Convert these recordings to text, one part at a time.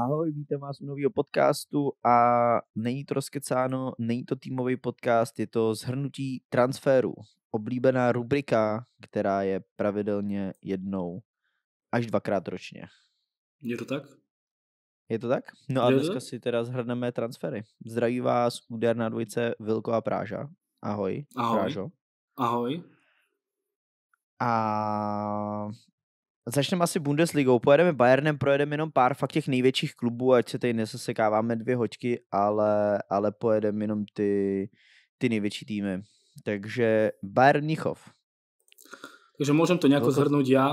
Ahoj, vítám vás u nového podcastu a není to rozkecáno, není to týmový podcast, je to zhrnutí transferu. Oblíbená rubrika, která je pravidelně jednou až dvakrát ročně. Je to tak? Je to tak? No a dneska si teda zhrneme transfery. Zdraví vás na dvojice Vilko a Práža. Ahoj, Ahoj. Prážo. Ahoj. A Začneme asi Bundesligou, pojedeme Bayernem, projedeme jenom pár fakt těch největších klubů, ať se tady nesesekáváme dvě hoďky, ale, ale pojedeme jenom ty, ty největší týmy. Takže Bayern Mnichov. Takže môžem to nejako vlastně to... zhrnúť ja.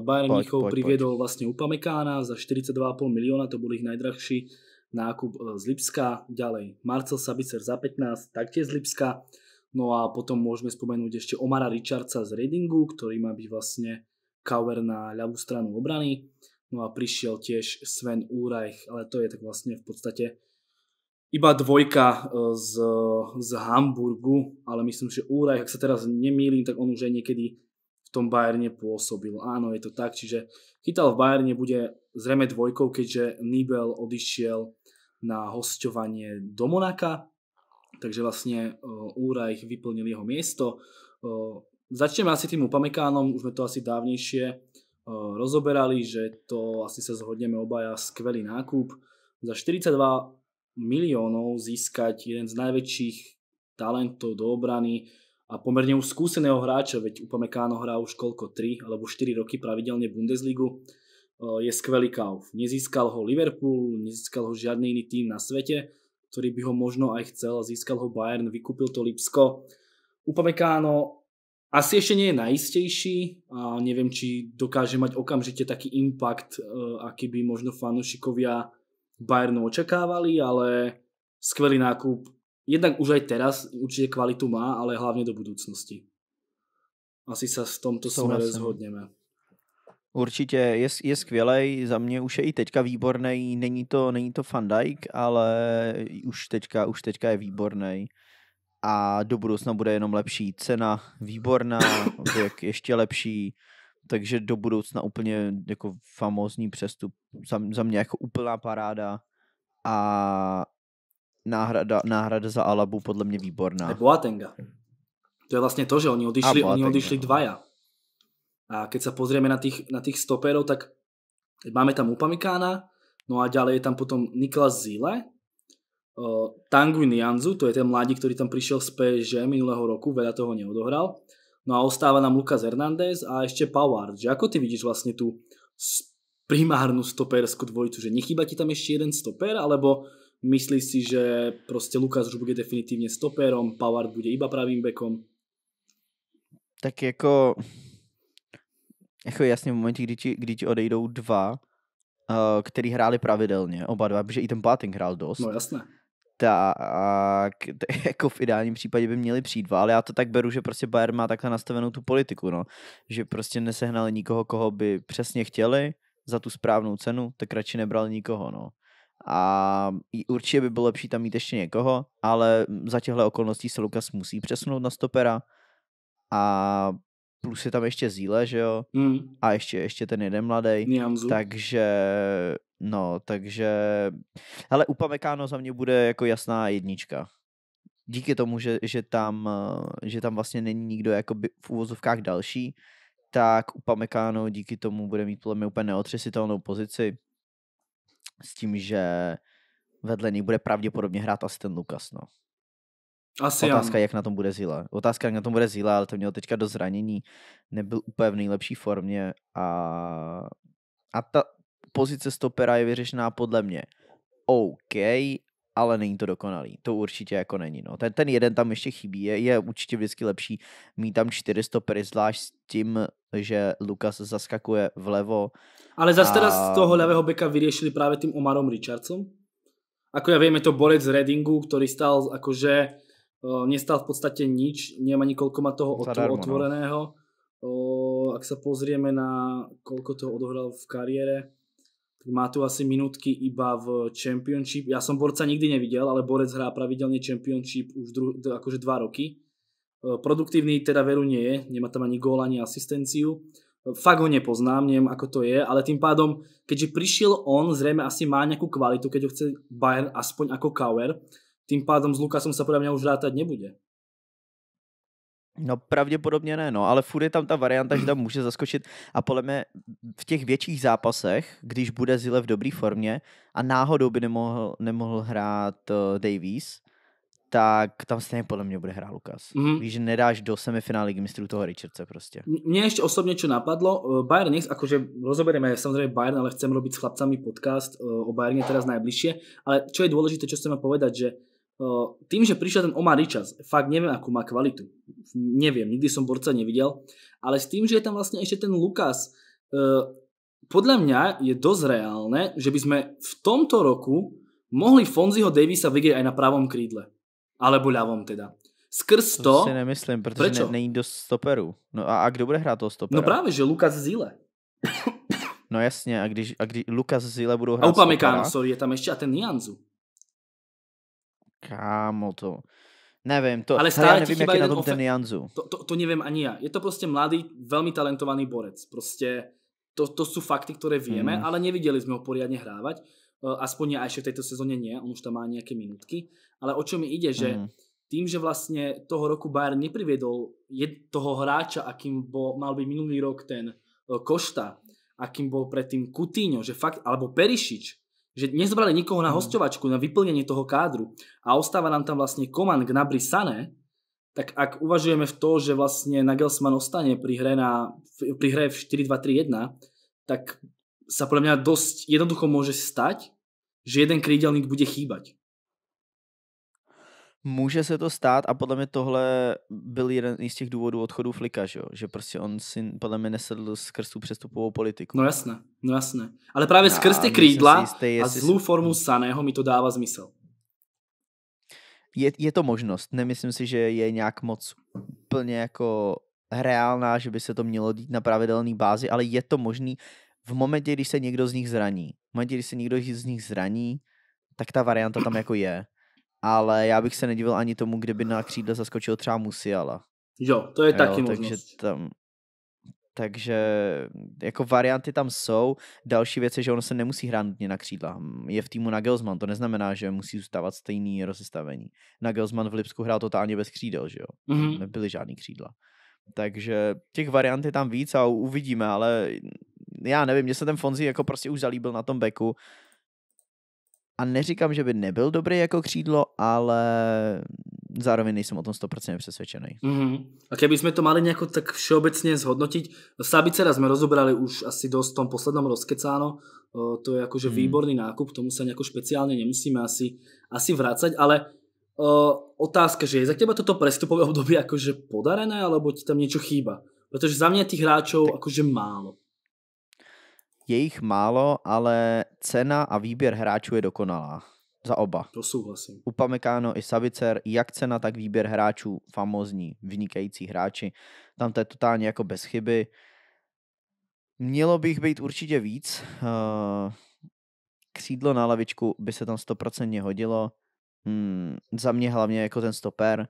Bayern Michov přivedl vlastně priviedol poď. vlastne Upamekána za 42,5 milióna, to bol ich najdrahší nákup eh, z Lipska. Ďalej Marcel Sabicer za 15, taktiež z Lipska. No a potom môžeme spomenúť ešte Omara Richardsa z Readingu, ktorý má byť vlastne cover na ľavú stranu obrany. No a prišiel tiež Sven Úrajch, ale to je tak vlastne v podstate iba dvojka e, z, z Hamburgu, ale myslím, že Úrajch, ak sa teraz nemýlim, tak on už aj niekedy v tom Bayerne pôsobil. Áno, je to tak, čiže chytal v Bayerne bude zrejme dvojkou, keďže Nibel odišiel na hostovanie do Monaka, takže vlastne e, Úrajch vyplnil jeho miesto. E, Začneme asi tým Upamekánom, už sme to asi dávnejšie eh, rozoberali, že to asi sa zhodneme obaja, skvelý nákup. Za 42 miliónov získať jeden z najväčších talentov do obrany a pomerne už skúseného hráča, veď Upamekáno hrá už koľko, 3 alebo 4 roky pravidelne Bundesligu, eh, je skvelý kauf. Nezískal ho Liverpool, nezískal ho žiadny iný tým na svete, ktorý by ho možno aj chcel, získal ho Bayern, vykúpil to Lipsko. Upamekáno asi ešte nie je najistejší a neviem, či dokáže mať okamžite taký impact, eh, aký by možno fanúšikovia Bayernu očakávali, ale skvelý nákup. Jednak už aj teraz určite kvalitu má, ale hlavne do budúcnosti. Asi sa v tomto smere zhodneme. Určitě je, je skvělý za mě už je i teďka výborný, není to, není to Van Dijk, ale už teďka, už teďka je výborný a do budoucna bude jenom lepší. Cena výborná, věk ještě lepší, takže do budoucna úplně jako famózní přestup. Za, za mě jako úplná paráda a náhrada, náhrada za Alabu podle mě výborná. A Boatenga. To je vlastně to, že oni odišli, oni odišli no. dvaja. A keď se pozrieme na tých, na tých stoperov, tak máme tam Upamikána, no a ďalej je tam potom Niklas Zile, uh, Tangu Nianzu, to je ten mladík, ktorý tam prišiel z PSG minulého roku, veľa toho neodohral. No a ostáva nám Lucas Hernández a ešte Power. Že ako ty vidíš vlastne tú primárnu stoperskú dvojicu, že nechýba ti tam ešte jeden stoper, alebo myslíš si, že proste Lukas už bude definitívne stoperom, Power bude iba pravým bekom? Tak jako, jako jasně v momentě, kdy ti, kdy ti odejdou dva, uh, který hráli pravidelně, oba dva, protože i ten Bátink hrál dost. No jasné tak jako v ideálním případě by měli přijít dva, ale já to tak beru, že prostě Bayern má takhle nastavenou tu politiku, no. Že prostě nesehnali nikoho, koho by přesně chtěli za tu správnou cenu, tak radši nebrali nikoho, no. A určitě by bylo lepší tam mít ještě někoho, ale za těchto okolností se Lukas musí přesunout na stopera a plus je tam ještě Zíle, že jo? Mm. A ještě, ještě ten jeden mladý. Takže, no, takže, ale Pamekáno za mě bude jako jasná jednička. Díky tomu, že, že, tam, eh, že tam vlastně není nikdo jakoby v úvozovkách další, tak Pamekáno díky tomu bude mít podle mě úplně neotřesitelnou pozici s tím, že vedle ní bude pravděpodobně hrát asi ten Lukas, no. Asi Otázka, jen. jak na tom bude Zila. Otázka, jak na tom bude Zila, ale to měl teďka do zranění. Nebyl úplně v nejlepší formě a, a ta pozice stopera je vyřešená podle mě. OK, ale není to dokonalý. To určitě jako není. No. Ten, ten jeden tam ještě chybí. Je, je určitě vždycky lepší mít tam čtyři stopery, zvlášť s tím, že Lukas zaskakuje vlevo. Ale zase a... teda z toho levého beka vyřešili právě tím Omarom Richardsom. Ako ja viem, je to bolec z Redingu, ktorý stal akože nestál v podstate nič, nemá ani koľko má toho Zadarmo, no. otvoreného. No. O, ak sa pozrieme na koľko toho odohral v kariére, tak má tu asi minutky iba v Championship. Ja som borca nikdy nevidel, ale borec hrá pravidelne Championship už dru, akože dva roky. Produktívny teda veru nie je, nemá tam ani gól, ani asistenciu. Fakt ho nepoznám, neviem ako to je, ale tým pádom, keďže prišiel on, zrejme asi má nejakú kvalitu, keď ho chce Bayern aspoň ako Kauer, Tým pádom s Lukasem se podle mě už rátať nebude. No pravděpodobně ne, no, ale furt je tam ta varianta, že tam může zaskočit a podle mě v těch větších zápasech, když bude Zile v dobré formě a náhodou by nemohl, nemohl hrát uh, Davies, tak tam stejně podle mě bude hrát Lukas. Mm-hmm. Víš, že nedáš do semifinály k mistrů toho Richardce prostě. Mně ještě osobně čo napadlo, eh, Bayern nech, akože rozoberieme samozřejmě Bayern, ale chceme robit s chlapcami podcast eh, o Bayerně teraz najbližšie, ale čo je důležité, čo chceme povedať, že tým, že prišiel ten Omar Richards, fakt neviem, akú má kvalitu. Neviem, nikdy som borca nevidel. Ale s tým, že je tam vlastne ešte ten Lukas, e, podľa mňa je dosť reálne, že by sme v tomto roku mohli Fonziho Davisa vidieť aj na pravom krídle. Alebo ľavom teda. Skrz to... To si nemyslím, protože není dosť stoperu. No a, kdo bude hrát toho stopera? No právě, že Lukas Zile. no jasně, a když, Lukas Zile hrať hrát A Upamecano, sorry, je tam ještě a ten Nianzu. Kámo to. Nevím, to, ale stále nevím, jak je na tom ten Janzu. To, to, to nevím ani já. Je to prostě mladý, velmi talentovaný borec. Prostě to, to jsou fakty, které víme, mm. ale neviděli jsme ho poriadně hrávat. Eh, aspoň já ještě v této sezóně ne, on už tam má nějaké minutky. Ale o čo mi ide, že mm. tím, že vlastně toho roku Bayern nepriviedol toho hráča, akým bol, mal by minulý rok ten Košta, eh, akým bol predtým Kutíňo, že fakt, alebo Perišič, že nezbrali nikoho na hmm. hostovačku, na vyplnenie toho kádru a ostáva nám tam vlastne Koman Gnabry Sané, tak ak uvažujeme v to, že vlastne Nagelsmann ostane pri hre, na, pri hre v 4-2-3-1, tak sa podľa mňa dosť jednoducho môže stať, že jeden krídelník bude chýbať. Může se to stát a podle mě tohle byl jeden z těch důvodů odchodu Flika, že, jo? že prostě on si podle mě nesedl skrz tu přestupovou politiku. No jasné, no jasné. Ale právě skrz ty krídla jistý, a zlou formu hmm. Saného mi to dává smysl. Je, je to možnost, nemyslím si, že je nějak moc plně jako reálná, že by se to mělo dít na pravidelné bázi, ale je to možný v momentě, když se někdo z nich zraní. V momentě, když se někdo z nich zraní, tak ta varianta tam jako je ale já bych se nedivil ani tomu, kdyby na křídle zaskočil třeba Musiala. Jo, to je jo, taky takže Tam, takže jako varianty tam jsou. Další věc je, že ono se nemusí hrát nutně na křídla. Hm, je v týmu Nagelsmann, to neznamená, že musí zůstávat stejný rozestavení. Nagelsmann v Lipsku hrál totálně bez křídel, že jo? Mm-hmm. Nebyly žádný křídla. Takže těch variant je tam víc a uvidíme, ale já nevím, mně se ten Fonzi jako prostě už zalíbil na tom beku a neříkám, že by nebyl dobrý jako křídlo, ale zároveň nejsem o tom 100% přesvědčený. Mm-hmm. A keby jsme to mali nějak tak všeobecne zhodnotit, Sabicera jsme rozobrali už asi dost, v tom posledním rozkecáno, o, to je jakože mm. výborný nákup, tomu se nějak speciálně nemusíme asi, asi vrácať, ale o, otázka, že je za těba toto prestupové období jakože podarené, alebo ti tam něco chýba? Protože za mě těch hráčů jakože málo. Je jich málo, ale cena a výběr hráčů je dokonalá. Za oba. To souhlasím. Upamekáno i Savicer, jak cena, tak výběr hráčů, famozní, vynikající hráči. Tam to je totálně jako bez chyby. Mělo bych být určitě víc. Eh, křídlo na lavičku by se tam stoprocentně hodilo. Hmm, za mě hlavně jako ten stoper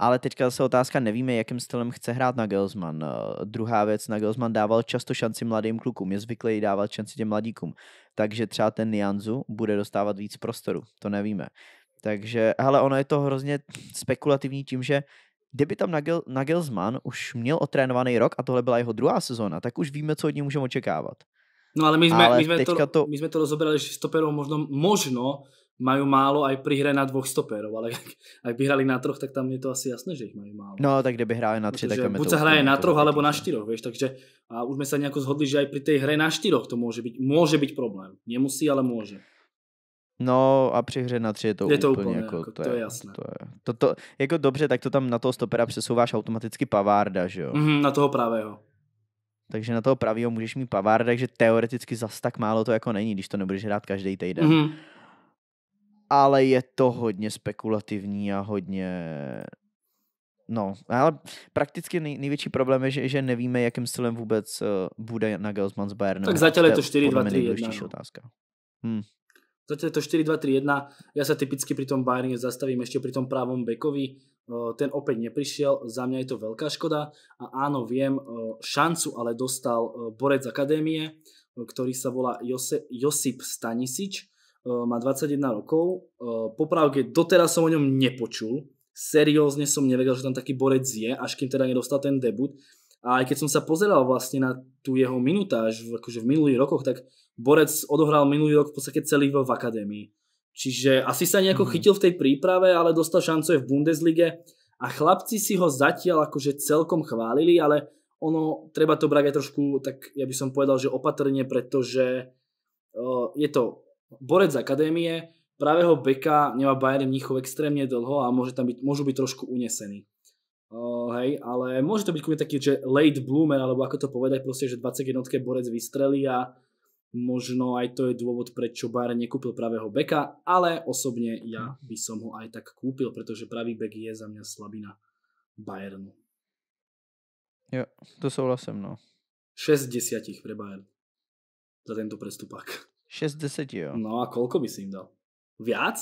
ale teďka zase otázka, nevíme, jakým stylem chce hrát na Gelsman. Uh, eh, druhá věc, na Gelsman dával často šanci mladým klukům, je zvyklý dávat šanci těm mladíkům, takže třeba ten Nianzu bude dostávat víc prostoru, to nevíme. Takže, hele, ono je to hrozně spekulativní tím, že kdyby tam Nagel, Nagelsmann už měl otrénovaný rok a tohle byla jeho druhá sezóna, tak už víme, co od něj můžeme očekávat. No ale my jsme, ale my jsme, to, to... My jsme to rozobrali, že stoperů možno, možno majú málo aj pri hre na dvoch stopérov, ale jak, by hrali na troch, tak tam je to asi jasné, že jich mají málo. No, tak kdyby hráli na tři, Protože tak buď sa hraje na jako troch, alebo na štyroch, no. vieš, takže a už sme se nejako zhodli, že aj pri tej hre na štyroch to může být, může být problém. Nemusí, ale může. No a při hře na tři je to, je to úplně, úplně jako, jako to, to je, jasné. To je, to, to, jako dobře, tak to tam na toho stopera přesouváš automaticky Pavárda, že jo? Mm, na toho pravého. Takže na toho pravého můžeš mít Pavárda, takže teoreticky zas tak málo to jako není, když to nebudeš hrát každý týden. Mm ale je to hodně spekulativní a hodně... No, ale prakticky nej, největší problém je, že, že nevíme, jakým stylem vůbec uh, bude Nagelsmann s Bayernem. Tak zatím je to 4-2-3-1. No. otázka. Hmm. Zatím je to 4-2-3-1. Já se typicky při tom Bayerne zastavím ještě při tom právom bekovi. Eh, ten opět nepřišel, za mě je to velká škoda. A vím, uh, šancu ale dostal borec akadémie, který se volá Jose, Josip Stanisič Eh, má 21 rokov. Eh, Popravke, doteraz som o ňom nepočul. Seriózne som nevedel, že tam taký borec je, až kým teda nedostal ten debut. A aj keď som sa pozeral vlastne na tú jeho minutáž akože v minulých rokoch, tak borec odohral minulý rok v podstate celý v akadémii. Čiže asi sa nejako mhm. chytil v tej príprave, ale dostal šancu aj v Bundeslige a chlapci si ho zatiaľ akože celkom chválili, ale ono, treba to brať aj trošku, tak ja by som povedal, že opatrne, pretože eh, je to borec z akadémie, pravého beka nemá Bayern Mnichov extrémne dlho a môže tam byť, môžu byť trošku unesení. Uh, hej, ale môže to byť kvôli taký, že late bloomer, alebo ako to povedať, proste, že 21 borec vystrelí a možno aj to je dôvod, prečo Bayern nekúpil pravého beka, ale osobne ja mhm. by som ho aj tak kúpil, pretože pravý bek je za mňa slabina Bayernu. Jo, to souhlasím, no. 6 desiatich pre Bayern za tento prestupák. 6 10, jo. No a koľko by si im dal? Viac?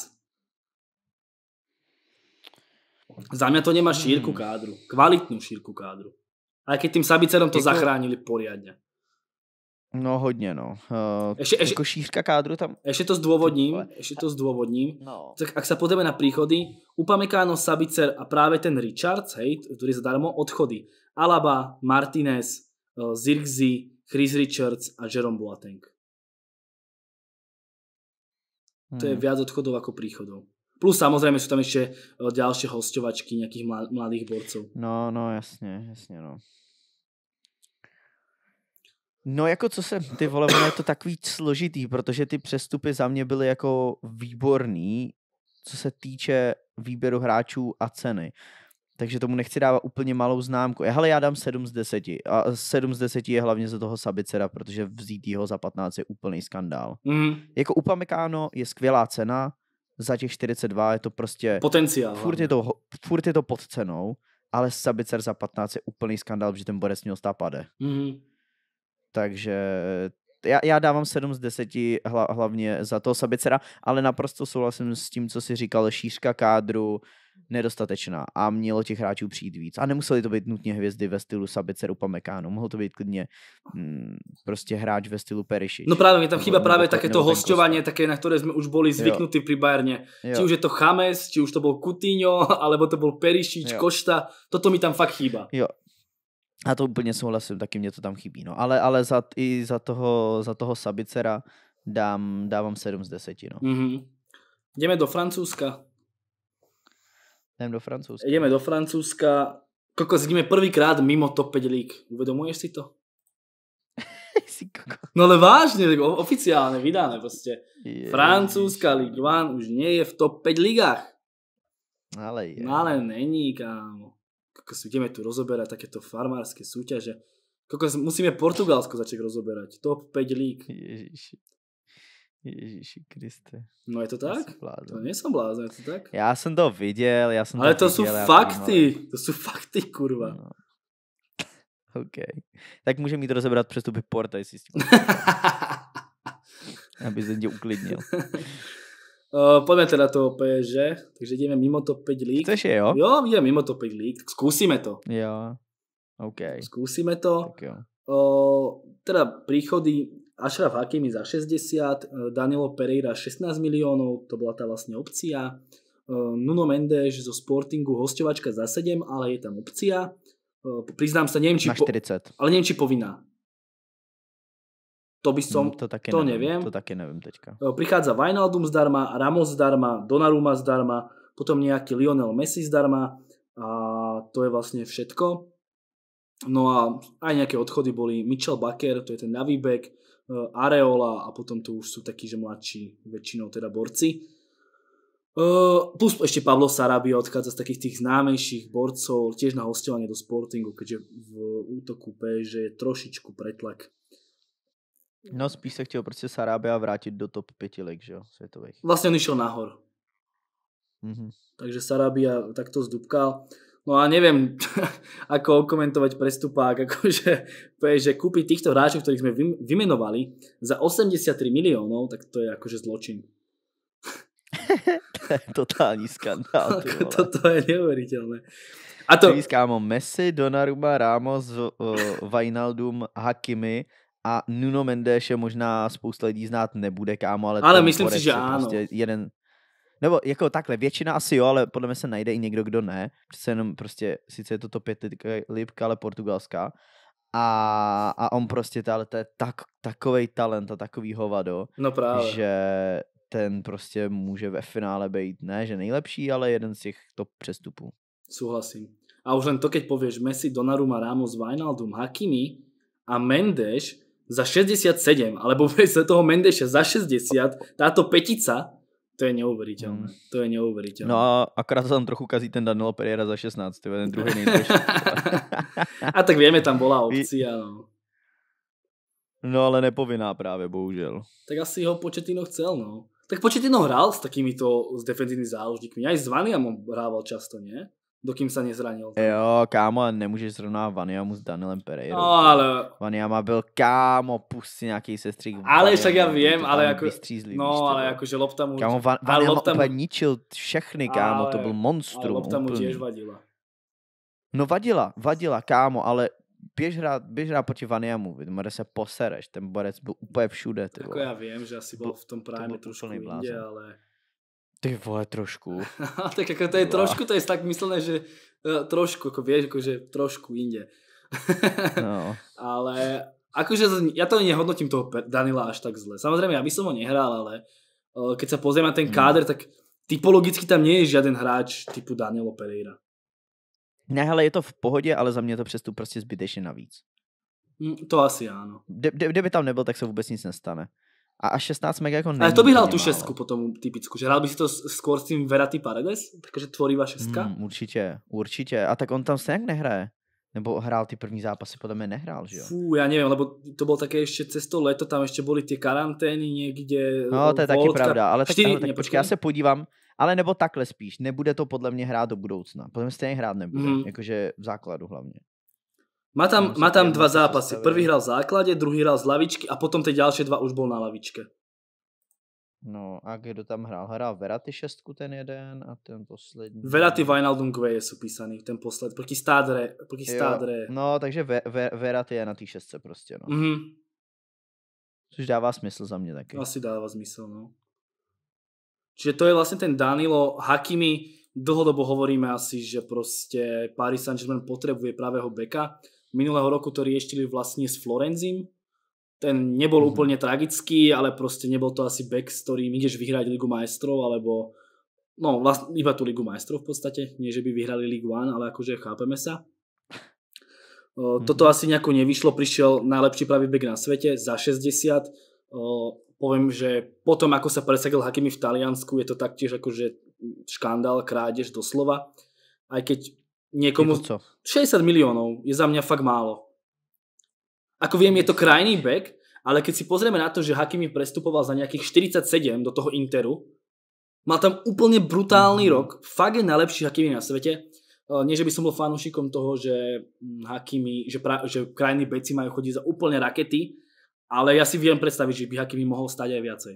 Za mňa to nemá šírku hmm. kádru. Kvalitnú šírku kádru. Aj keď tým Sabicerom to jako... zachránili poriadne. No hodně, no. Uh, ještě ešte, jako šířka kádru tam... Ešte to zdôvodním, ešte to zdôvodním. No. Tak ak sa podeme na príchody, Upamekáno, Sabicer a práve ten Richards, hej, ktorý zadarmo odchody. Alaba, Martinez, eh, Zirkzy, Chris Richards a Jerome Boateng. To je mhm. viac odchodov ako príchodov. Plus samozrejme sú tam ešte e, ďalšie hostovačky nejakých mladých borcov. No, no, jasne, jasne, no. No jako co se, ty vole, ono je to takový složitý, protože ty přestupy za mě byly jako výborný, co se týče výběru hráčů a ceny takže tomu nechci dávat úplně malou známku. Já, e, hele, já dám 7 z 10. A 7 z 10 je hlavně za toho Sabicera, protože vzít ho za 15 je úplný skandál. Mm. Jako Upamekáno je skvělá cena, za těch 42 je to prostě... Potenciál. Furt je to, furt je to pod cenou, ale Sabicer za 15 je úplný skandál, protože ten Borec měl stapade. Mm. Takže já, já dávám 7 z 10 hla, hlavně za toho Sabicera, ale naprosto souhlasím s tím, co si říkal, šířka kádru, nedostatečná a mělo těch hráčů přijít víc. A nemuseli to být nutně hvězdy ve stylu Sabicer Upamecano, mohl to být klidně mm, prostě hráč ve stylu Periši. No právě, mi tam chyba právě také to hostování také, na které jsme už byli zvyknutí při Bayerně. Či už je to Chames, či už to byl Coutinho, alebo to byl Perišič, jo. Košta, toto mi tam fakt chýba. Jo, a to úplně souhlasím, taky mě to tam chybí. No. Ale, ale za, i za toho, za toho Sabicera dám, dávám 7 z 10. No. Mm-hmm. Jdeme do Francouzska. Jdeme do Francouzska. Jdeme do Francouzska. Koko, ideme prvýkrát mimo top 5 lík. Uvedomuješ si to? no ale vážně, oficiálně, vydané proste. Francouzská Francúzska Ligue 1 už nie je v top 5 ligách. Ale je. No ale není, kámo. si ideme tu rozoberať takéto farmárske súťaže. Koko, musíme Portugalsko začať rozoberať. Top 5 lík. Ježiši. Ježíši Kriste. No je to tak? To nie som blázen, je to tak? Já jsem to viděl, já jsem Ale to, to jsou jako fakty, to jsou fakty, kurva. No. OK. Tak můžeme jít rozebrat přes tu porta, jestli si Aby se tě uklidnil. Uh, pojďme teda to PSG, takže jdeme mimo to 5 lík. Chceš je, jo? Jo, jdeme mimo to 5 lík, zkusíme to. Jo, OK. Zkusíme to. Tak jo. Uh, teda príchody Ashraf Hakimi za 60, eh, Danilo Pereira 16 miliónov, to bola tá vlastne opcia, eh, Nuno Mendes zo Sportingu hostovačka za 7, ale je tam opcia. Eh, priznám sa, neviem, či, na 40. Po, ale neviem, či povinná. To by som, No, to, taky to neviem, To taky neviem teďka. Prichádza Wijnaldum zdarma, Ramos zdarma, Donnarumma zdarma, potom nejaký Lionel Messi zdarma a to je vlastne všetko. No a aj nejaké odchody boli Mitchell Baker, to je ten navýbek, Eh, Areola a potom tu už sú takí, že mladší väčšinou teda borci. Uh, plus ešte Pavlo Sarabia odchádza z takých tých známejších borcov, tiež na hostovanie do Sportingu, keďže v útoku PSG je trošičku pretlak. No spíš sa chtěl proste Sarabia vrátiť do top 5 leg, že jo, svetových. Vlastne on išiel nahor. Mm -hmm. Takže Sarabia takto zdúbkal. No a neviem, ako okomentovať prestupák, akože, že kúpiť týchto hráčov, ktorých sme vymenovali za 83 miliónov, tak to je akože zločin. Totální skandál. Ty vole. Toto je neuveriteľné. A to... Víš, kámo, Messi, Donnarumma, Ramos, Vainaldum, eh, Hakimi a Nuno Mendes je možná spousta lidí znát nebude, kámo, ale... Ale myslím si, že ano. Prostě jeden nebo jako takhle, většina asi jo, ale podle mě se najde i někdo, kdo ne. Přece jenom prostě, sice je to top 5 lipka, ale portugalská. A, a on prostě, ale to je tak, takovej talent a takový hovado, no právě. že ten prostě může ve finále být ne, že nejlepší, ale jeden z těch top přestupů. Souhlasím. A už jen to, keď pověš Messi, Donnarumma, Ramos, Wijnaldum, Hakimi a Mendes za 67, alebo se toho Mendeše za 60, táto petica to je neuvěřitelné. Mm. To je neuvěřitelné. No a akorát se tam trochu kazí ten Danilo Pereira za 16, je ten druhý nejdražší. a tak víme, tam byla opcia. No. No ale nepovinná právě, bohužel. Tak asi ho Početino chcel, no. Tak Početino hrál s takýmito s defenzívnymi záložníkmi. Aj s Vaniamom hrával často, nie? dokým se nezranil. Tak. Jo, kámo, ale nemůžeš srovnávat Vaniamu s Danielem Pereira. No, ale... Vaniama byl kámo, pusti nějaký sestřík. Ale však já no, vím, ale jako... Vystřízli, no, ale jako, že Lopta mu... Kámo, Van, Vaniama lopta mu... ničil všechny, kámo, ale, to byl monstrum. Ale Lopta mu těž vadila. No vadila, vadila, kámo, ale běž hrát, běž hrát proti Vaniamu, kde se posereš, ten borec byl úplně všude. Ty jako já vím, že asi byl byl v tom právě trošku jinde, ale ty vole, trošku. No, tak jako to je trošku, to je tak myslené, že eh, trošku, jako vieš, jako že trošku jinde. no. Ale akože ja to nehodnotím toho Danila až tak zle. Samozrejme, ja by som ho nehral, ale eh, keď sa pozriem na ten hmm. káder, tak typologicky tam nie je žiaden hráč typu Danilo Pereira. Ne, ale je to v pohodě, ale za mě to přestup prostě zbytečně navíc. Hm, to asi ano. Kdyby tam nebyl, tak se vůbec nic nestane. A až 16 mega jako není, Ale to bych hrál tu šestku no. potom typicku, že hrál by si to skôr s tím Verati Paredes, takže tvorivá šestka? Mm, určitě, určitě. A tak on tam se nějak nehraje. Nebo hrál ty první zápasy, podle mě nehrál, že jo? Fú, já nevím, lebo to bylo také ještě cesto leto, tam ještě byly ty karantény někde. No, to je taky taky pravda, ale tak, čtyři, tak počkej, já se podívám, ale nebo takhle spíš, nebude to podle mě hrát do budoucna, podle mě stejně hrát nebude, mm. jakože v základu hlavně. Má tam, má tam dva zápasy. Prvý hral v základe, druhý hral z lavičky a potom ty ďalšie dva už bol na lavičke. No a kdo tam hrál? Hrál Veraty šestku ten jeden a ten poslední. Veraty Vinaldum Gueye jsou písaný, ten poslední, proti Stádre. Proti stádre. Jo, no, takže Ve, Ve, Veraty je na té šestce prostě, no. Mm-hmm. Což dává smysl za mě taky. Asi dává smysl, no. Čiže to je vlastně ten Danilo Hakimi, dlhodobo hovoríme asi, že prostě Paris Saint-Germain potrebuje pravého beka Minulého roku to riešili vlastne s Florenzim. Ten nebol mm-hmm. úplne tragický, ale proste nebol to asi back, s ktorým ideš vyhrať Ligu majstrov, alebo no vlastne iba tú Ligu majstrov v podstate. Nie, že by vyhrali Ligu 1, ale akože chápeme sa. Mm-hmm. Toto asi nejako nevyšlo, prišiel najlepší pravý back na svete za 60. Poviem, že potom, ako sa presadil Hakimi v Taliansku, je to taktiež akože škandál, krádež doslova. Aj keď Niekomu... Jako co? 60 miliónov je za mňa fakt málo. Ako viem, je to krajný back, ale keď si pozrieme na to, že Hakimi prestupoval za nejakých 47 do toho Interu, má tam úplne brutálny mm. rok, fakt je najlepší Hakimi na svete. E, nie, že by som bol fanúšikom toho, že mm, Hakimi, že, pra, že krajní beci majú chodiť za úplne rakety, ale ja si viem predstaviť, že by Hakimi mohol stať aj viacej.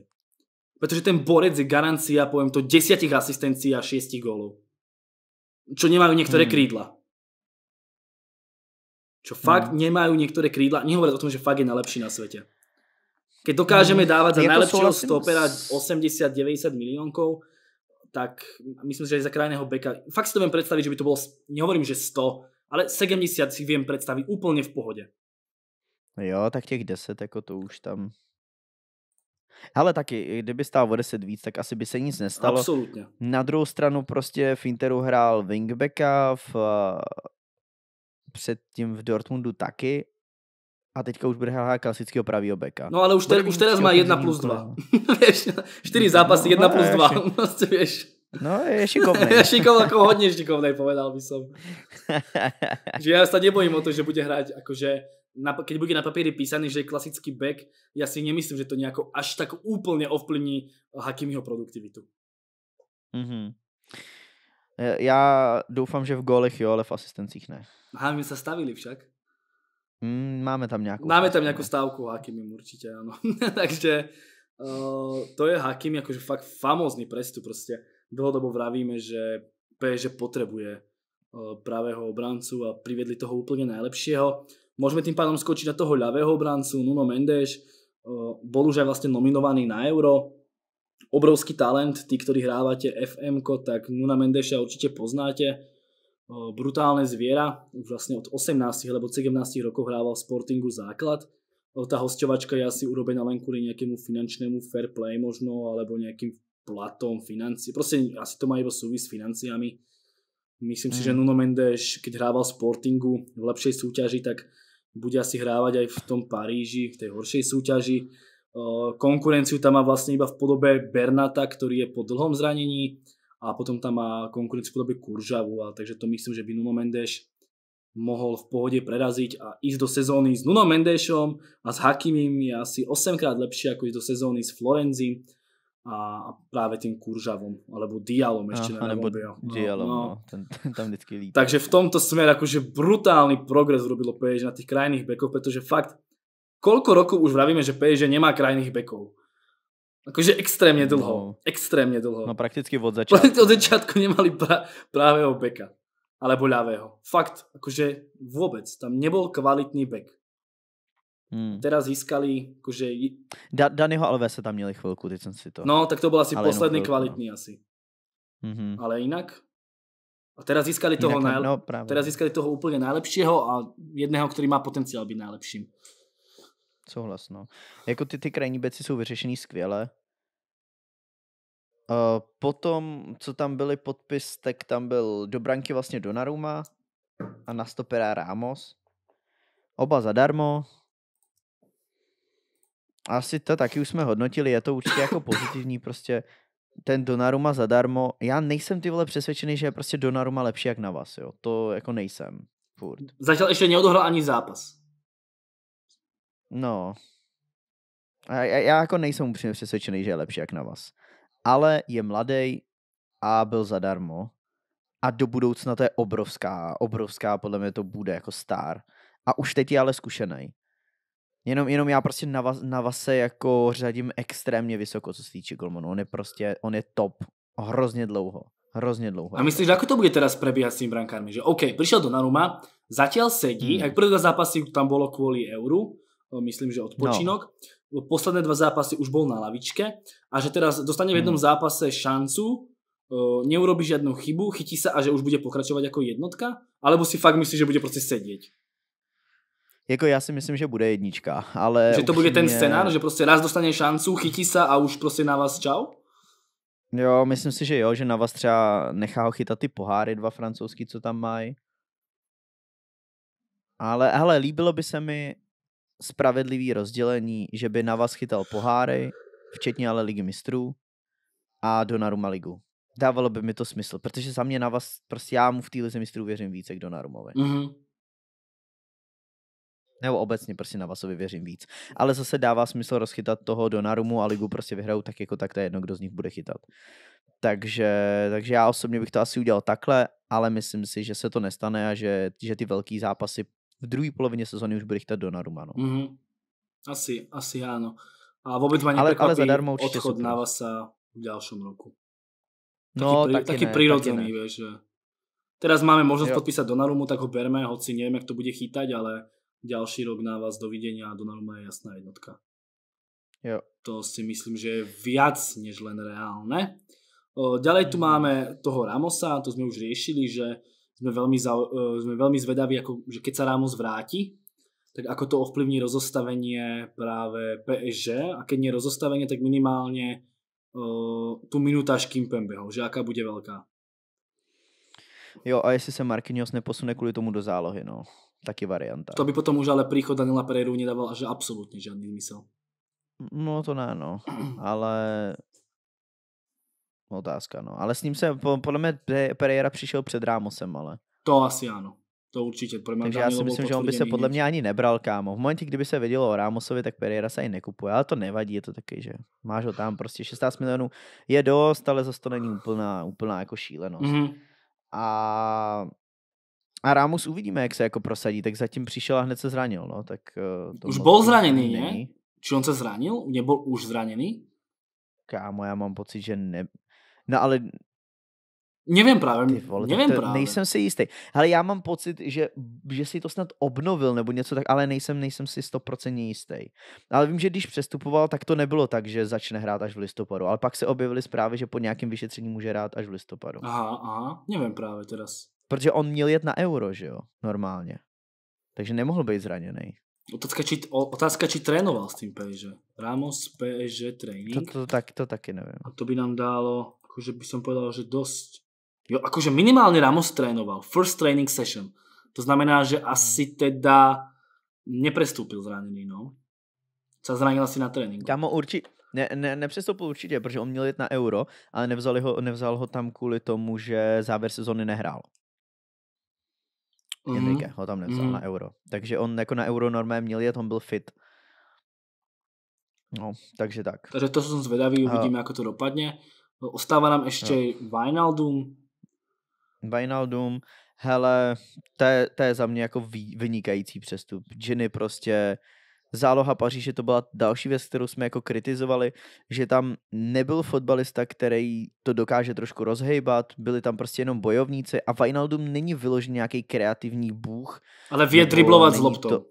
Pretože ten borec je garancia, poviem to, desiatich asistencií a šiestich gólov čo nemajú niektoré hmm. krídla. Čo fakt hmm. nemajú niektoré krídla. Nehovoriť o tom, že fakt je najlepší na svete. Keď hmm. dokážeme dávať za najlepšieho stopera 80-90 miliónkov, tak myslím si, že aj za krajného beka. Fakt si to viem predstaviť, že by to bolo, nehovorím, že 100, ale 70 si viem predstaviť úplne v pohodě. Jo, tak těch 10, jako to už tam Hele, taky, kdyby stál o 10 víc, tak asi by se nic nestalo. Absolutně. Na druhou stranu prostě v Interu hrál wingbacka, v, eh, předtím v Dortmundu taky a teďka už bude hrát klasického pravýho beka. No ale už, te, už teraz má 1 plus 2. víš, 4 no, zápasy, 1 no, plus 2. Ještě... Prostě, víš. No, je šikovný. je šikovný, jako hodně šikovný, povedal by som. že já se nebojím o to, že bude hrát, jakože na, keď bude na papieri písaný, že je klasický back, ja si nemyslím, že to nejako až tak úplne ovplyvní Hakimiho produktivitu. Mm-hmm. Já doufám, že v golech jo, ale v asistencích ne. Aha, my se stavili však. Mm, máme tam nějakou. Máme tam nějakou stávku Hakimim určitě, ano. Takže uh, to je Hakim jakože fakt famózny prestup. Prostě dlhodobo vravíme, že PSG potřebuje uh, e, pravého obrancu a přivedli toho úplně nejlepšího. Môžeme tým pádom skočiť na toho ľavého obrancu Nuno Mendes, eh, bol už aj vlastne nominovaný na Euro, obrovský talent, tí, ktorí hrávate fm tak Nuna Mendeša určite poznáte. Eh, brutálne zviera, už vlastne od 18 alebo 17 rokov hrával v Sportingu základ. Eh, tá hostovačka je asi urobená len kvôli nejakému finančnému fair play možno, alebo nejakým platom, financí. Proste asi to má iba súvisť s financiami. Myslím mm. si, že mm. Nuno Mendes, keď hrával v Sportingu v lepšej súťaži, tak bude asi hrávať aj v tom Paríži, v tej horšej súťaži. Konkurenciu tam má vlastne iba v podobe Bernata, ktorý je po dlhom zranení a potom tam má konkurenciu v podobě Kuržavu, a takže to myslím, že by Nuno Mendes mohl v pohodě preraziť a ísť do sezóny s Nuno Mendesom a s Hakimim je asi 8 krát lepší, ako ísť do sezóny s Florenzím a, právě práve tým kuržavom, alebo dialom ešte Aha, nebo no, dialom, no, no. Ten, ten tam vždycky líp. Takže v tomto smeru akože brutálny progres urobilo PSG na tých krajných bekov, pretože fakt, koľko rokov už vravíme, že PSG nemá krajných bekov. Akože extrémne dlho. No. Extrémne dlho. No prakticky od začiatku. od začiatku nemali pra, právého beka. Alebo ľavého. Fakt, akože vôbec. Tam nebol kvalitný bek. Hmm. Teda získali, akože... Da, Danyho Alvese tam měli chvilku, teď jsem si to... No, tak to byl asi Ale poslední chvilku, no. kvalitní no. asi. Mm-hmm. Ale jinak... A teraz získali toho, ne, najle... no, teraz získali toho úplně nejlepšího a jedného, který má potenciál být nejlepším. Souhlas, no. Jako ty, ty krajní beci jsou vyřešený skvěle. Uh, potom, co tam byly podpis, tak tam byl do branky vlastně Donaruma a na stopera Ramos. Oba zadarmo, asi to taky už jsme hodnotili, je to určitě jako pozitivní, prostě ten Donaruma zadarmo, já nejsem ty vole přesvědčený, že je prostě Donaruma lepší jak na vás, jo, to jako nejsem, furt. Začal ještě neodohrál ani zápas. No, a já, já jako nejsem upřímně přesvědčený, že je lepší jak na vás. Ale je mladý a byl zadarmo a do budoucna to je obrovská, obrovská podle mě to bude jako star. A už teď je ale zkušený. Jenom, jenom já prostě na, vas, na Vase jako řadím extrémně vysoko, co se týče golmanu. On je prostě, on je top hrozně dlouho. Hrozně dlouho. A myslíš, jako to bude teraz prebiehať s tím brankármi? Že OK, přišel do Naruma, zatím sedí, hmm. jak první zápasy tam bylo kvůli euru, myslím, že odpočinok, no. posledné dva zápasy už byl na lavičke a že teraz dostane v jednom hmm. zápase šancu, neurobi žádnou chybu, chytí se a že už bude pokračovat jako jednotka? Alebo si fakt myslíš, že bude prostě sedět? Jako já si myslím, že bude jednička, ale... Že to bude ten scénář, že prostě raz dostane šancu, chytí se a už prostě na vás čau? Jo, myslím si, že jo, že na vás třeba nechá ho chytat ty poháry dva francouzský, co tam mají. Ale hele, líbilo by se mi spravedlivý rozdělení, že by na vás chytal poháry, včetně ale ligy mistrů a Naruma ligu. Dávalo by mi to smysl, protože za mě na vás, prostě já mu v té lize mistrů věřím více k Donnarumovi. Mm-hmm. Nebo obecně prostě na Vasovi věřím víc. Ale zase dává smysl rozchytat toho Donarumu a ligu prostě vyhrajou tak jako tak, to je jedno, kdo z nich bude chytat. Takže, takže já osobně bych to asi udělal takhle, ale myslím si, že se to nestane a že, že ty velký zápasy v druhé polovině sezóny už bude chytat Donnarumma. No. Mm-hmm. Asi, asi ano. A vůbec ale, ale zadarmo odchod na Vasa v dalším roku. Taký, no, pri, Taky ne, prirodzený, vieš, že... Teraz máme možnost jo. podpísať tak ho berme, hoci nevím jak to bude chytať, ale ďalší rok na vás dovidenia a Donnarumma je jasná jednotka. Jo. To si myslím, že je viac než len reálne. O, ďalej tu máme toho Ramosa, to sme už riešili, že sme veľmi, za, e, sme veľmi zvedaví, ako, že keď sa Ramos vráti, tak ako to ovplyvní rozostavenie práve PSG a keď nie rozostavenie, tak minimálne uh, tu až Kimpembeho, že aká bude veľká. Jo, a jestli se Marquinhos neposune kvůli tomu do zálohy, no taky varianta. To by potom už ale príchod Daniela Pereiru nedával až absolutně žádný zmysel. No to ne, no. Ale otázka, no. Ale s ním se, podle mě Pereira přišel před Rámosem, ale. To asi ano. To určitě. Pro mě Takže já si myslím, že on by se podle mě ani nebral, kámo. V momentě, kdyby se vědělo o Rámosovi, tak Pereira se ani nekupuje, ale to nevadí, je to taky, že máš ho tam, prostě 16 milionů je dost, ale zase to není úplná, úplná jako šílenost. Mm-hmm. A a Rámus uvidíme, jak se jako prosadí, tak zatím přišel a hned se zranil. No, tak, eh, to už byl zraněný, ne? Či on se zranil? Nebyl už zraněný? Kámo, já mám pocit, že ne... No ale Nevím právě, Ty vole, nevím to, právě. Nejsem si jistý. Ale já mám pocit, že, že si to snad obnovil nebo něco tak, ale nejsem, nejsem si stoprocentně jistý. Ale vím, že když přestupoval, tak to nebylo tak, že začne hrát až v listopadu. Ale pak se objevily zprávy, že po nějakém vyšetření může hrát až v listopadu. Aha, aha, nevím právě teraz. Protože on měl jet na euro, že jo, normálně. Takže nemohl být zraněný. Otázka či, otázka, či trénoval s tím PSG. Ramos, PSG, trénink. To, to, tak, to taky nevím. A to by nám dalo, akože by som povedal, že dosť. Jo, akože minimálně Ramos trénoval. First training session. To znamená, že hmm. asi teda neprestúpil zranený, no. Co zranil asi na tréninku. Tam určitě, ne, ne, nepřestoupil určitě, protože on měl jít na euro, ale nevzal ho, nevzal ho tam kvůli tomu, že závěr sezóny nehrál. Enrique mm. Mm-hmm. ho tam nevzal mm. na euro. Takže on jako na euro normé měl jet, on byl fit. No, takže tak. Takže to jsem zvedavý, uvidíme, jak to dopadne. Ostává nám ještě Vinaldum. Vinaldum, hele, to je, to je za mě jako vynikající přestup. Ginny prostě záloha Paříže to byla další věc, kterou jsme jako kritizovali, že tam nebyl fotbalista, který to dokáže trošku rozhejbat, byli tam prostě jenom bojovníci a Vinaldum není vyložen nějaký kreativní bůh. Ale vě driblovat s loptou. To...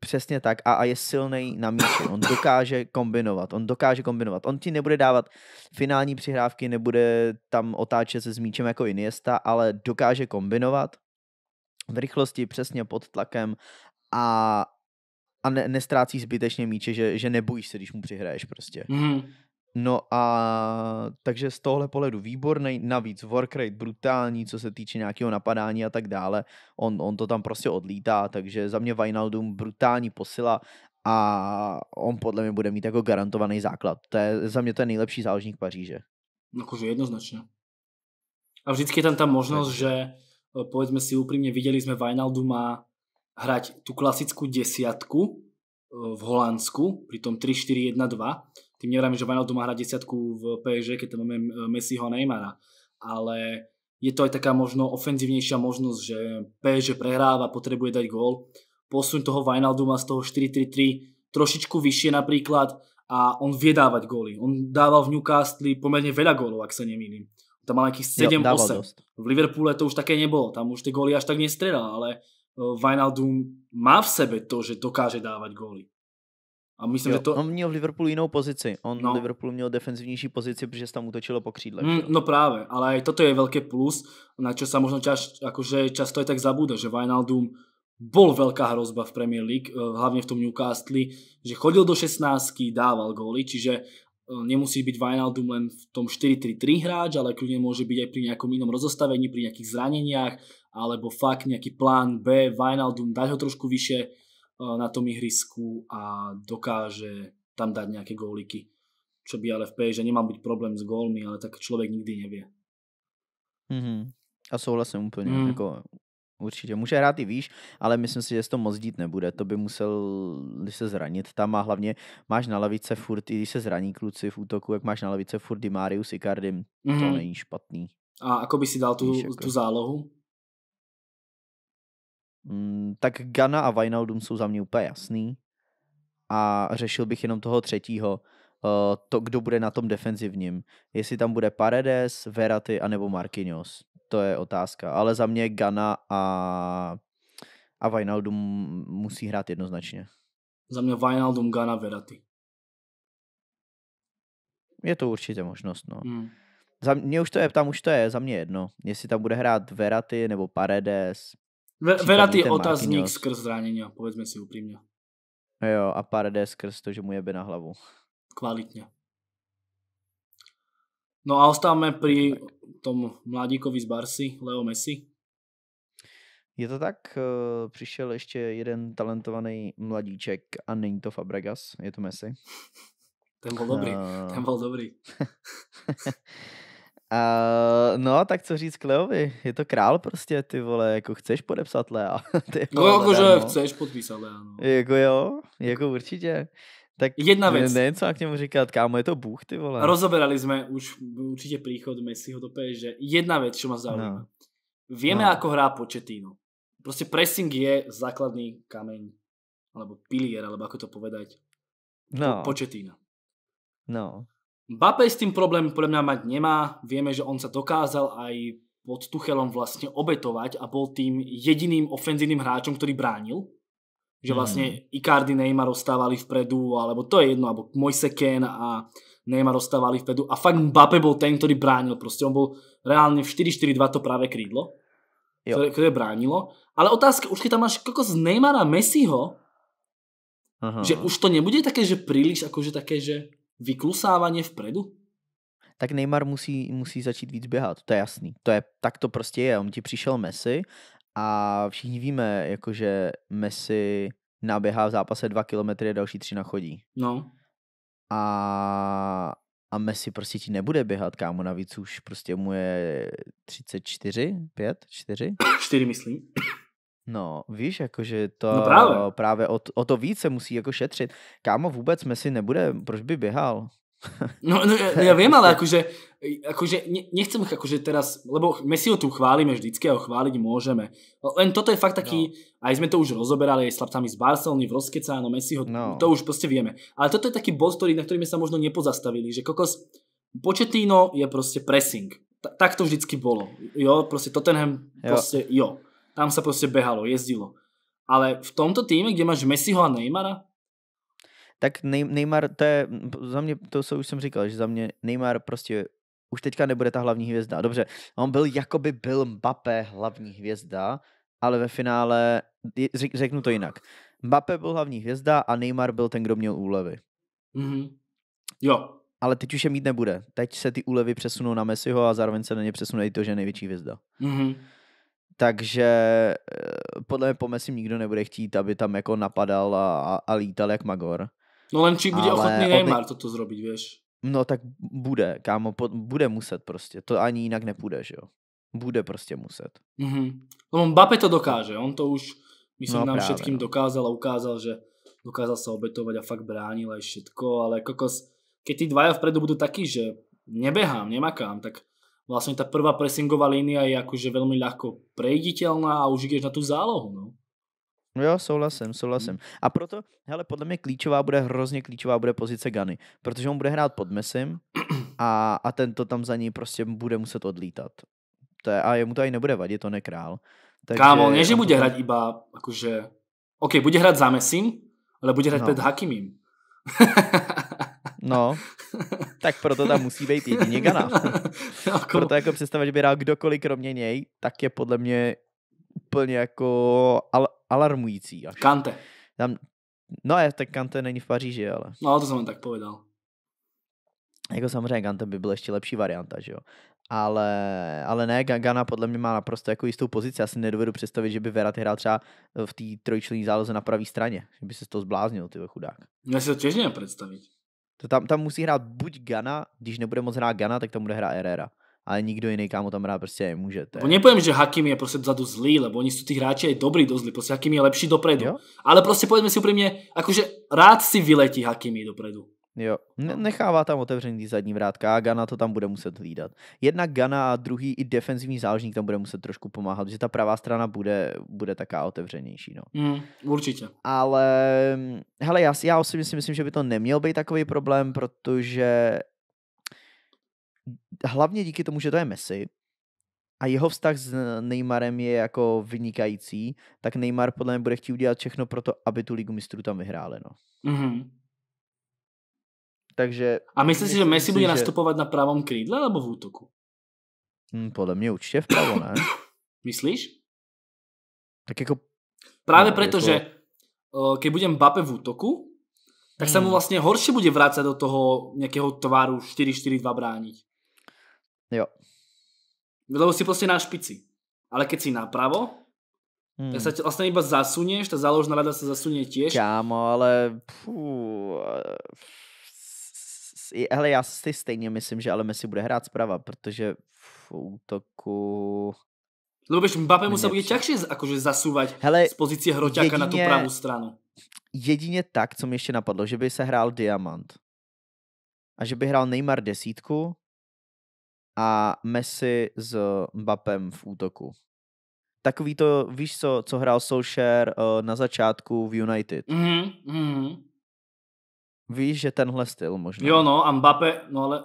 Přesně tak a, a je silný na míči. On dokáže kombinovat, on dokáže kombinovat. On ti nebude dávat finální přihrávky, nebude tam otáčet se s míčem jako Iniesta, ale dokáže kombinovat v rychlosti, přesně pod tlakem a a ne, nestrácí zbytečně míče, že, že nebojíš se, když mu přihraješ prostě. Mm. No a takže z tohle pohledu výborný, navíc workrate brutální, co se týče nějakého napadání a tak dále. On, on to tam prostě odlítá, takže za mě Vinaldum brutální posila a on podle mě bude mít jako garantovaný základ. To je za mě ten nejlepší záložník Paříže. Akože jednoznačně. A vždycky je tam ta možnost, že eh, povedzme si úprimne, videli sme Vinalduma hrať tú klasickú desiatku e, v Holandsku, pri tom 3-4-1-2. Tým nevrám, že Wijnaldum má hrať desiatku v PSG, keď tam máme e, Messiho a Neymara. Ale je to aj taká možno ofenzívnejšia možnosť, že PSG prehráva, potrebuje dať gól. Posuň toho má z toho 4-3-3 trošičku vyššie napríklad a on vie dávať góly. On dával v Newcastle pomerne veľa gólov, ak sa nemýlim. Tam mal nejakých 7-8. V Liverpoole to už také nebolo, tam už tie góly až tak nestredal, ale Vinaldum eh, má v sebe to, že dokáže dávat góly. A myslím, jo, že to... On měl v Liverpoolu jinou pozici. On no. v Liverpoolu měl defenzivnější pozici, protože se tam utočilo po křídle. Mm, no právě, ale i toto je velký plus, na čo se možná čas, jakože často je tak zabude, že Vinaldum bol velká hrozba v Premier League, eh, hlavně v tom Newcastle, že chodil do 16, dával góly, čiže eh, nemusí být Vinaldum len v tom 4-3-3 hráč, ale klidně může být i při nějakom jiném rozostavení, při nějakých zraněních, alebo fakt nejaký plán B, Vinaldum, dať ho trošku vyššie eh, na tom ihrisku a dokáže tam dať nejaké góliky. Čo by ale v PSG nemal byť problém s gólmi, ale tak človek nikdy nevie. Mm-hmm. A souhlasím úplne. Mm. Jako, určite může hrát i výš, ale myslím si, že to moc dít nebude. To by musel se zranit tam a hlavně máš na lavice furt, i když se zraní kluci v útoku, jak máš na lavice furt Dimarius Cardim, mm. to mhm. není špatný. A ako by si dal tu, Víš, jako- tu zálohu? Mm, tak Gana a Vinaldum jsou za mě úplně jasný a řešil bych jenom toho třetího, uh, to, kdo bude na tom defenzivním. Jestli tam bude Paredes, Veraty anebo Marquinhos. To je otázka. Ale za mě Gana a, a Vinaldum musí hrát jednoznačně. Za mě Vinaldum, Gana, Veraty. Je to určitě možnost, no. Hmm. Za mě už to je, tam už to je, za mě jedno. Jestli tam bude hrát Veraty nebo Paredes, Veda ty otazník Marquinhos. skrz zranění, povedzme si upřímně. Jo, a pár D skrz to, že mu jebe na hlavu. Kvalitně. No a ostáváme pri no tom mladíkovi z Barsi, Leo Messi. Je to tak, eh, přišel ještě jeden talentovaný mladíček a není to Fabregas, je to Messi. Ten byl dobrý, eh. ten byl dobrý. Uh, no, tak co říct Kleovi, je to král prostě, ty vole, jako chceš podepsat Lea. Ty, no, jakože no. chceš podpísat Lea. No. Jako jo, jako určitě. Tak Jedna věc. ne, co k němu říkat, kámo, je to Bůh, ty vole. Rozoberali jsme už určitě příchod Messiho do že Jedna věc, co má zaujíma. No. no. jak no. hrá Početino. Prostě pressing je základný kameň, alebo pilier, alebo ako to povedať. No. Početína. No. no. Mbappé s tým problém podľa mňa mať nemá. Vieme, že on sa dokázal aj pod Tuchelom vlastne obetovať a bol tým jediným ofenzívnym hráčom, ktorý bránil. Že mhm. vlastne mm. Icardi, Neymar ostávali vpredu, alebo to je jedno, alebo Ken a Neymar ostávali vpredu. A fakt Mbappé bol ten, ktorý bránil. Proste on bol reálne v 4-4-2 to práve krídlo, ktoré, ktoré bránilo. Ale otázka, už keď tam máš kokos Neymara Messiho, že už to nebude také, že príliš akože také, že vyklusávanie vpredu? tak Neymar musí, musí začít víc běhat, to je jasný. To je, tak to prostě je, on ti přišel Messi a všichni víme, jakože Messi naběhá v zápase dva kilometry a další tři nachodí. No. A, a Messi prostě ti nebude běhat, kámo, navíc už prostě mu je 34, 5, 4? 4 myslím. No, víš, jakože to no právě, právě o, to, o to více musí jako šetřit. Kámo, vůbec Messi nebude, proč by běhal? No, no já, no, já vím, ale jakože, jakože, nechcem jakože teraz, lebo Messiho tu chválíme, vždycky a ho chválit můžeme. Len toto je fakt taký, no. a jsme to už rozoberali s chlapcami z Barcelony, v Roskecáno, Messiho, no. to už prostě víme. Ale toto je taký bod, který na ktorým se možno nepozastavili, že kokos, početíno je prostě pressing. T tak to vždycky bolo. Jo, prostě Tottenham, jo. prostě jo. Tam sa prostě behalo, jezdilo. Ale v tomto týme, kde máš Messiho a Neymara, tak Neymar, to je, za mě, to co už jsem říkal, že za mě Neymar prostě už teďka nebude ta hlavní hvězda. Dobře, on byl, jakoby byl Mbappé hlavní hvězda, ale ve finále, řeknu to jinak. Mbappé byl hlavní hvězda a Neymar byl ten, kdo měl úlevy. Mm-hmm. Jo. Ale teď už je mít nebude. Teď se ty úlevy přesunou na Messiho a zároveň se na ně přesune i to, že je největší hvězda. Mm-hmm. Takže eh, podle mě po Messi nikdo nebude chtít, aby tam jako napadal a, a lítal jak Magor. No či bude Ale ochotný Neymar toto zrobit, víš. No tak bude, kámo, po, bude muset prostě, to ani jinak nepůjde, že jo. Bude prostě muset. Mm-hmm. No Bape to dokáže, on to už, myslím, no, nám právě, všetkým no. dokázal a ukázal, že dokázal se obetovat a fakt bránil a všetko, ale kokos, keď tí dvaja vpredu budou taky, že nebehám, nemakám, tak vlastne tá prvá pressingová línia je akože veľmi ľahko prejditeľná a už ideš na tú zálohu. No. no jo, souhlasím, souhlasím. Hm. A proto, hele, podle mě klíčová bude, hrozně klíčová bude pozice Gany, protože on bude hrát pod mesem a, a tento tam za ní prostě bude muset odlítat. To je, a jemu to ani nebude vadit, on je král. Takže, Kámo, ne, že bude hrát iba, jakože, OK, bude hrát za mesím, ale bude hrát no. před Hakimim. no, tak proto tam musí být jedině Gana. Jako- Proto jako představit, že by rád, kdokoliv kromě něj, tak je podle mě úplně jako al- alarmující. Až. Kante. Tam, no, tak Kante není v Paříži, ale... No, to jsem tak povedal. Jako samozřejmě Kante by byl ještě lepší varianta, že jo. Ale, ale ne, Gana podle mě má naprosto jako jistou pozici. Já si nedovedu představit, že by Verat hrál třeba v té trojčlenní záloze na pravé straně. Že by se z toho zbláznil, ty chudák. Já si to těžně představit. To tam, tam musí hrát buď Gana, když nebude moc hrát Gana, tak tam bude hrát Herrera. Ale nikdo jiný kámo tam hrát prostě nemůže. To je... Nepovím, že Hakim je prostě vzadu zlý, lebo oni jsou ty hráči i dobrý do zlí, prostě Hakim je lepší dopredu. Jo? Ale prostě povedzme si upřímně, jakože rád si vyletí Hakimi dopredu. Jo, no. nechává tam otevřený zadní vrátka a Gana to tam bude muset hlídat. Jednak Gana a druhý i defenzivní záložník tam bude muset trošku pomáhat, protože ta pravá strana bude, bude taká otevřenější. No. Mm, určitě. Ale hele, já, já osobně si myslím, že by to neměl být takový problém, protože hlavně díky tomu, že to je Messi, a jeho vztah s Neymarem je jako vynikající, tak Neymar podle mě bude chtít udělat všechno pro to, aby tu ligu mistrů tam vyhráli. No. Mm-hmm. Takže... A myslíš si, že Messi bude že... nastupovat na pravom krídle nebo v útoku? Hmm, podle mě určitě v pravo, ne? Myslíš? Tak jako... Právě no, proto, jako... že keď budem Bape v útoku, tak hmm. se mu hmm. vlastně horší bude vrátit do toho nějakého tváru 4-4-2 brániť. Jo. Lebo si prostě na špici. Ale keď si napravo, hmm. tak se vlastně iba zasunieš, ta záložná rada se zasunie tiež. Kámo, ale... Pfú, hele, já si stejně myslím, že ale Messi bude hrát zprava, protože v útoku... Lebo vieš, Mbappé musel bude těžší jakože zasúvať hele, z pozície hroťáka jedině, na tu pravou stranu. Jedině tak, co mi ještě napadlo, že by se hrál Diamant. A že by hrál Neymar desítku a Messi s Mbappem v útoku. Takový to, víš co, co hrál Solskjaer uh, na začátku v United. Mm-hmm. Víš, že tenhle styl možná. Jo, no, a Mbappé, no ale...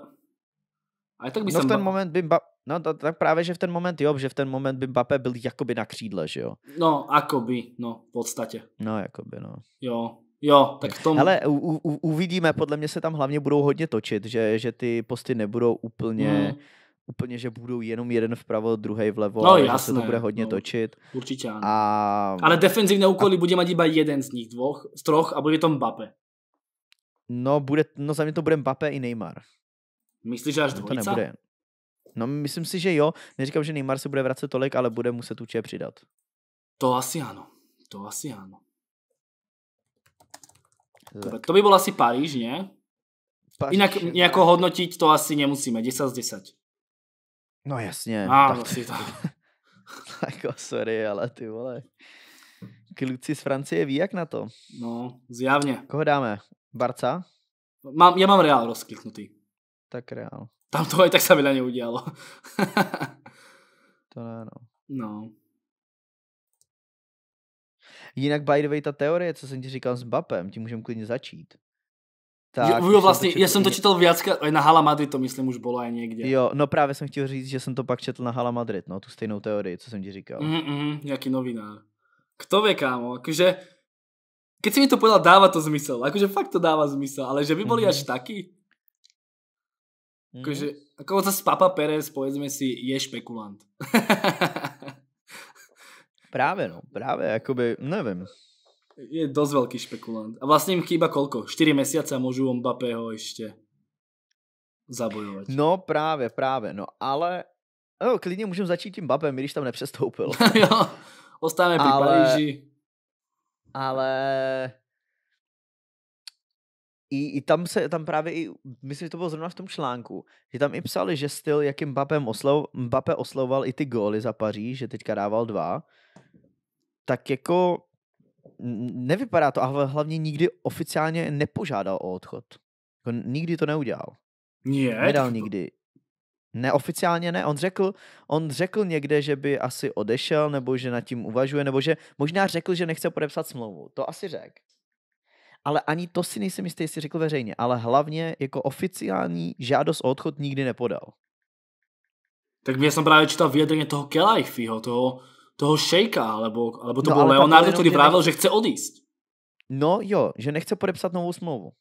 A tak by no v ten moment by Mbappé... No to, tak právě, že v ten moment, jo, že v ten moment by Mbappé byl jakoby na křídle, že jo? No, akoby, no, v podstatě. No, jakoby, no. Jo, Jo, tak v tom... Ale u, u, uvidíme, podle mě se tam hlavně budou hodně točit, že, že ty posty nebudou úplně, mm. úplně, že budou jenom jeden vpravo, druhý vlevo, no, ale jasné, že se to bude hodně no, točit. Určitě ano. A... Ale defenzivní úkoly a... bude mít iba jeden z nich dvoch, z troch a bude to Mbappe. No, bude, no za mě to bude Mbappé i Neymar. Myslíš, že až no, dvojica? To nebude. No, myslím si, že jo. Neříkám, že Neymar se bude vracet tolik, ale bude muset určitě přidat. To asi ano. To asi ano. Dobre, to by bylo asi Paríž, ne? Jinak nějak hodnotit to asi nemusíme. 10 z 10. No jasně. A tak, si vlastně to. Tako, oh, sorry, ale ty vole. Kluci z Francie ví, jak na to. No, zjavně. Koho dáme? Barca? Mám, já mám Real rozkliknutý. Tak Real. Tam to i tak se mi na ně udělalo. to ne, no. No. Jinak by the way, ta teorie, co jsem ti říkal s Bapem, ti můžeme klidně začít. Tak, jo, jo vlastně, já jsem to četl v Jacka, na Hala Madrid to myslím už bylo a někde. Jo, no právě jsem chtěl říct, že jsem to pak četl na Hala Madrid, no, tu stejnou teorii, co jsem ti říkal. Mm, mm, jaký novinář. Kto ví, kámo, jakože Keď si mi to povedal, dáva to zmysel. Akože fakt to dáva zmysel, ale že by boli mm-hmm. až takí? Mhm. Akože, mm-hmm. ako zase Papa Perez, povedzme si, je špekulant. práve, no, práve, akoby, nevím. Je dosť velký špekulant. A vlastně im chýba kolko? 4 mesiace a můžu Mbappého ještě zabojovať. No práve, práve, no ale no, oh, klidně můžeme začít tím Mbappem, když tam nepřestoupil. jo, ostáváme pri ale... Paríži ale i, i tam se, tam právě i, myslím, že to bylo zrovna v tom článku, že tam i psali, že styl, jakým Mbappé oslov, Mbappé oslovoval i ty góly za Paříž, že teďka dával dva, tak jako nevypadá to, ale hlavně nikdy oficiálně nepožádal o odchod. Jako nikdy to neudělal. Nie, Nedal nikdy Neoficiálně ne, on řekl, on řekl někde, že by asi odešel, nebo že nad tím uvažuje, nebo že možná řekl, že nechce podepsat smlouvu. To asi řekl. Ale ani to si nejsem jistý, jestli řekl veřejně, ale hlavně jako oficiální žádost o odchod nikdy nepodal. Tak mě jsem právě čítal vyjadrně toho Kelajfiho, toho, toho šejka, alebo, alebo to no, byl Leonardo, který právě, že chce odjíst. No jo, že nechce podepsat novou smlouvu.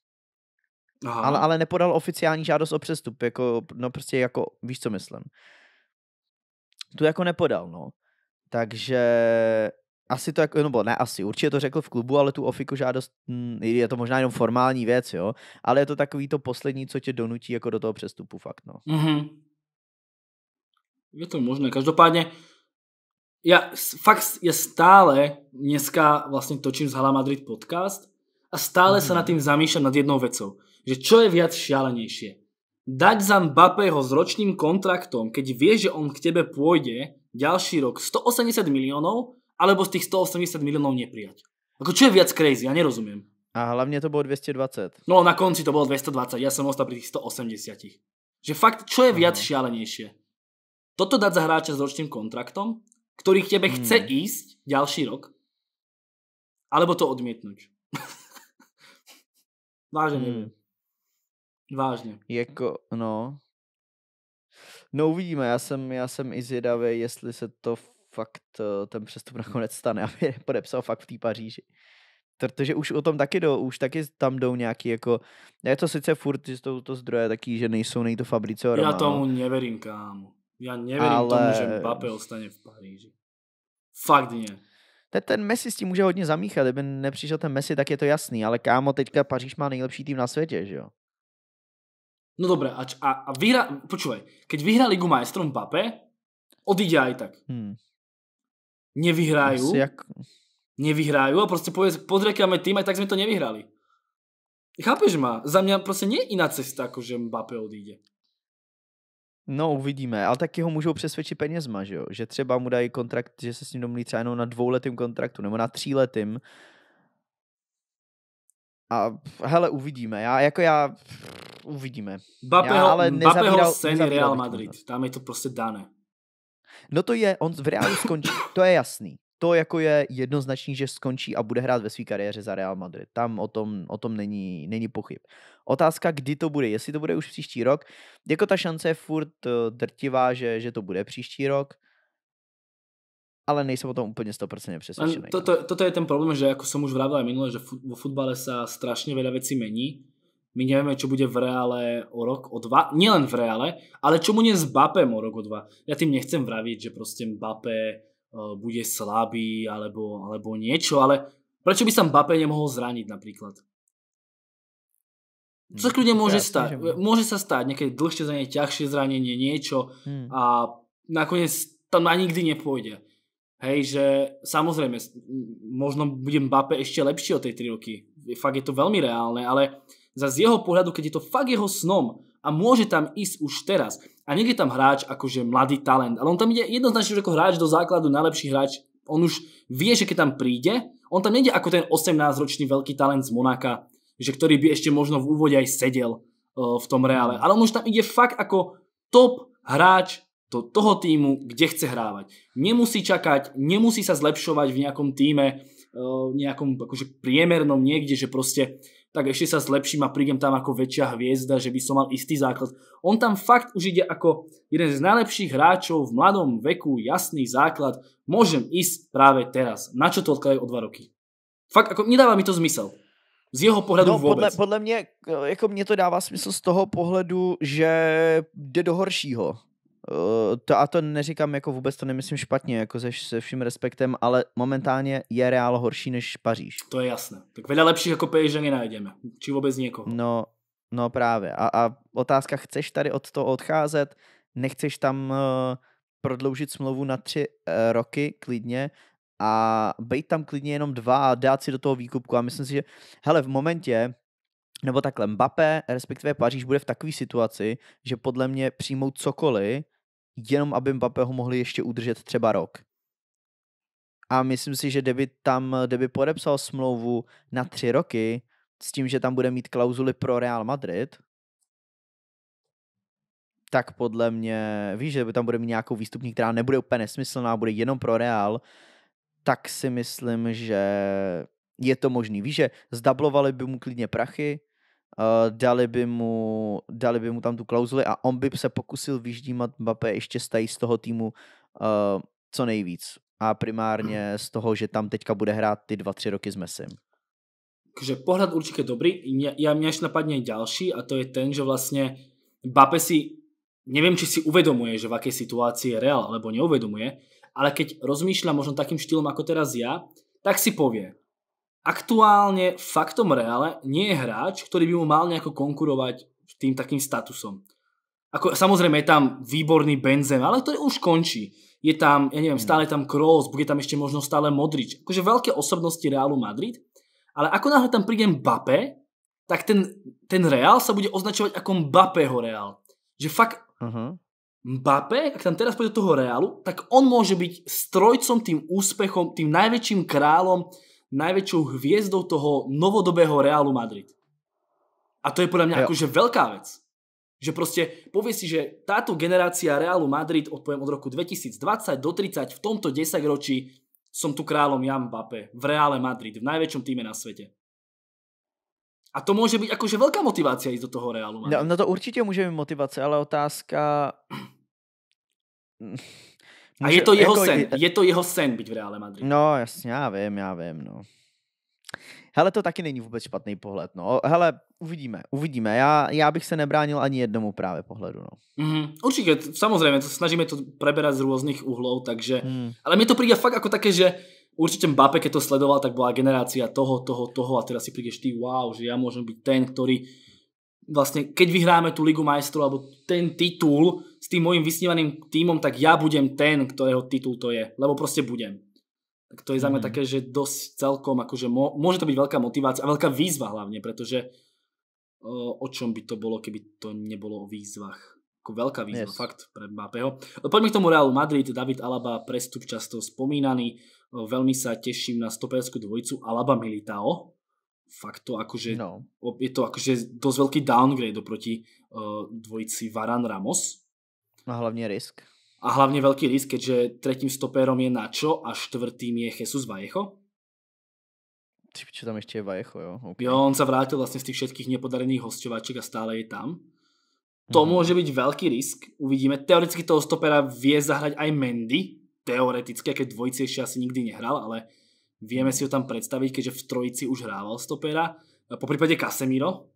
Aha. Ale, ale nepodal oficiální žádost o přestup, jako, no prostě jako, víš, co myslím. Tu jako nepodal, no. Takže asi to jako, nebo ne asi, určitě to řekl v klubu, ale tu ofiku žádost, hm, je to možná jenom formální věc, jo, ale je to takový to poslední, co tě donutí jako do toho přestupu, fakt, no. Mm-hmm. Je to možné, každopádně já fakt je stále, dneska vlastně točím z Hala Madrid podcast a stále mm-hmm. se nad mhm. tím zamýšlím nad jednou věcou že čo je viac šialenejšie. Dať za Mbappého s ročným kontraktom, keď vie, že on k tebe pôjde ďalší rok 180 miliónov, alebo z tých 180 miliónov neprijať. Ako čo je viac crazy, ja nerozumiem. A hlavně to bylo 220. No na konci to bylo 220, já jsem ostal pri tých 180. Že fakt, čo je viac Aha. šialenejšie? Toto dať za hráča s ročným kontraktom, ktorý k tebe chce hmm. ísť ďalší rok, alebo to odmietnúť. Vážne hmm. nevím. Vážně. Jako, no. No uvidíme, já jsem, já jsem i zvědavý, jestli se to fakt, eh, ten přestup nakonec stane, aby podepsal fakt v té Paříži. Protože už o tom taky jdou, už taky tam jdou nějaký jako, je to sice furt z tohoto zdroje taky, že nejsou nejto Fabrice Já tomu neverím, kámo. Já neverím ale... tomu, že Mbappé ostane v Paříži. Fakt ne. Ten, ten Messi s tím může hodně zamíchat, kdyby nepřišel ten Messi, tak je to jasný, ale kámo, teďka Paříž má nejlepší tým na světě, že jo? No dobre, a, a, a vyhra, počúvaj, keď vyhrá Ligu majstrom Mbappé, odíde aj tak. Hmm. Nevyhrajú. jak... Nevyhrajú a proste povie, podrekáme tým, aj tak sme to nevyhrali. Chápeš ma? Za mňa proste nie je iná cesta, ako že Mbappé odíde. No, uvidíme, ale taky ho můžou přesvědčit penězma, že jo? Že třeba mu dají kontrakt, že se s ním domluví třeba jenom na dvouletým kontraktu nebo na tříletým. A hele, uvidíme. Já, jako já, uvidíme. Bapeho, ale ale Bapeho sen je Real Madrid, to. tam je to prostě dané. No to je, on v Realu skončí, to je jasný. To jako je jednoznačný, že skončí a bude hrát ve své kariéře za Real Madrid. Tam o tom, o tom není, není pochyb. Otázka, kdy to bude, jestli to bude už příští rok. Jako ta šance je furt eh, drtivá, že, že to bude příští rok ale nejsem o tom úplně 100% přesvědčený. Toto, toto je ten problém, že jako som už vravil minule, že vo fotbale sa strašne veľa vecí mení my nevieme, čo bude v reále o rok, o dva. Nielen v reále, ale čo bude s Bapem o rok, o dva. Ja tým nechcem vraviť, že proste Bape eh, bude slabý alebo, alebo niečo, ale prečo by sa Bape nemohol zraniť napríklad? Hmm, co sa kľudne môže Jasne, stať. Môže sa stať nejaké dlhšie zranenie, ťažšie zranenie, niečo hmm. a nakoniec tam na nikdy nepôjde. Hej, že samozrejme, možno budem Bape ešte lepšie od tej 3 roky. Fakt je to veľmi reálne, ale za z jeho pohľadu, keď je to fakt jeho snom a môže tam ísť už teraz a niekde tam hráč akože mladý talent, ale on tam ide jednoznačne ako hráč do základu, najlepší hráč, on už vie, že keď tam príde, on tam nejde ako ten 18-ročný veľký talent z Monaka, že ktorý by ešte možno v úvode aj sedel uh, v tom reále, ale on už tam ide fakt ako top hráč do toho týmu, kde chce hrávať. Nemusí čakať, nemusí sa zlepšovať v nejakom týme, e, nejakom akože priemernom niekde, že proste tak ešte sa zlepším a prídem tam ako väčšia hviezda, že by som mal istý základ. On tam fakt už ide ako jeden z najlepších hráčov v mladom veku, jasný základ, môžem ísť práve teraz. Na čo to odkladajú o dva roky? Fakt, ako nedáva mi to zmysel. Z jeho pohledu no, vůbec. Podle, podle mě, jako mě to dává smysl z toho pohledu, že jde do horšího. Eh, to a to neříkám jako vůbec, to nemyslím špatně, jako se, se vším respektem, ale momentálně je Real horší než Paříž. To je jasné. Tak vedle lepších jako Pařížany najdeme. Či vůbec někoho. No, no právě. A, a otázka, chceš tady od toho odcházet? Nechceš tam uh, prodloužit smlouvu na tři uh, roky klidně a být tam klidně jenom dva a dát si do toho výkupku. A myslím si, že hele, v momentě, nebo takhle, Mbappé, respektive Paříž bude v takové situaci, že podle mě přijmout cokoliv, jenom aby Mbappé ho mohli ještě udržet třeba rok. A myslím si, že kdyby tam, kdyby podepsal smlouvu na tři roky, s tím, že tam bude mít klauzuly pro Real Madrid, tak podle mě, víš, že by tam bude mít nějakou výstupní, která nebude úplně nesmyslná, bude jenom pro Real, tak si myslím, že je to možný. Víš, že zdablovali by mu klidně prachy, Eh, dali by, mu, dali by mu tam tu klauzuli a on by se pokusil vyždímat Mbappé ještě stají z toho týmu uh, co nejvíc. A primárně hmm. z toho, že tam teďka bude hrát ty dva, tři roky s Messim. Takže pohled určitě dobrý. já mě až napadne další a to je ten, že vlastně Mbappé si, neviem, či si uvedomuje, že v akej situácii je Real, alebo neuvedomuje, ale keď rozmýšľa možno takým štýlom ako teraz ja, tak si povie, aktuálne faktom reále nie je hráč, ktorý by mu mal nejako konkurovať tým takým statusom. Ako, samozrejme je tam výborný Benzem, ale to už končí. Je tam, ja neviem, stále tam Kroos, bude tam ešte možno stále Modrič. Akože veľké osobnosti Realu Madrid, ale ako náhle tam príde Mbappé, tak ten, ten Real sa bude označovať ako Mbappého Real. Že fakt uh-huh. Mbappé, ak tam teraz pôjde do toho Realu, tak on môže byť strojcom, tým úspechom, tým najväčším králom najväčšou hviezdou toho novodobého Realu Madrid. A to je podľa mňa akože veľká vec. Že proste povie si, že táto generácia Realu Madrid, odpoviem od roku 2020 do 30, v tomto 10 ročí som tu kráľom Jan Bape v Reále Madrid, v najväčšom týme na svete. A to může být akože velká motivace jít do toho Realu. Madrid. No, no to určitě môže byť motivace, ale otázka... A je to jeho jako, sen, je to jeho sen být v Reále Madrid. No jasně, já vím, já vím, no. Hele, to taky není vůbec špatný pohled, no. Hele, uvidíme, uvidíme. Já, já bych se nebránil ani jednomu právě pohledu, no. Mm-hmm. Určitě, samozřejmě, to snažíme to preberat z různých úhlů, takže... Mm. Ale mi to přijde fakt jako také, že určitě Mbappé, když to sledoval, tak byla generace toho, toho, toho a teda si přijdeš ty, wow, že já můžu být ten, který vlastne, keď vyhráme tú Ligu majstrov alebo ten titul s tým môjim vysnívaným týmom, tak ja budem ten, ktorého titul to je, lebo proste budem. Tak to je za mňa mhm. také, že dosť celkom, akože môže to byť veľká motivácia a veľká výzva hlavne, pretože o čom by to bolo, keby to nebolo o výzvach. Ako veľká výzva, yes. fakt, pre Mbappého. Poďme k tomu Realu Madrid, David Alaba, prestup často spomínaný, veľmi sa teším na stoperskú dvojicu Alaba Militao, fakt to akože, no. je to akože dosť veľký downgrade oproti uh, dvojici Varan Ramos. A hlavne risk. A hlavne veľký risk, keďže tretím stopérom je Nacho a štvrtým je Jesus Vallejo. Čo tam ešte je Vallejo, jo? Okay. Jo, on sa vrátil vlastne z tých všetkých nepodarených hostovaček a stále je tam. To mm. môže byť veľký risk, uvidíme. Teoreticky toho stopera vie zahrať aj Mendy, teoreticky, keď dvojci ešte asi nikdy nehral, ale uh, Vieme si ho tam predstaviť, keďže v trojici už hrával stopera. Po prípade Casemiro,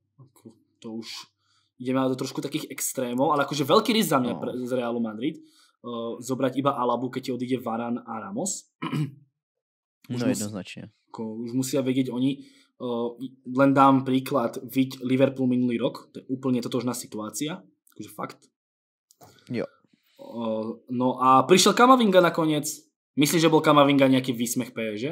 to už ideme do trošku takých extrémov, ale akože veľký rys za mňa no. z Realu Madrid eh, zobrať iba Alabu, keď odíde Varan a Ramos. No, už no mus, jednoznačne. Ko, už musia vedieť oni. Eh, len dám príklad, viď Liverpool minulý rok, to je úplne totožná situácia, akože fakt. Jo. Eh, no a prišiel Kamavinga nakoniec, Myslíš, že byl Kamavinga nějaký výsmech PSG?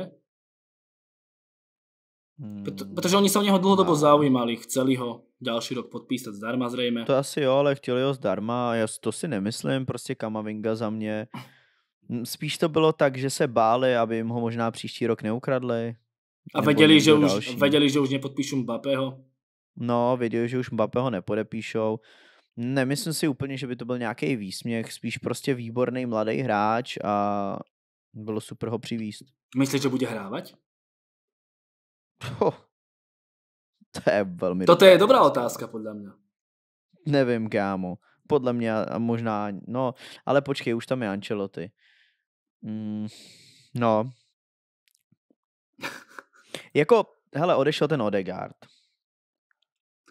Hmm. Proto, protože oni se o něho dlouhodobo no. zaujímali, chceli ho další rok podpísat zdarma zřejmě. To asi jo, ale chtěli ho zdarma, já to si nemyslím, prostě Kamavinga za mě. Hm, spíš to bylo tak, že se báli, aby jim ho možná příští rok neukradli. A věděli že, už, další. věděli, že už nepodpíšu Mbappého? No, věděli, že už Mbappého nepodepíšou. Nemyslím si úplně, že by to byl nějaký výsměch, spíš prostě výborný mladý hráč a bylo super ho přivíst. Myslíš, že bude hrávat? to je velmi... Toto dobrá. je dobrá otázka, podle mě. Nevím, kámo. Podle mě možná, no, ale počkej, už tam je Ancelotti. Mm, no. jako, hele, odešel ten Odegaard.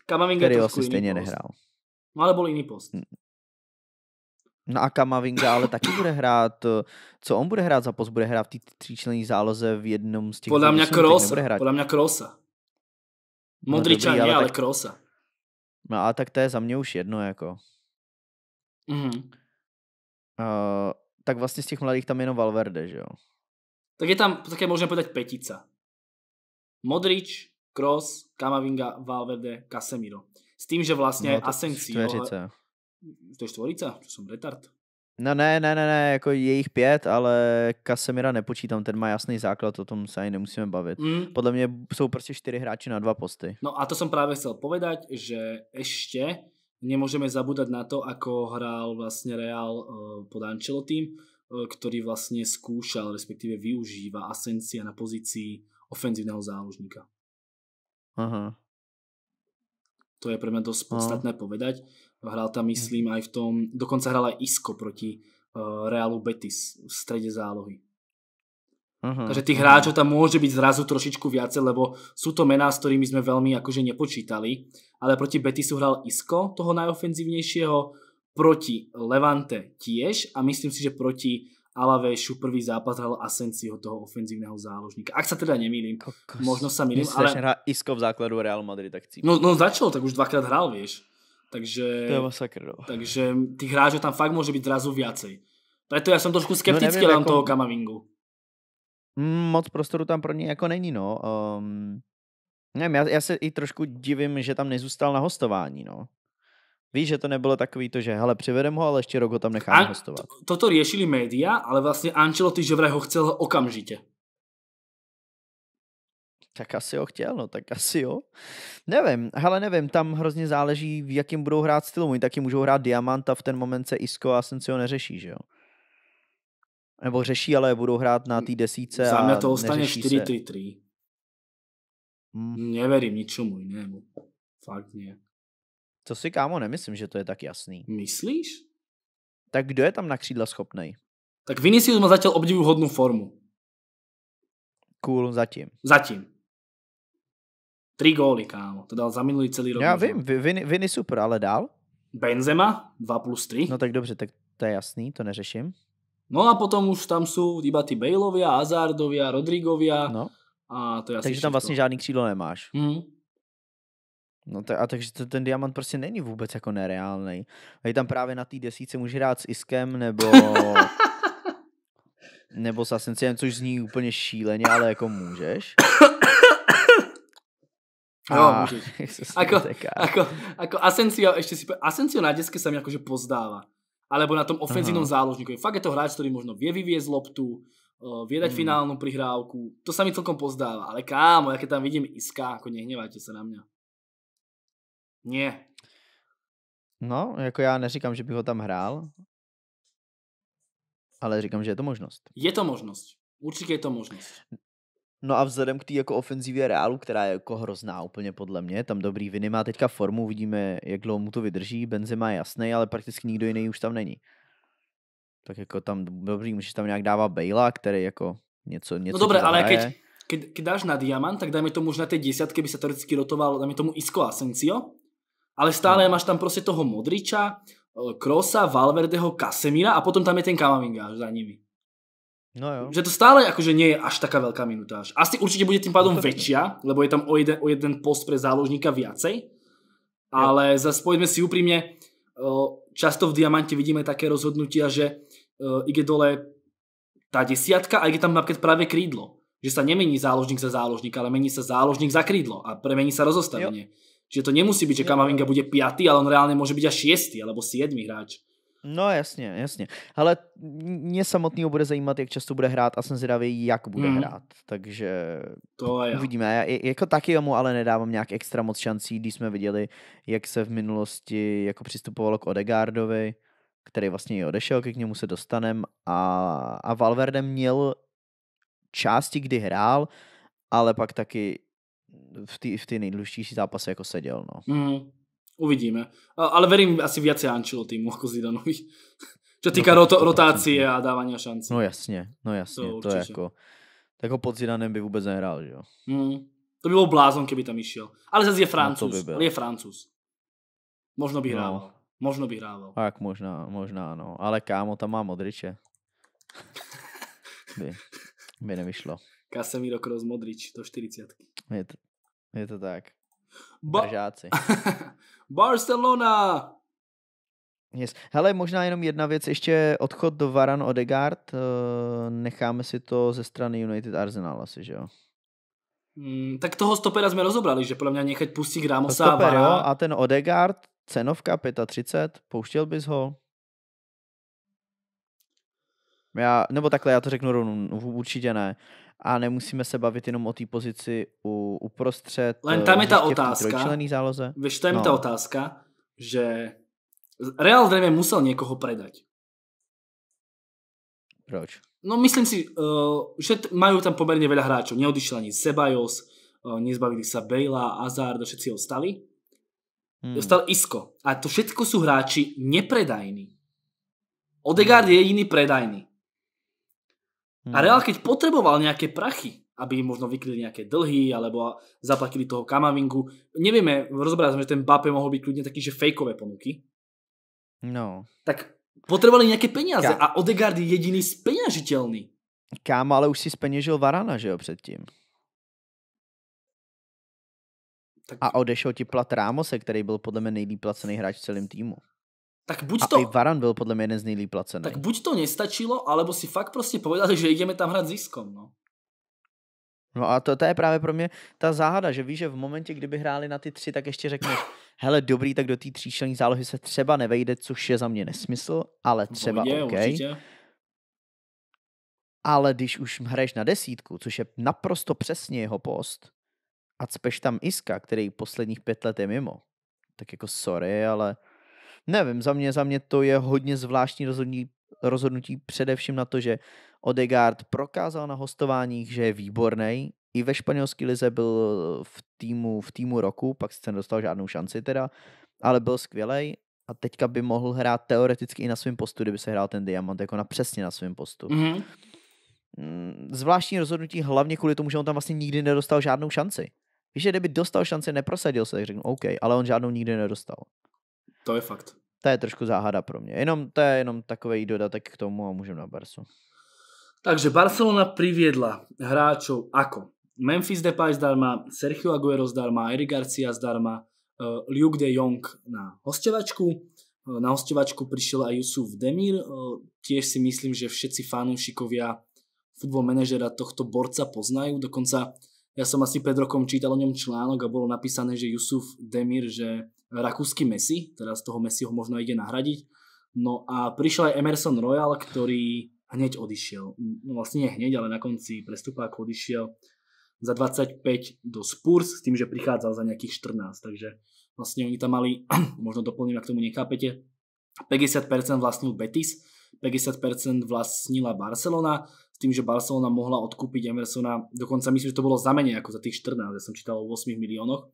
Kamavinga který asi stejně post. nehrál. No ale byl jiný post. No a Kamavinga ale taky bude hrát, eh, co on bude hrát za post, bude hrát v té tříčlenní záloze v jednom z těch... Podle mě Krosa, podle mě Krosa. Modričan no, dobrý, ale tak... Krosa. No a tak to je za mě už jedno, jako. Mm-hmm. Uh, tak vlastně z těch mladých tam jenom Valverde, že jo? Tak je tam také možná podat petica. Modrič, Kroos, Kamavinga, Valverde, Casemiro. S tím, že vlastně no, Asensio... Je to čtvorica, to jsem retard. No ne, ne, ne, ne, jako je jich pět, ale Kasemira nepočítám, ten má jasný základ, o tom se ani nemusíme bavit. Mm. Podle mě jsou prostě čtyři hráči na dva posty. No a to jsem právě chcel povedať, že ještě nemůžeme zabudat na to, ako hrál vlastně Real eh, pod Ancelotým, uh, eh, který vlastně skúšal, respektive využívá Asensia na pozici ofenzivného záložníka. Aha. To je pro mě dost no. podstatné Aha. povedať. Hrál tam, myslím, aj v tom, dokonce hrál aj Isco proti eh, Realu Betis v strede zálohy. Mhm, Takže tých mhm. hráčov tam môže byť zrazu trošičku viacej, lebo sú to mená, s ktorými sme veľmi akože nepočítali, ale proti Betisu hral Isco, toho najofenzívnejšieho, proti Levante tiež a myslím si, že proti Alavešu prvý zápas hral Asensiho, toho ofenzívneho záložníka. Ak sa teda nemýlim, možno sa mýlim, ale... Isco v základu Real Madrid, tak cím. No, no začal, tak už dvakrát hral, vieš. Takže, to je masakr, no. takže tých hráčov tam fakt môže byť zrazu viacej. Preto ja som trošku no, skeptický no, nevím, len jako... toho Kamavingu. Mm, moc prostoru tam pro něj jako není, no. Um, nevím, já, já se i trošku divím, že tam nezůstal na hostování, no. Víš, že to nebylo takový to, že hele, přivedem ho, ale ještě rok ho tam necháme hostovat. To Toto riešili média, ale vlastně Ancelotti že vraj ho chcel okamžitě. Tak asi ho chtěl, no tak asi jo. Nevím, hele nevím, tam hrozně záleží, v jakým budou hrát stylu. Oni taky můžou hrát Diamant a v ten moment se Isko a Asensio neřeší, že jo? Nebo řeší, ale budou hrát na té desíce Za mě to ostane 4-3-3. Hmm. Neverím ničomu jinému. Fakt ne. Co si, kámo, nemyslím, že to je tak jasný. Myslíš? Tak kdo je tam na křídla schopnej? Tak Vinicius má zatím obdivuhodnou formu. Cool, zatím. Zatím. Tri góly, kámo. To dal za minulý celý rok. Já vím, Viny, Viny super, ale dál? Benzema, 2 plus 3. No tak dobře, tak to je jasný, to neřeším. No a potom už tam jsou iba ty Bailovia, Hazardovia, Rodrigovia. No. A to je Takže tam vlastně žádný křídlo nemáš. Hmm. No to, a takže to, ten diamant prostě není vůbec jako nereálný. A je tam právě na té desíce může hrát s Iskem nebo... nebo s Asenciem, což zní úplně šíleně, ale jako můžeš. Jo, ah, můžeš. Ako, ako, ako Asensio, ešte si, Asensio na deske sa mi akože pozdáva. Alebo na tom ofenzívnom uh -huh. záložníku. Je fakt je to hráč, ktorý možno vie vyviezť loptu, eh, vie dať mm. finálnu prihrávku. To sa mi celkom pozdáva. Ale kámo, ja keď tam vidím Iska, ako nehnevajte sa na mňa. Nie. No, jako já neříkám, že bych ho tam hrál, ale říkám, že je to možnost. Je to možnost. Určitě je to možnost. No a vzhledem k té jako ofenzivě Reálu, která je jako hrozná úplně podle mě, tam dobrý viny má teďka formu, vidíme, jak dlouho mu to vydrží, Benzema je jasný, ale prakticky nikdo jiný už tam není. Tak jako tam dobrý, můžeš tam nějak dávat Bejla, který jako něco, no něco No dobré, ale keď, keď, keď, dáš na diamant, tak dajme tomu už na té desiatky by se teoreticky rotoval, dajme tomu Isco Asensio, ale stále no. máš tam prostě toho Modriča, eh, Krosa, Valverdeho, Kasemíra a potom tam je ten Kamavinga za nimi. No jo. Že to stále akože nie je až taká veľká minutáž. Asi určite bude tým pádom no väčšia, lebo je tam o jeden, o jeden post pre záložníka viacej. Ale zase povedme si úprimne, eh, často v Diamante vidíme také rozhodnutia, že eh, ide dole tá desiatka a ide tam napríklad práve krídlo. Že sa nemení záložník za záložník, ale mení sa záložník za krídlo a premení sa rozostavenie. Jo. Čiže to nemusí byť, že Kamavinga bude piatý, ale on reálne môže byť až šiestý alebo siedmy hráč. No jasně, jasně. Ale mě samotného bude zajímat, jak často bude hrát a jsem zvědavý, jak bude hmm. hrát. Takže to je. uvidíme. Já, jako taky mu ale nedávám nějak extra moc šancí, když jsme viděli, jak se v minulosti jako přistupovalo k Odegaardovi, který vlastně i odešel, k němu se dostanem a, a Valverde měl části, kdy hrál, ale pak taky v ty, v ty nejdůležitější zápasy jako seděl. No. Hmm. Uvidíme. Ale verím asi viacej týmu ako Zidanovi. Čo týka no, roto, rotácie a dávania šance. No jasně, no jasně, to, to je tak ho pod Zidanem by vůbec nehrál, že jo? Mm, to by bol blázon, kdyby tam išiel. Ale zase je Francúz. no by je Francúz. Možno by no. hrával. No. Možno by hrával. Tak možná, možná no. Ale kámo, tam má Modriče. by, by nevyšlo. Kasemiro Kroos Modrič, to 40. Je to, je to tak. Bo... Držáci. Barcelona! Yes. Hele, možná jenom jedna věc, ještě odchod do Varan Odegaard, eh, necháme si to ze strany United Arsenal asi, že jo? Mm, tak toho stopera jsme rozobrali, že podle mě nechat pustí Ramosa a jo, a ten Odegaard, cenovka 35, pouštěl bys ho? Já, nebo takhle, já to řeknu rovnou, určitě ne. Uh, a nemusíme se bavit jenom o té pozici u, uprostřed. Len tam je eh, ta otázka, záloze. Víš, tam je no. ta otázka, že Real zřejmě musel někoho predať. Proč? No myslím si, uh, že mají tam poměrně veľa hráčov. Neodišiel ani Sebajos, uh, nezbavili se Bejla, Azard, všetci ostali. Hmm. Ostal Isko. A to všetko jsou hráči nepredajní. Odegaard je jediný predajný. A Real, hmm. keď potreboval nejaké prachy, aby im možno vykryli nejaké dlhy alebo zaplatili toho Kamavingu. Nevieme, rozbrali sme, že ten Bape mohol byť kľudne taký, že fejkové ponuky. No. Tak potrebovali nejaké peniaze Ka- a Odegaard je jediný speňažiteľný. Kámo, ale už si speňažil Varana, že jo, předtím. Tak... A odešel ti plat Rámose, který byl podle mě nejlíp placený hráč v celém týmu. Tak buď a to... i Varan byl podle mě jeden z nejlíp placených. Tak buď to nestačilo, alebo si fakt prostě povedal, že jdeme tam hrát ziskom, no. No a to, to je právě pro mě ta záhada, že víš, že v momentě, kdyby hráli na ty tři, tak ještě řekneš, hele, dobrý, tak do té tříšlení zálohy se třeba nevejde, což je za mě nesmysl, ale no, třeba Pohodě, OK. Určitě. Ale když už hraješ na desítku, což je naprosto přesně jeho post, a cpeš tam Iska, který posledních pět let je mimo, tak jako sorry, ale Nevím, za mě, za mě to je hodně zvláštní rozhodnutí, rozhodnutí především na to, že Odegaard prokázal na hostováních, že je výborný. I ve španělské lize byl v týmu, v týmu roku, pak se nedostal žádnou šanci teda, ale byl skvělej a teďka by mohl hrát teoreticky i na svém postu, kdyby se hrál ten diamant, jako na přesně na svém postu. Mm-hmm. Zvláštní rozhodnutí hlavně kvůli tomu, že on tam vlastně nikdy nedostal žádnou šanci. Víš, že kdyby dostal šanci, neprosadil se, tak řeknu OK, ale on žádnou nikdy nedostal. To je fakt. To je trošku záhada pro mě. Jenom to je jenom takový dodatek k tomu a můžeme na Barsu. Takže Barcelona priviedla hráčov ako Memphis Depay zdarma, Sergio Aguero zdarma, Eric Garcia zdarma, eh, Luke de Jong na hostevačku, eh, na hostevačku prišiel aj Jusuf Demir, eh, tiež si myslím, že všetci fanúšikovia futbol manažera tohto borca poznajú, dokonca ja som asi pred rokom čítal o ňom článok a bolo napísané, že Jusuf Demir, že rakúsky Messi, teraz toho Messiho možno ide nahradiť. No a prišiel aj Emerson Royal, ktorý hneď odišiel. No vlastne nie hneď, ale na konci prestupáku odišiel za 25 do Spurs s tým, že prichádzal za nejakých 14. Takže vlastne oni tam mali, možno doplním, ak tomu nechápete, 50% vlastnil Betis, 50% vlastnila Barcelona, s tým, že Barcelona mohla odkúpiť Emersona, dokonca myslím, že to bolo za menej ako za tých 14, ja som čítal o 8 miliónoch,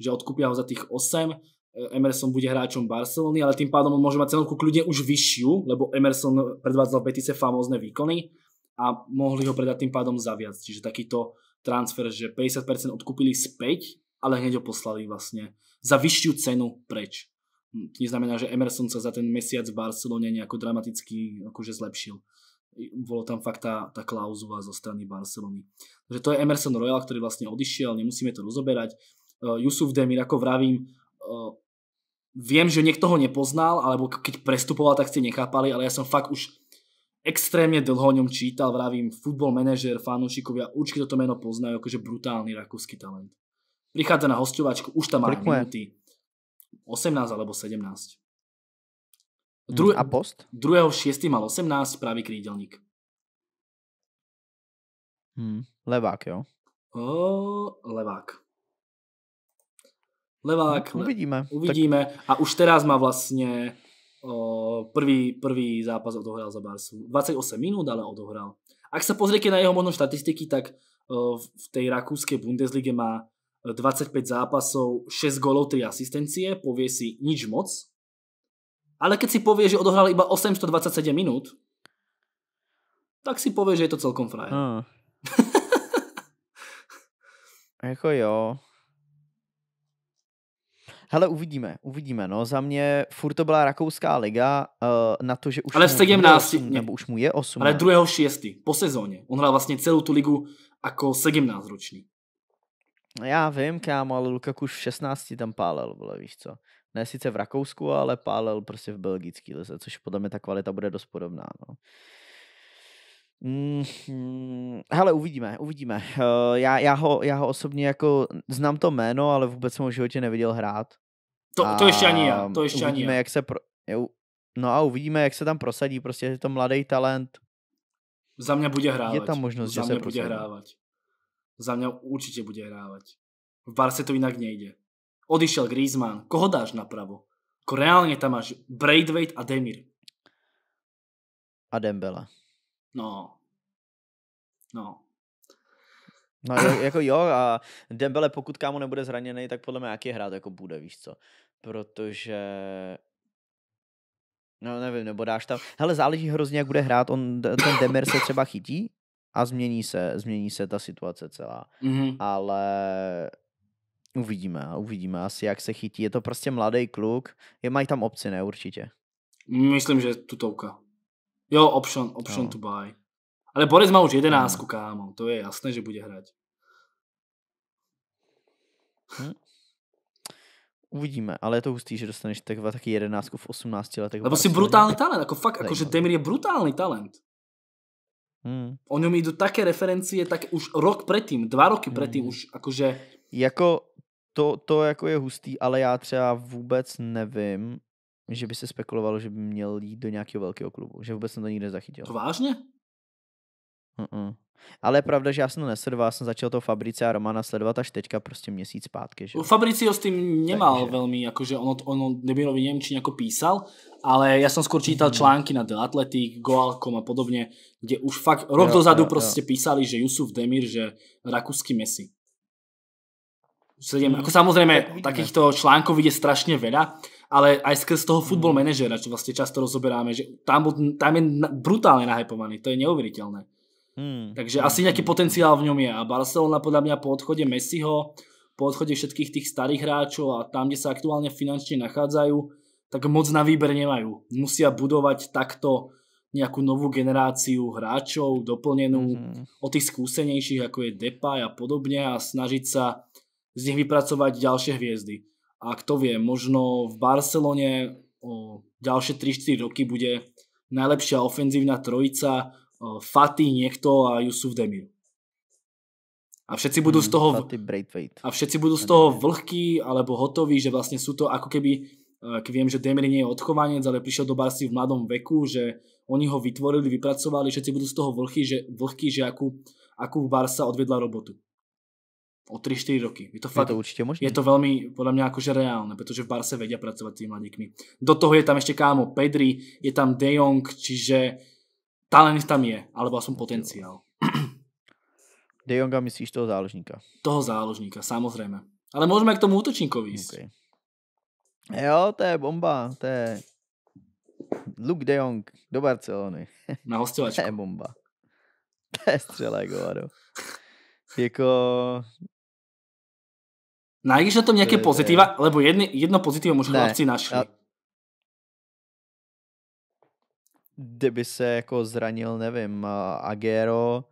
že odkúpia ho za tých 8, eh, Emerson bude hráčom Barcelony, ale tým pádom on môže mať cenovku kľudne už vyššiu, lebo Emerson predvádzal Betise famózne výkony a mohli ho predať tým pádom za viac. Čiže takýto transfer, že 50% odkúpili späť, ale hneď ho poslali vlastne za vyššiu cenu preč. Hm, to neznamená, že Emerson sa za ten mesiac v Barcelone nejako dramaticky akože zlepšil. Bolo tam fakt tá, tá klauzula zo strany Barcelony. Takže to je Emerson Royal, ktorý vlastne odišiel, nemusíme to rozoberať. Jusuf eh, Demir, ako vravím, eh, viem, že niekto ho nepoznal, alebo keď prestupoval, tak ste nechápali, ale ja som fakt už extrémne dlho o ňom čítal, vravím, futbol manažer, fanúšikovia, určite toto meno poznajú, akože brutálny rakúsky talent. Prichádza na hostovačku, už tam má Kolik minúty. 18 alebo 17. Hmm, Dru- a post? 2.6. mal 18, pravý krídelník. Hmm, levák, jo? O, levák levák. No, uvidíme. Uvidíme. Tak... A už teraz má vlastně o, prvý, prvý zápas odohral za Barsu. 28 minút, ale odohral. Ak sa pozriete na jeho možno štatistiky, tak o, v tej rakúskej Bundeslige má 25 e, zápasov, 6 golov, 3 asistencie, povie si nič moc. Ale keď si povie, že odohral iba 827 minút, tak si povie, že je to celkom frajer. Hmm. jako jo. Hele, uvidíme, uvidíme. No, za mě furt to byla rakouská liga uh, na to, že už Ale v 17. 8, nebo už mu je 8. Ale 2. 6. po sezóně. On hrál vlastně celou tu ligu jako 17 roční. Já vím, kámo, ale Lukaku už v 16 tam pálel, vole, víš co. Ne sice v Rakousku, ale pálel prostě v belgický lize, což podle mě ta kvalita bude dost podobná, no. Mm, hele, uvidíme, uvidíme. Eh, já, já, ho, já ho osobně jako znám to jméno, ale vůbec jsem ho v životě neviděl hrát. To, to ještě ani já, to ještě uvidíme, ani já. Jak se pro, no a uvidíme, jak se tam prosadí, prostě je to mladý talent. Za mě bude hrávat. Je tam možnost, Za že mě se bude hrávat. Za mě určitě bude hrávat. V Barce to jinak nejde. Odišel Griezmann, koho dáš napravo? Ko jako reálně tam máš Braidweight a Demir. A Dembele. No. No. No jako, jako jo a Dembele pokud kámo nebude zraněný, tak podle mě jaký hrát jako bude, víš co. Protože No nevím, nebo dáš tam... Hele, záleží hrozně, jak bude hrát. On, ten Demer se třeba chytí a změní se, změní se ta situace celá. Mm-hmm. Ale uvidíme, uvidíme asi, jak se chytí. Je to prostě mladý kluk. Je, mají tam obci, ne? Určitě. Myslím, že tutovka. Jo, option, option no. to buy. Ale Boris má už jedenáctku, no. kámo. To je jasné, že bude hrať. Hm. Uvidíme, ale je to hustý, že dostaneš tak, taky jedenáctku v 18 letech. Lebo si brutální talent, jako fakt, jakože jako že Demir je brutální talent. Hmm. O něm jdu také referencie, tak už rok předtím, dva roky hmm. předtím hm. už, jakože... Jako to, to jako je hustý, ale já třeba vůbec nevím, že by se spekulovalo, že by měl jít do nějakého velkého klubu, že vůbec jsem to nikde zachytil. To vážně? Uh-uh. Ale je pravda, že já jsem to nesledoval, já jsem začal to Fabrice a Romana sledovat až teďka prostě měsíc zpátky. Že? Fabricio s tím nemal Takže... velmi, jakože ono, ono Demirovi Němčině jako písal, ale já jsem skoro čítal mm-hmm. články na The Athletic, Goalcom a podobně, kde už fakt rok jo, dozadu jo, prostě jo. písali, že Jusuf Demir, že rakuský Messi. Sedem, mm, jako samozřejmě, tak takýchto článkov je strašně veda, ale aj skrz toho football hmm. manažera, čo vlastne často rozoberáme, že tam, tam je brutálne nahypovaný, to je neuveriteľné. Hmm. Takže asi nejaký hmm. potenciál v ňom je a Barcelona podľa mňa po odchode Messiho, po odchode všetkých tých starých hráčov a tam, kde sa aktuálne finančne nachádzajú, tak moc na výber nemajú. Musia budovať takto nejakú novú generáciu hráčov, doplnenú hmm o tých skúsenejších, ako je Depay a podobne a snažiť sa z nich vypracovať ďalšie hviezdy a kto vie, možno v Barcelone o ďalšie 3-4 roky bude najlepšia ofenzívna trojica Fatih niekto a Jusuf Demir. A všetci budú z hmm, toho, a všetci budú z toho vlhkí alebo hotoví, že vlastne sú to ako keby, ak e, viem, že Demir nie je odchovanec, ale prišiel do Barsi v mladom veku, že oni ho vytvorili, vypracovali, všetci budú z toho vlhkí, že, vlhkí, že akú, akú Barsa odvedla robotu o 3-4 roky. Je to, fakt, je to určitě možné. Je to velmi, podle mě, jakože reálné, protože v Barse vedia pracovat s tými mladíkmi. Do toho je tam ještě kámo Pedri, je tam De Jong, čiže talent tam je, alebo aspoň potenciál. De Jonga myslíš toho záložníka? Toho záložníka, samozřejmě. Ale můžeme k tomu útočníkovi Okay. Jo, to je bomba, to je Luke De Jong do Barcelony. Na hostovačku. to je bomba. To je střelé, Jako, Nájdeš na tom nejaké je, eh, pozitíva? Je. Eh. Lebo jedny, jedno pozitivo možná chlapci našli. Já... Kdyby se jako zranil, nevím, eh, Agero,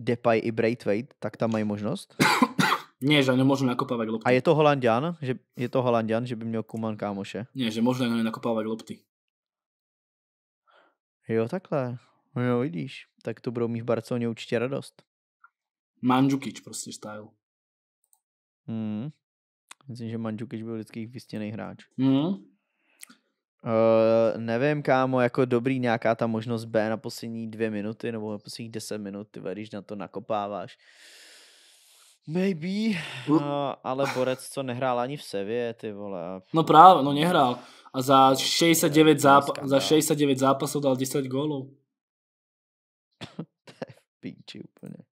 Depay i Braithwaite, tak tam mají možnost? Ne, že nemôžu nakopávat lopty. A je to Holandian? Že, je to Holandian, že by měl Kuman kámoše? Ne, že možno nakopávat lopty. Jo, takhle. Jo, no, vidíš. Tak to budou mít v Barceloně určitě radost. Mandžukič prostě style. Hmm. Myslím, že Mandžukič byl vždycky vystěný hráč. Hmm. Uh, nevím, kámo, jako dobrý nějaká ta možnost B na poslední dvě minuty nebo na posledních deset minut, ty když na to nakopáváš. Maybe, uh, ale borec, co nehrál ani v Sevě, ty vole. No právě, no nehrál. A za 69, zápa- za 69 zápasů dal 10 gólů. to je píči úplně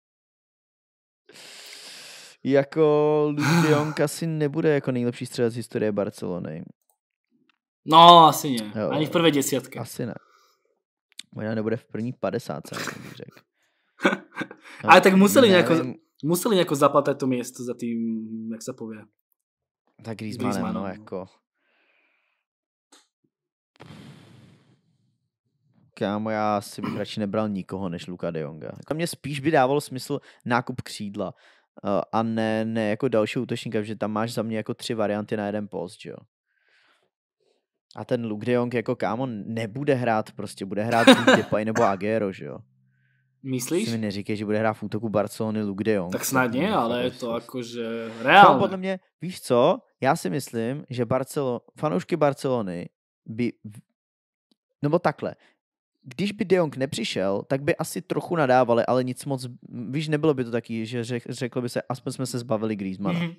jako Luke de Jong asi nebude jako nejlepší střelec historie Barcelony. No, asi ne. Jo, Ani v prvé desítce. Asi ne. Možná nebude v první padesátce. bych řekl. No, Ale tak museli nějak museli nějak zaplatit to místo za tím, jak se pově. Tak Griezmannem, no, no, jako. Kámo, já si bych radši nebral nikoho než Luka de Jonga. Jako mě spíš by dávalo smysl nákup křídla. Eh, a ne, ne jako další útočníka, že tam máš za mě jako tři varianty na jeden post, jo. A ten Luke de Jong jako kámo nebude hrát, prostě bude hrát Depay nebo Agero, že jo. Myslíš? Si mi neříkej, že bude hrát v útoku Barcelony Luke de Jong. Tak snad ne, ale je to jakože reálně. No, podle mě, víš co, já si myslím, že Barcelo, fanoušky Barcelony by, nebo takhle, když by De Jong nepřišel, tak by asi trochu nadávali, ale nic moc, víš, nebylo by to taky, že řeklo by se, aspoň jsme se zbavili Griezmana. Mm-hmm.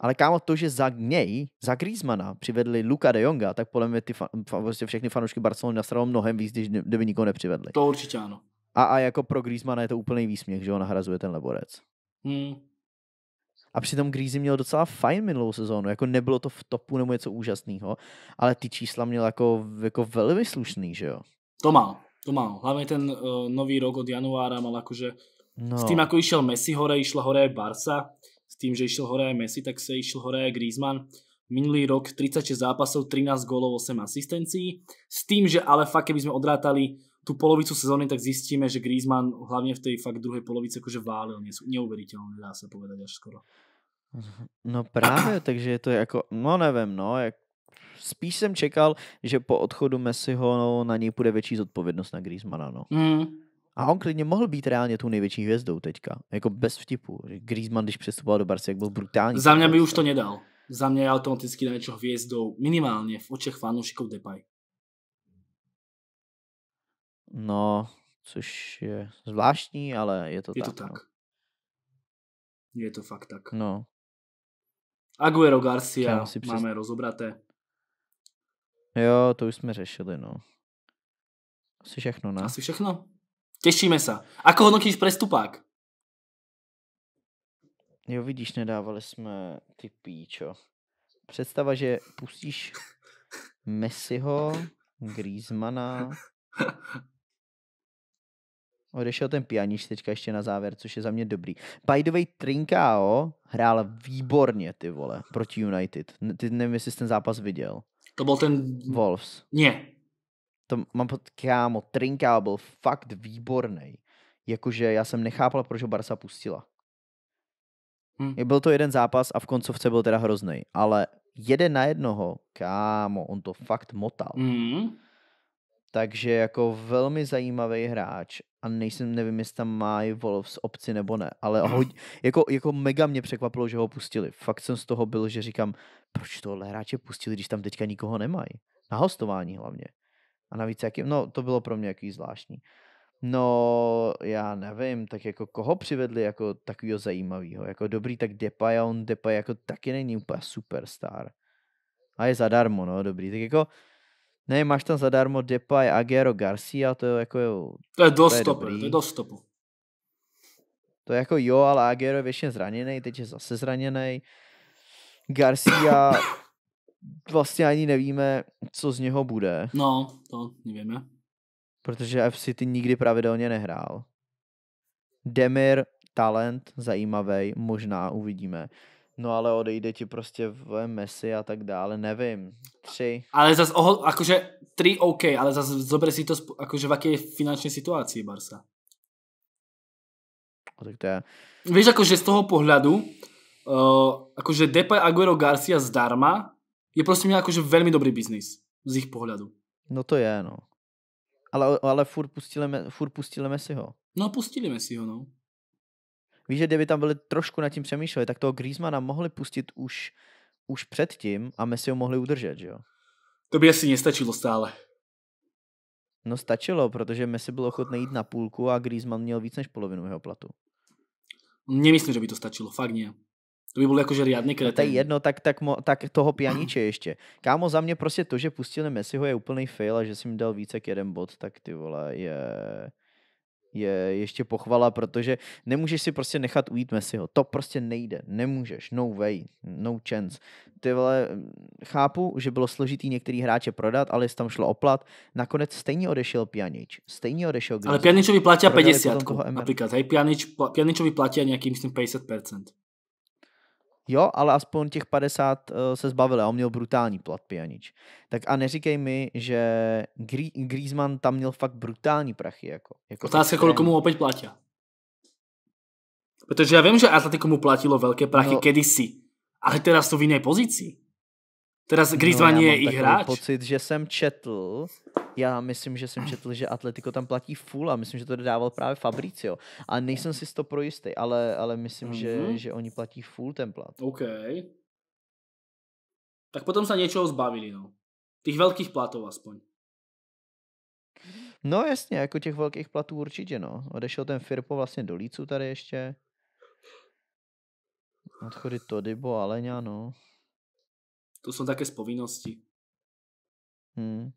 Ale kámo, to, že za něj, za Griezmana přivedli Luka de Jonga, tak podle mě ty fa- vlastně všechny fanoušky Barcelony nasralo mnohem víc, když kdyby nikoho nepřivedli. To určitě ano. A, a jako pro Griezmana je to úplný výsměch, že ho nahrazuje ten leborec. Hmm. A přitom Griezmann měl docela fajn minulou sezónu, jako nebylo to v topu nebo něco úžasného, ale ty čísla měl jako, jako velmi slušný, že jo? To mal, to mal. Hlavne ten uh, nový rok od januára mal akože... No. S tým, ako išiel Messi hore, išla hore aj Barca. S tým, že išiel hore aj Messi, tak sa išiel hore aj Griezmann. Minulý rok 36 zápasov, 13 gólov, 8 asistencií. S tým, že ale fakt, keby sme odrátali tú polovicu sezóny, tak zistíme, že Griezmann hlavne v tej fakt druhej polovici akože válil. neuveriteľné, dá sa povedať až skoro. No práve, takže to je jako, no neviem, no, jak spíš jsem čekal, že po odchodu Messiho no, na něj půjde větší zodpovědnost na Griezmana. No. Mm. A on klidně mohl být reálně tou největší hvězdou teďka. Jako bez vtipu. Griezmann, když přestupoval do Barcy, jak byl brutální. Za mě by už to nedal. Za mě je automaticky na hvězdou minimálně v očech fanoušků Depay. No, což je zvláštní, ale je to je tak. Je to tak. No. Je to fakt tak. No. Aguero Garcia máme rozobraté. Jo, to už jsme řešili, no. Asi všechno, ne? Asi všechno. Těšíme se. Ako hodnotíš prestupák? Jo, vidíš, nedávali jsme ty píčo. Představa, že pustíš Messiho, Griezmana, Odešel ten pianič teďka ještě na závěr, což je za mě dobrý. By the way, Trinkao hrál výborně, ty vole, proti United. Ty nevím, jestli jsi ten zápas viděl. To byl ten... Wolves. Ne. To mám pod kámo, Trinka byl fakt výborný. Jakože já jsem nechápal, proč ho Barca pustila. Hmm. Byl to jeden zápas a v koncovce byl teda hrozný, ale jeden na jednoho, kámo, on to fakt motal. Hmm. Takže jako velmi zajímavý hráč a nejsem, nevím, jestli tam má i Wolves obci nebo ne, ale hmm. ho, jako, jako mega mě překvapilo, že ho pustili. Fakt jsem z toho byl, že říkám, proč tohle hráče pustili, když tam teďka nikoho nemají. Na hostování hlavně. A navíc, jaký, no to bylo pro mě jaký zvláštní. No, já nevím, tak jako koho přivedli jako takového zajímavého, jako dobrý, tak Depay on Depay jako taky není úplně superstar. A je zadarmo, no, dobrý, tak jako ne, máš tam zadarmo Depay, Agero, Garcia, to je jako... Jo, to je dostop, to je, to To je jako jo, ale Agero je většině zraněný, teď je zase zraněný. Garcia, vlastně ani nevíme, co z něho bude. No, to nevíme. Protože FC ty nikdy pravidelně nehrál. Demir, talent, zajímavý, možná uvidíme. No ale odejde ti prostě v Messi a tak dále, nevím. Tři. Ale zase, oho, akože tři, OK, ale zase zober si to, akože v jaké finanční situaci Barsa. A tak to je... Víš, akože z toho pohľadu, uh, eh, akože Depay Aguero Garcia zdarma je prostě mě akože velmi dobrý biznis z jejich pohledu. No to je, no. Ale, ale furt pustili, furt pustili Messiho. No, pustili ho, no. Víš, že kdyby tam byli trošku nad tím přemýšleli, tak toho Griezmana mohli pustit už, už předtím a si ho mohli udržet, že jo? To by asi nestačilo stále. No stačilo, protože Messi byl ochotný jít na půlku a Griezmann měl víc než polovinu jeho platu. Nemyslím, že by to stačilo, fakt ne. To by bylo jakože riadný No to je jedno, tak, tak, mo, tak toho pianíče ještě. Kámo, za mě prostě to, že pustili Messiho je úplný fail a že si mi dal více jak jeden bod, tak ty vole, je je ještě pochvala, protože nemůžeš si prostě nechat ujít Messiho. To prostě nejde. Nemůžeš. No way. No chance. Ty vole, chápu, že bylo složitý některý hráče prodat, ale tam šlo oplat. Nakonec stejně odešel Pjanič. Stejně odešel Griezmann. Ale Pjaničovi platí 50 například. Hej, Pjanič, Pjaničovi platí nějakým myslím, 50%. Jo, ale aspoň těch 50 uh, eh, se zbavil a on měl brutální plat pianič. Tak a neříkej mi, že Grí, Griezmann tam měl fakt brutální prachy. Jako, jako Otázka, kolik mu opět platí. Protože já vím, že Atletico mu platilo velké prachy no, kedysi, ale teraz to v jiné pozici. Teda no, Griezmann no, je i hráč. pocit, že jsem četl, já myslím, že jsem četl, že Atletico tam platí full a myslím, že to dodával právě Fabricio. A nejsem si to pro jistý, ale, ale myslím, mm-hmm. že, mhm. že oni platí full ten plat. OK. Tak potom se něčeho zbavili, no. Těch velkých platů aspoň. No jasně, jako těch velkých platů určitě, no. Odešel ten Firpo vlastně do Lícu tady ještě. Odchody Todibo, Aleňa, no. To jsou také z povinností. Hmm.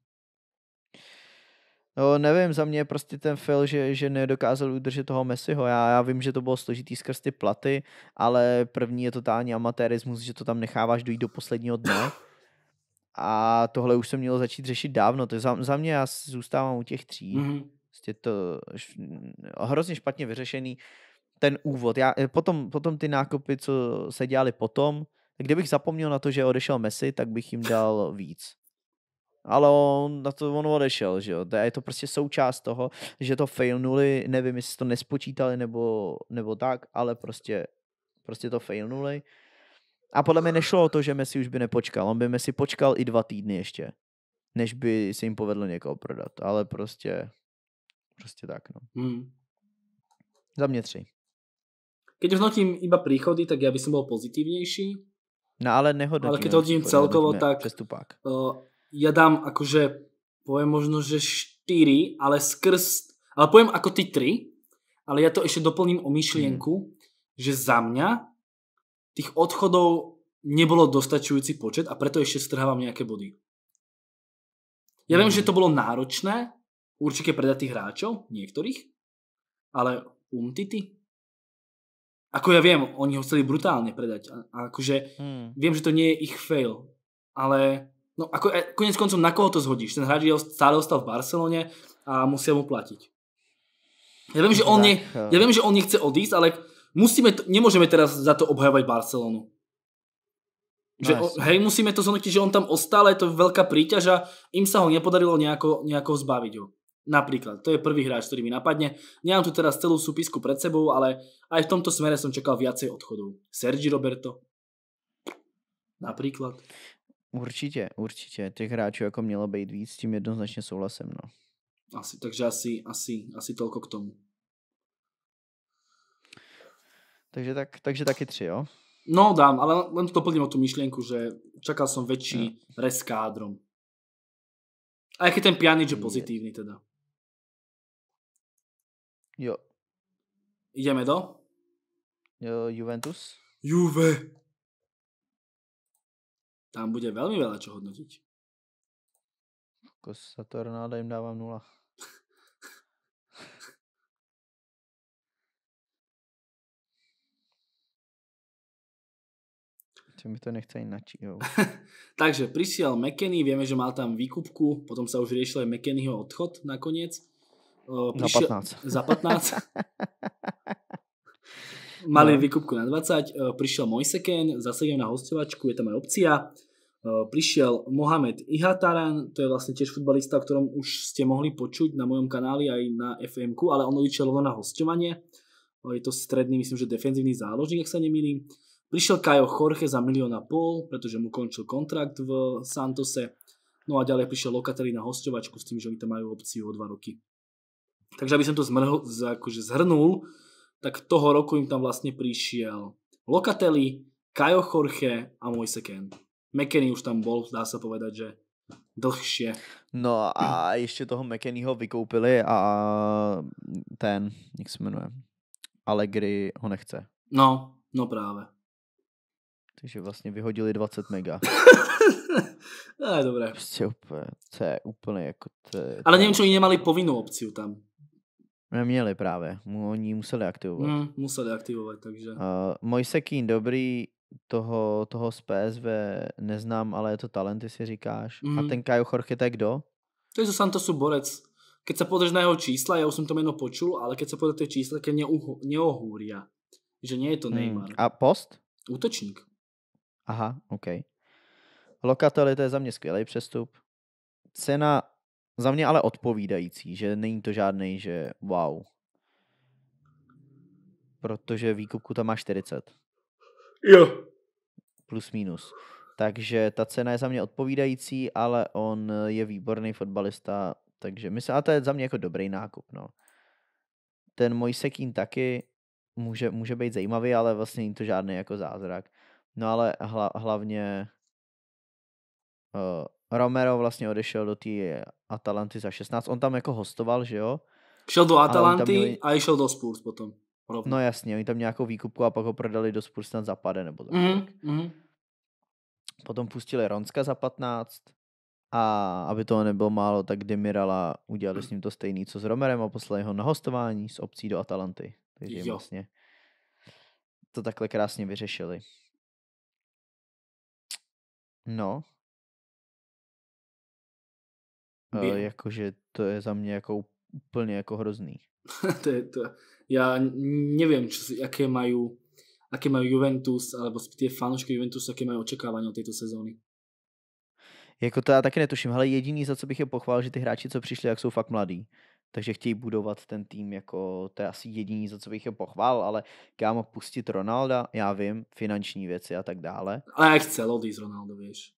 No, nevím, za mě je prostě ten fail, že, že nedokázal udržet toho Messiho. Já, já vím, že to bylo složitý skrz ty platy, ale první je totální amatérismus, že to tam necháváš dojít do posledního dne. A tohle už se mělo začít řešit dávno. je za, za mě já zůstávám u těch tří. Mm-hmm. Je prostě to hrozně špatně vyřešený ten úvod. Já, potom, potom ty nákupy, co se dělali potom, kdybych zapomněl na to, že odešel Messi, tak bych jim dal víc. Ale on na to on odešel, že jo. Je to prostě součást toho, že to failnuli, nevím, jestli to nespočítali nebo, nebo tak, ale prostě, prostě to failnuli. A podle mě nešlo o to, že Messi už by nepočkal. On by Messi počkal i dva týdny ještě, než by se jim povedlo někoho prodat. Ale prostě, prostě tak, no. Hmm. Za mě tři. Když hodnotím iba příchody, tak já bych byl pozitivnější. No ale nehodnotím. Ale keď hodím celkovo, tak Uh, ja dám akože, poviem možno, že 4, ale skrz, ale poviem ako ty 3, ale ja to ešte doplním o myšlienku, hmm. že za mňa tých odchodov nebolo dostačujúci počet a preto ešte strhávam nejaké body. Ja viem, mhm. že to bolo náročné, určite predať tých hráčov, niektorých, ale umtity, Ako ja viem, oni ho chceli brutálne predať. A, a akože hmm. viem, že to nie je ich fail. Ale no, ako, e, konec koncov na koho to zhodíš? Ten hráč stále ostal v Barcelone a musia mu platiť. Ja viem, že on, tak, ne, eh. ja viem, že on nechce odísť, ale musíme to, nemôžeme teraz za to obhajovať Barcelonu. No že, nice. Hej, musíme to zhodnotiť, že on tam ostal, je to veľká príťaž a im sa ho nepodarilo nejako, nejako zbaviť ho. Napríklad, to je prvý hráč, ktorý mi napadne. Nemám tu teraz celú súpisku pred sebou, ale aj v tomto smere som čakal viacej odchodov. Sergi Roberto. Napríklad. Určitě, určitě. Tých hráčov ako mělo být víc, s tým jednoznačne souhlasím, no. Asi, takže asi, asi, asi k tomu. Takže, tak, takže taky tři, jo? No dám, ale len to doplním o tu myšlienku, že čakal som väčší no. kádrom. Aj keď ten pianič je pozitívny teda. Jo. Jdeme do? Jo, Juventus. Juve. Tam bude velmi veľa čo hodnotiť. Kos to jim dávám nula. Čo mi to nechce ani jo? Takže prisiel McKenny, vieme, že mal tam výkupku, potom sa už riešil aj McKennyho odchod nakoniec. Prišiel, Za 15. Za 15. Mali no. výkupku na 20. E, prišiel Mojseken, zase idem na hostovačku, je tam aj opcia. E, prišiel Mohamed Ihataran, to je vlastne tiež futbalista, o ktorom už ste mohli počuť na mojom kanáli aj na fm ale on išiel len na hostovanie. E, je to stredný, myslím, že defenzívny záložník, ak sa nemýlim. Prišiel Kajo Jorge za milióna a pol, pretože mu končil kontrakt v Santose. No a ďalej prišiel Locatelli na hostovačku s tým, že oni tam majú opciu o dva roky. Takže aby som to zmrhl, akože zhrnul, tak toho roku im tam vlastne prišiel Locatelli, Kajo Jorge a Moise Ken. McKenny už tam bol, dá sa povedať, že dlhšie. No a ještě toho McKennyho vykoupili a ten, jak se jmenuje, Allegri ho nechce. No, no práve. Takže vlastně vyhodili 20 mega. no, je dobré. Prostě to je úplně jako... To je, Ale neviem, čo oni nemali povinnou opciu tam. Neměli právě, mu, oni museli aktivovat. Mm, museli aktivovat, takže. Uh, Mojsekín, dobrý, toho, toho z PSV neznám, ale je to talent, si říkáš. Mm. A mhm. ten Kajo Jorge, to je kdo? To je zo Santosu borec. Keď se pozrieš na jeho čísla, já už jsem to jméno počul, ale keď se pozrieš na čísla, čísla, keď neohúria, že nie je to hmm. Neymar. Mm. A post? Útočník. Aha, OK. Lokatelli, to je za mě skvělý přestup. Cena za mě ale odpovídající, že není to žádný, že wow. Protože výkupku tam má 40. Jo. Plus minus. Takže ta cena je za mě odpovídající, ale on je výborný fotbalista, takže myslím, a to je za mě jako dobrý nákup, no. Ten můj sekín taky může, může být zajímavý, ale vlastně není to žádný jako zázrak. No ale hla, hlavně uh, Romero vlastně odešel do té Atalanty za 16. On tam jako hostoval, že jo? Šel do Atalanty měli... a šel do Spurs potom. Rovno. No jasně, oni tam nějakou výkupku a pak ho prodali do Spurs tam za pade nebo tak. Mm-hmm. Potom pustili Ronska za 15 a aby toho nebylo málo, tak Demirala udělali mhm. s ním to stejný, co s Romerem a poslali ho na hostování s obcí do Atalanty. Takže jo. vlastně to takhle krásně vyřešili. No, Eh, jakože to je za mě jako úplně jako hrozný. to je to. Já nevím, čo, jaké mají aké majú Juventus, alebo ty fanoušky Juventus, jaké mají očekávání od této sezóny. Jako to já taky netuším, ale jediný, za co bych je pochválil, že ty hráči, co přišli, jak jsou fakt mladí. Takže chtějí budovat ten tým, jako to je asi jediný, za co bych je pochválil, ale kámo, pustit Ronalda, já vím, finanční věci a tak dále. Ale já chci odjít z Ronaldo, víš.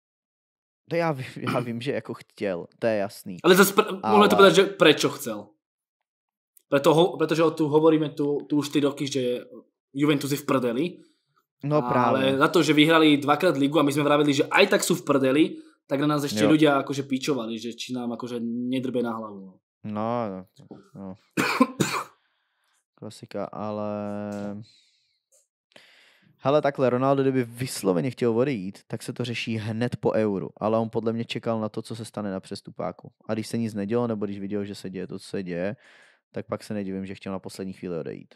To já, vím, já vím, že jako chtěl, to je jasný. Ale zase, pr- Ale... mohli to povedať, že prečo chcel. Preto ho, pretože tu hovoríme tu, tu už ty roky, že Juventus je v prdeli. No právě. Ale na to, že vyhrali dvakrát ligu a my jsme vravili, že aj tak jsou v prdeli, tak na nás ještě lidé jakože píčovali, že či nám jakože nedrbe na hlavu. No, no. no. no. Klasika, ale... Hele, takhle, Ronaldo, kdyby vysloveně chtěl odejít, tak se to řeší hned po euru, ale on podle mě čekal na to, co se stane na přestupáku. A když se nic nedělo, nebo když viděl, že se děje to, co se děje, tak pak se nedivím, že chtěl na poslední chvíli odejít.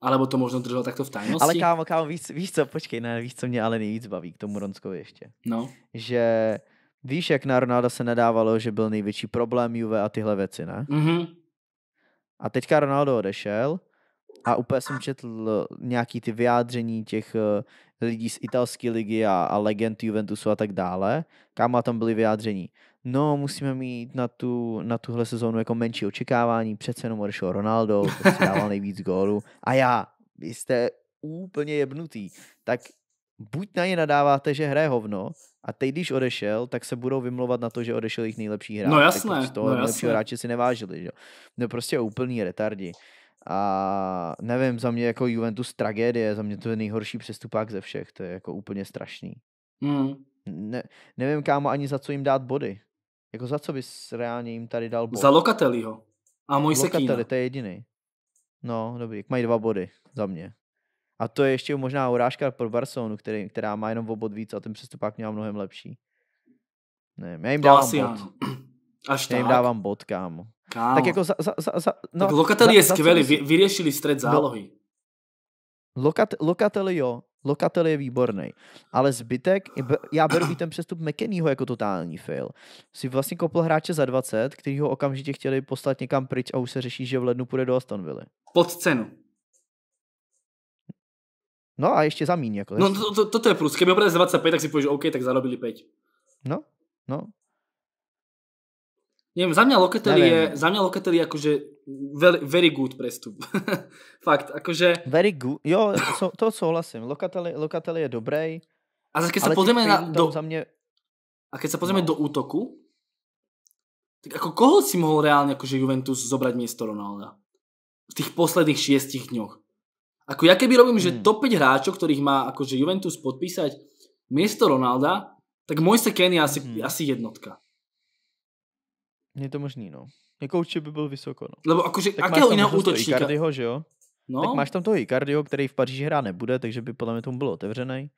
Alebo to možno držel takto v tajnosti. Ale kámo, kámo, víš, víš co, počkej, ne, víš co mě ale nejvíc baví k tomu Ronskovi ještě. No. Že víš, jak na Ronaldo se nedávalo, že byl největší problém Juve a tyhle věci, ne? Mhm. A teďka Ronaldo odešel a úplně jsem četl eh, nějaký ty vyjádření těch eh, lidí z italské ligy a, a legend Juventusu a tak dále. Kam tam byly vyjádření. No, musíme mít na, tu, na tuhle sezónu jako menší očekávání, přece jenom odešel Ronaldo, který dával nejvíc gólů. A já, vy jste úplně jebnutý. Tak buď na ně nadáváte, že hraje hovno, a teď, když odešel, tak se budou vymlouvat na to, že odešel jich nejlepší no hráč. No jasné. Tak z toho no, nejlepšího jasné. hráče si nevážili. Že? No prostě úplný retardi. A nevím, za mě jako Juventus tragédie, za mě to je nejhorší přestupák ze všech, to je jako úplně strašný. Mm. Ne, nevím, kámo, ani za co jim dát body. Jako za co bys reálně jim tady dal body? Za lokateliho. A můj se to je jediný. No, dobrý, mají dva body za mě. A to je ještě možná urážka pro Barcelonu, který, která má jenom o bod víc a ten přestupák měl mnohem lepší. Ne, já jim to dávám bod. Až já tak. jim dávám bod, kámo. Kámo. Tak jako za, za, za, za no, tak Lokateli je skvělý, vy, vyřešili střed no. zálohy. lokat, lokateli jo, lokateli je výborný, ale zbytek, já beru i ten přestup McKennyho jako totální fail. Si vlastně kopl hráče za 20, který ho okamžitě chtěli poslat někam pryč a už se řeší, že v lednu půjde do Astonville. Pod cenu. No a ještě za míň. Jako, no to, to, to je plus. Kdyby ho za 25, tak si povíš, OK, tak zarobili 5. No, no. Neviem, za mňa Locatelli je, za mňa Locatelli akože very, very good prestup. Fakt, akože... Very good, jo, so, to souhlasím. Locatelli, Locatelli je dobrý. A keď sa pozrieme na... Do... Za mňa... A keď sa pozrieme no. do útoku, tak ako koho si mohol reálne akože Juventus zobrať miesto Ronalda? V tých posledných šiestich dňoch. Ako ja keby robím, mm. že hmm. top 5 hráčov, ktorých má akože Juventus podpísať miesto Ronalda, tak môj se Kenny asi, mm. asi jednotka. Je to možný, no. Jako určitě by byl vysoko, no. Lebo akože, tak akého jiného útočníka? Icardiho, že jo? No. Tak máš tam toho Icardio, který v Paříži hrát nebude, takže by podle mě tomu byl otevřený.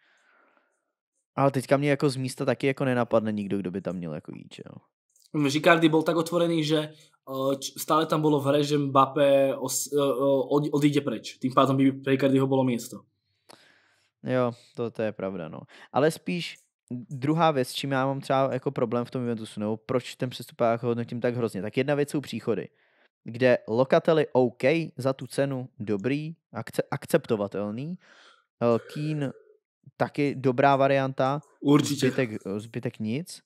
Ale teďka mě jako z místa taky jako nenapadne nikdo, kdo by tam měl jako jít, že jo. Žicardi byl tak otvorený, že eh, stále tam bylo v hře, že Mbappé eh, eh, odjde preč. Tým pádem by pro Icardiho bylo místo Jo, to, to je pravda, no. Ale spíš druhá věc, s čím já mám třeba jako problém v tom Juventusu, nebo proč ten přestup jako hodnotím tak hrozně, tak jedna věc jsou příchody, kde lokateli OK, za tu cenu dobrý, akce, akceptovatelný, eh, Keen taky dobrá varianta, Určitě. Zbytek, zbytek nic,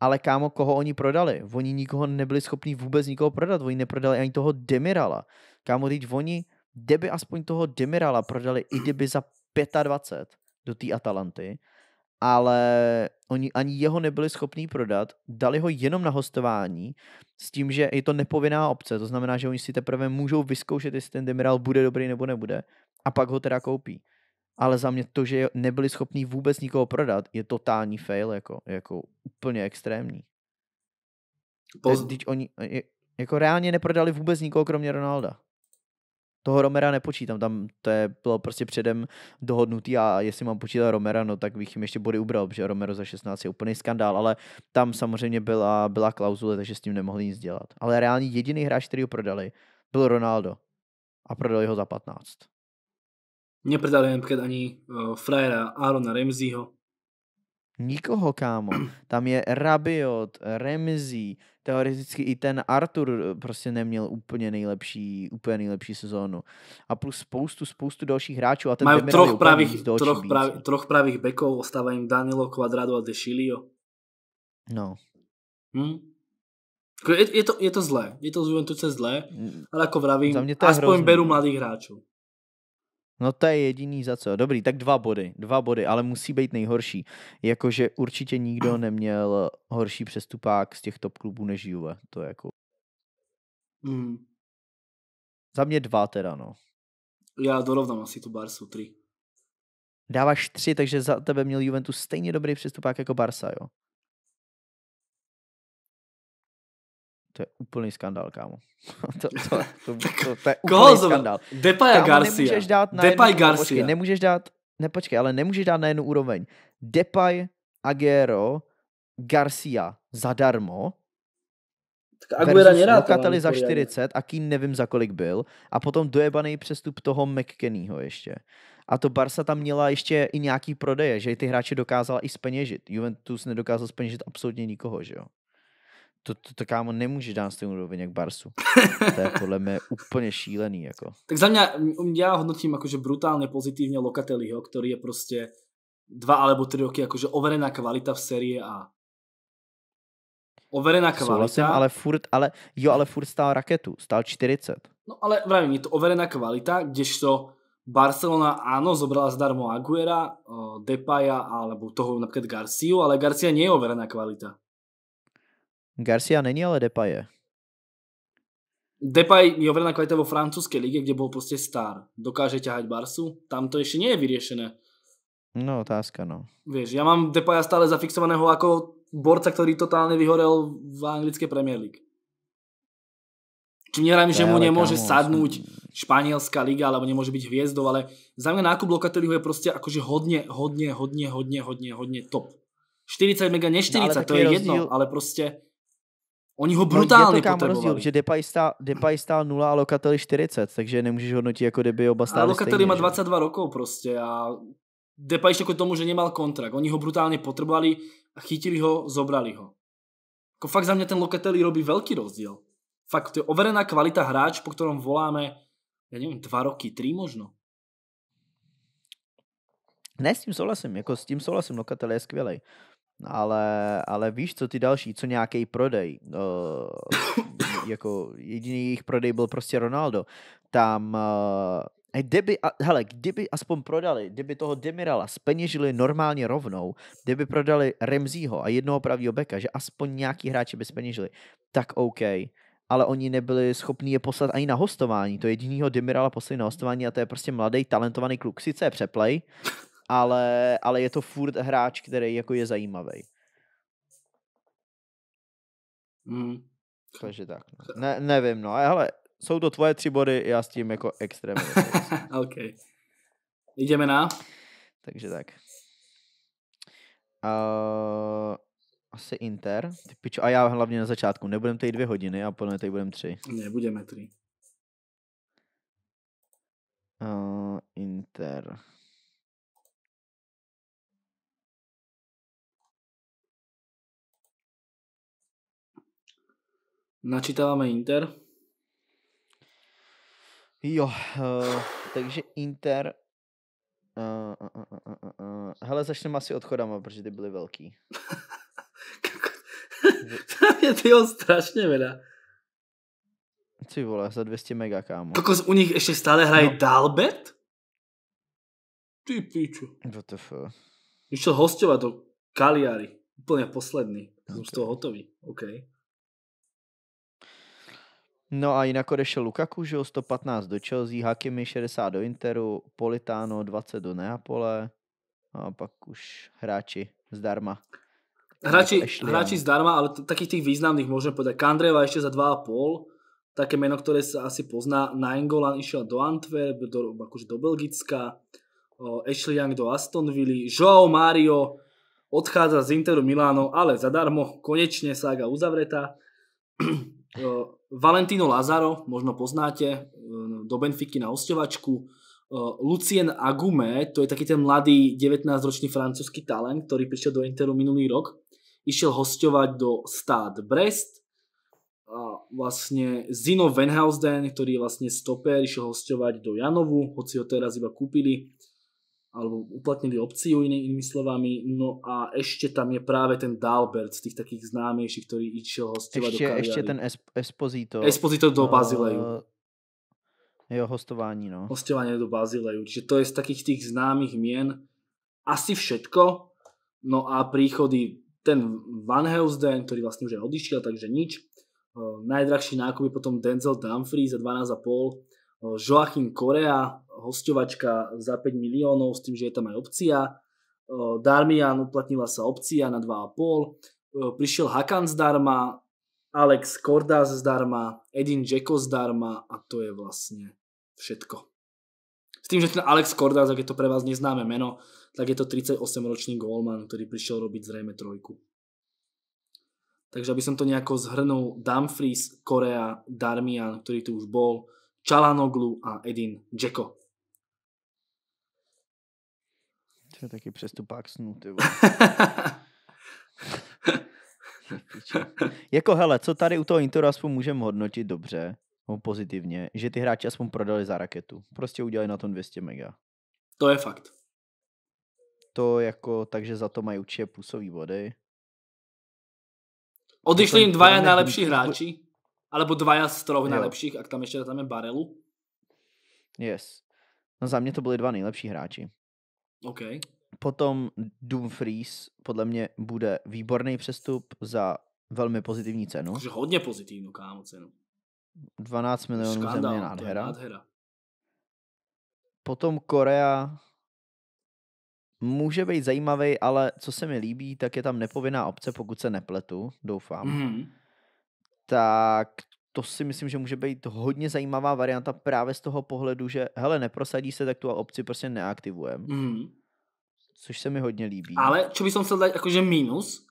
ale kámo, koho oni prodali? Oni nikoho nebyli schopni vůbec nikoho prodat, oni neprodali ani toho Demirala. Kámo, teď oni, kdyby aspoň toho Demirala prodali, i kdyby za 25 do té Atalanty, ale oni ani jeho nebyli schopní prodat, dali ho jenom na hostování s tím, že je to nepovinná obce, to znamená, že oni si teprve můžou vyzkoušet, jestli ten Demiral bude dobrý nebo nebude a pak ho teda koupí. Ale za mě to, že nebyli schopní vůbec nikoho prodat, je totální fail, jako, jako úplně extrémní. Poz... Teď oni jako reálně neprodali vůbec nikoho kromě Ronalda. Toho Romera nepočítám, tam to je, bylo prostě předem dohodnutý a jestli mám počítat Romera, no tak bych jim ještě body ubral, protože Romero za 16 je úplný skandál, ale tam samozřejmě byla, byla klauzule, takže s tím nemohli nic dělat. Ale reálně jediný hráč, který ho prodali, byl Ronaldo a prodali ho za 15. Neprodali jen ani uh, frajera Arona Ramseyho, Nikoho, kámo. Tam je Rabiot, Remzi, teoreticky i ten Artur eh, prostě neměl úplně nejlepší, úplně nejlepší sezónu. A plus spoustu, spoustu dalších hráčů. A ten Mají troch pravých, troch, pravi, troch pravých bekov, ostává jim Danilo, Quadrado a Dešilio. No. Hm? Jako je, je, to, je to zlé, je to z Juventuce zlé, ale jako vravím, aspoň hrozný. beru mladých hráčů. No to je jediný za co. Dobrý, tak dva body. Dva body, ale musí být nejhorší. Jakože určitě nikdo neměl horší přestupák z těch top klubů než Juve. To je jako... Mm. Za mě dva teda, no. Já dorovnám asi tu Barsu, tři. Dáváš tři, takže za tebe měl Juventus stejně dobrý přestupák jako Barsa, jo? To je úplný skandál, kámo. to, to, to, to, to je úplný skandál. Depay a Garcia. Nemůžeš dát na Depay jednu, Garcia. Počkej, nemůžeš dát, ne počkej, ale nemůžeš dát na jednu úroveň. Depay, Agero, Garcia zadarmo. Tak Aguera Lokateli za 40 a Kín nevím za kolik byl. A potom dojebaný přestup toho McKennyho ještě. A to Barsa tam měla ještě i nějaký prodeje, že ty hráče dokázala i speněžit. Juventus nedokázal speněžit absolutně nikoho, že jo? to, to, to kámo nemůže dát stejnou úroveň jak Barsu. To je podle mě úplně šílený. Jako. Tak za mě, já hodnotím jakože brutálně pozitivně Lokateliho, který je prostě dva alebo tři roky jakože overená kvalita v sérii A. Overená kvalita. Souhlasím, ale furt, ale, jo, ale furt stál raketu, stál 40. No ale vravím, je to overená kvalita, kdežto Barcelona áno, zobrala zdarmo Aguera, eh, Depaya alebo toho napríklad Garciu, ale Garcia nie je overená kvalita. Garcia není, ale Depay je. Depay je oveľa kvalita vo francúzskej líge, kde bol proste star. Dokáže ťahať Barsu? Tam to ešte nie je vyriešené. No, otázka, no. Vieš, ja mám Depaya stále zafixovaného ako borca, ktorý totálne vyhorel v anglické Premier League. Čím nehrám, že mu nemôže sadnúť španielská liga, alebo nemôže byť hviezdou, ale za mňa nákup Lokatelliho je proste akože hodne, hodne, hodne, hodne, hodne, hodne top. 40 mega, ne 40, no, to je jedno, ale proste Oni ho no, brutálně no, potřebovali. rozdíl, že Depay stál, Depay stál 0 a Lokateli 40, takže nemůžeš hodnotit, jako kdyby oba stáli A Lokateli stejně, má 22 rokov prostě a Depay ještě k tomu, že nemal kontrakt. Oni ho brutálně potřebovali a chytili ho, zobrali ho. Jako fakt za mě ten Lokateli robí velký rozdíl. Fakt to je overená kvalita hráč, po ktorom voláme, já nevím, dva roky, tři možno. Ne, s tím souhlasím, jako s tím souhlasím, Lokateli je skvělý ale, ale víš, co ty další, co nějaký prodej, uh, jako jediný jejich prodej byl prostě Ronaldo, tam uh, kdyby, a, hele, kdyby aspoň prodali, kdyby toho Demirala speněžili normálně rovnou, kdyby prodali Remzího a jednoho pravýho beka, že aspoň nějaký hráče by speněžili, tak OK, ale oni nebyli schopni je poslat ani na hostování. To jedinýho Demirala poslali na hostování a to je prostě mladý, talentovaný kluk. Sice je přeplay, ale, ale je to furt hráč, který jako je zajímavý. Hmm. Takže tak. No. Ne, nevím, no, ale jsou to tvoje tři body, já s tím jako extrémně. OK. Jdeme na? Takže tak. Uh, asi Inter. Ty piču, a já hlavně na začátku. Nebudeme tady dvě hodiny a podle tady budeme tři. Nebudeme tři. Uh, Inter. Načítáváme Inter. Jo, uh, takže Inter... Uh, uh, uh, uh, uh. Hele, začneme asi odchodama, protože ty byly velký. Tam je jo strašně veda. Ty vole, za 200 mega, kámo. z u nich ještě stále hraje no. Dalbet? Ty píču. fuck? Išel hostovat do Kaliary. Úplně poslední. Okay. Jsem z toho hotový. Okay. No a jinak odešel Lukaku, že 115 do Chelsea, Hakimi 60 do Interu, Politano 20 do Neapole a pak už hráči zdarma. Hráči, jako hráči zdarma, ale takých tých významných můžeme povedať. Kandreva ešte za 2,5, také meno, ktoré sa asi pozná. na Engolan išiel do Antwerp, do, akože do Belgicka, o, Ashley Young do Aston Villa, Joao Mario odchádza z Interu Milano, ale zadarmo, konečne sága uzavretá. Valentino Lazaro, možno poznáte, eh, do Benfiky na osťovačku. Eh, Lucien Agumé, to je taký ten mladý 19-ročný francúzsky talent, ktorý prišiel do Interu minulý rok. Išiel hosťovať do Stade Brest. A vlastne Zino Venhausden, ktorý je vlastne stoper, išiel hosťovať do Janovu, hoci ho teraz iba kúpili alebo uplatnili opciu iný, inými slovami. No a ešte tam je práve ten Dalbert z tých takých známejších, ktorý išiel hostovať ešte, do Cagliari. Ešte ten es, Esposito. Esposito do eh, Bazileju. Uh, jeho hostování, no. Hostovanie do Bazileju. Čiže to je z takých tých známych mien asi všetko. No a príchody ten Van Heusden, ktorý vlastne už je odišiel, takže nič. Uh, eh, najdrahší nákup je potom Denzel Dumfries za 12,5, uh, eh, Joachim Korea, hostovačka za 5 miliónov s tým, že je tam aj opcia. Darmian uplatnila sa opcia na 2,5. Prišiel Hakan zdarma, Alex Kordas zdarma, Edin Džeko zdarma a to je vlastne všetko. S tým, že ten Alex Kordas, ak je to pre vás neznáme meno, tak je to 38-ročný golman, ktorý prišiel robiť zrejme trojku. Takže aby som to nejako zhrnul, Dumfries, Korea, Darmian, ktorý tu už bol, Čalanoglu a Edin Džeko. To je taky přestupák snů, ty Jako hele, co tady u toho Intoru aspoň můžeme hodnotit dobře, pozitivně, že ty hráči aspoň prodali za raketu. Prostě udělali na tom 200 mega. To je fakt. To jako, takže za to mají určitě plusový vody. Odešli jako jim dva nejlepší hráči, alebo dva z troch nejlepších, a tam ještě tam je Barelu. Yes. No za mě to byly dva nejlepší hráči. OK. Potom Dumfries podle mě bude výborný přestup za velmi pozitivní cenu. Takže hodně pozitivní kámo cenu. 12 milionů Skandál, za mě nádhera. nádhera. Potom Korea může být zajímavý, ale co se mi líbí, tak je tam nepovinná obce, pokud se nepletu, doufám. Mm-hmm. Tak to si myslím, že může být hodně zajímavá varianta právě z toho pohledu, že hele, neprosadí se, tak tu obci prostě neaktivujeme. Mm. Což se mi hodně líbí. Ale čo by som dát, dať akože minus?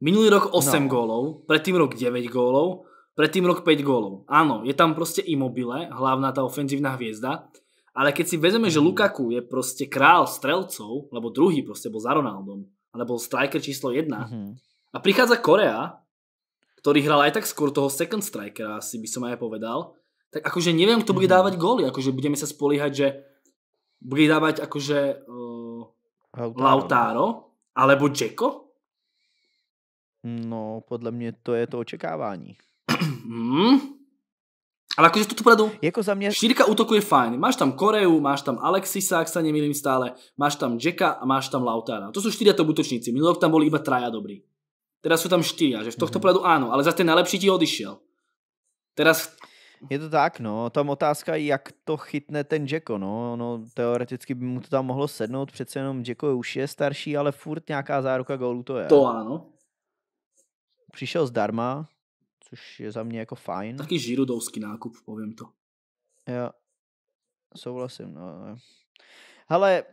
Minulý rok 8 no. gólov, predtým rok 9 gólov, predtým rok 5 gólov. Ano, je tam prostě Immobile, hlavná ta ofenzívna hvězda. ale keď si vezeme, že mhm. Lukaku je prostě král strelcov, nebo druhý prostě, bol za Ronaldom, alebo striker číslo 1, mm a prichádza Korea, ktorý hral aj tak skôr toho second strikera, asi by som aj povedal, tak akože neviem, kto bude mhm. dávať góly, akože budeme sa spolíhať, že bude dávať akože eh, Lautaro. alebo Džeko? No, podle mě to je to očekávání. Mm. Ale akože tu poradu, jako šírka útoku je fajn. Máš tam Koreu, máš tam Alexisa, ak sa nemýlim stále, máš tam Džeka a máš tam Lautara. To sú štyria to útočníci. Minulok tam boli iba traja dobrí. Teraz sú tam štyria, že v tohto mhm. pohľadu áno, ale za ten najlepší ti odišiel. Teraz je to tak, no. Tam otázka, jak to chytne ten Jacko, no. no. teoreticky by mu to tam mohlo sednout, přece jenom Jacko už je starší, ale furt nějaká záruka gólu to je. To ano. Přišel zdarma, což je za mě jako fajn. Taky žirudovský nákup, povím to. Jo, souhlasím, no. Hele,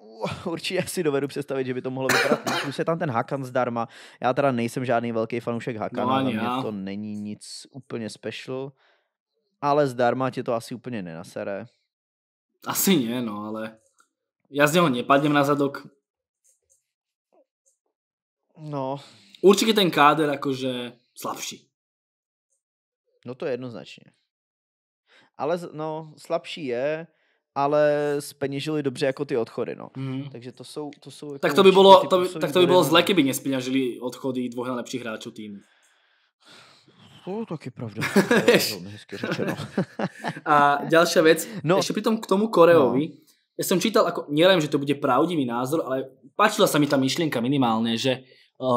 určitě si dovedu představit, že by to mohlo vypadat. Už je tam ten Hakan zdarma. Já teda nejsem žádný velký fanoušek Hakana, no, ale to není nic úplně special. Ale zdarma tě to asi úplně nenasere. Asi ne, no, ale já z něho nepadnem na zadok. No. Určitě ten káder jakože slabší. No to je jednoznačně. Ale no, slabší je, ale speněžili dobře jako ty odchody, no. Mm. Takže to jsou, to jsou jako tak, to by bylo, to by, tak to by bylo zle, kdyby nespeněžili odchody dvoch nejlepších hráčů týmu. To taky pravda. a další věc, no. ještě přitom k tomu Koreovi, no. já jsem čítal, jako nevím, že to bude pravdivý názor, ale páčila se mi ta myšlenka minimálně, že eh,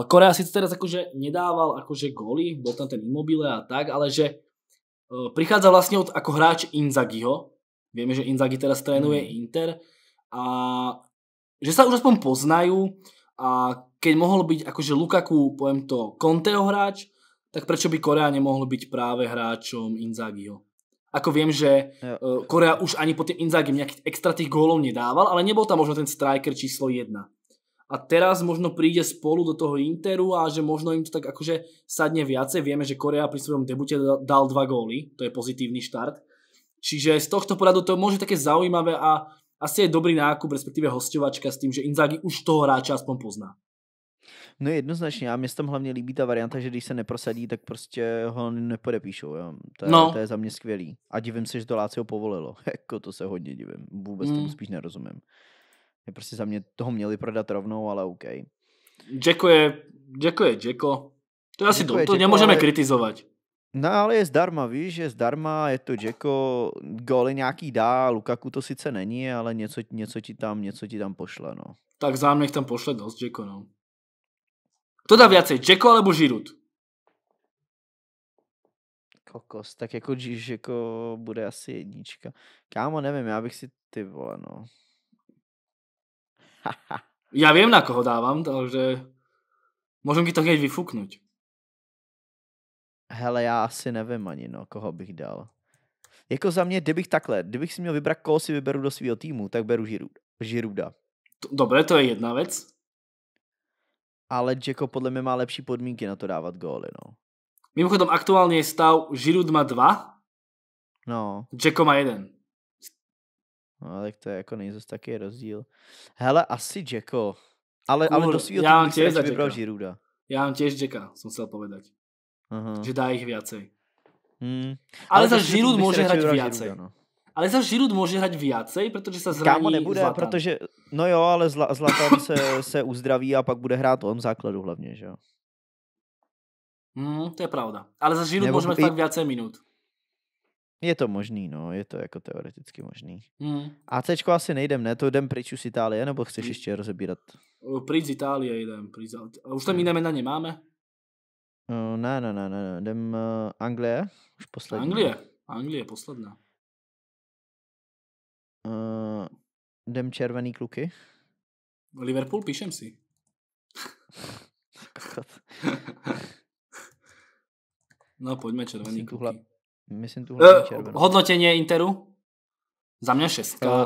Korea sice teraz akože nedával akože goly, bol tam ten imobile a tak, ale že eh, prichádza vlastne od, ako hráč Inzagiho, Vieme, že Inzaghi teraz trénuje mm. Inter a že sa už aspoň poznajú a keď mohol byť akože Lukaku, poviem to, Conteho hráč, tak prečo by Korea nemohol byť práve hráčom Inzaghiho? Ako viem, že jo. Eh, Korea už ani po tým Inzagim nejakých extra tých gólov nedával, ale nebol tam možno ten striker číslo 1. A teraz možno príde spolu do toho Interu a že možno im to tak akože sadne viacej. Vieme, že Korea pri svojom debute dal dva góly, to je pozitívny štart. Čiže z tohto poradu to môže také zaujímavé a asi je dobrý nákup, respektíve hostovačka s tým, že Inzaghi už toho hráča aspoň pozná. No jednoznačně a mě se tam hlavně líbí ta varianta, že když se neprosadí, tak prostě ho nepodepíšou. Jo? To, je, no. to je za mě skvělý. A divím se, že to Lácio povolilo. jako to se hodně divím. Vůbec mm. tomu spíš nerozumím. Je prostě za mě toho měli prodat rovnou, ale OK. Děkuje, je, děko je To je asi Jacko do, to nemůžeme ale... kritizovat. No ale je zdarma, víš, je zdarma, je to Jacko, goly nějaký dá, Lukaku to sice není, ale něco, něco ti tam, něco ti tam pošle, no. Tak zám nech tam pošle dost Jacko, no. To dá viacej, Jacko alebo Žirut? Kokos, tak jako jako bude asi jednička. Kámo, nevím, já bych si ty vole, no. já vím, na koho dávám, takže můžem ti to hned vyfuknout. Hele, já asi nevím ani, no, koho bych dal. Jako za mě, kdybych takhle, kdybych si měl vybrat, koho si vyberu do svého týmu, tak beru Žiruda. Dobré, to je jedna věc. Ale Jacko podle mě má lepší podmínky na to dávat góly, no. Mimochodem, aktuálně je stav Žirud má dva. No. Jacko má jeden. No, tak to je jako nejzos taky rozdíl. Hele, asi Jacko. Ale, ale do svého týmu bych vybral Žiruda. Já mám těž Jacka, jsem chtěl povedať. Aha. Mhm. že dá ich viacej. Hmm. Ale, ale za Žirud môže hrať viacej. Žiruda, Ale za Žirud může hrát viacej, protože se zraní Kámo nebude, Zlatan. protože, no jo, ale Zlatan se, se uzdraví a pak bude hrát on v základu hlavně, že jo. Hmm, to je pravda. Ale za Žirud můžeme mít i... fakt viacej minut. Je to možný, no, je to jako teoreticky možný. Hmm. ACčko asi nejdem, ne? To jdem pryč z Itálie, nebo chceš ještě rozebírat? Pryč z Itálie jdem, pryč z... Už tam hmm. jiné jména nemáme? Uh, ne, ne, ne, ne, jdem uh, Anglie, už poslední. Anglie, Anglie, posledná. Uh, jdem červený kluky. Liverpool, píšem si. no pojďme červený myslím kluky. Tuhle, myslím tuhle uh, červenou. Interu? Za mě šestka. Uh,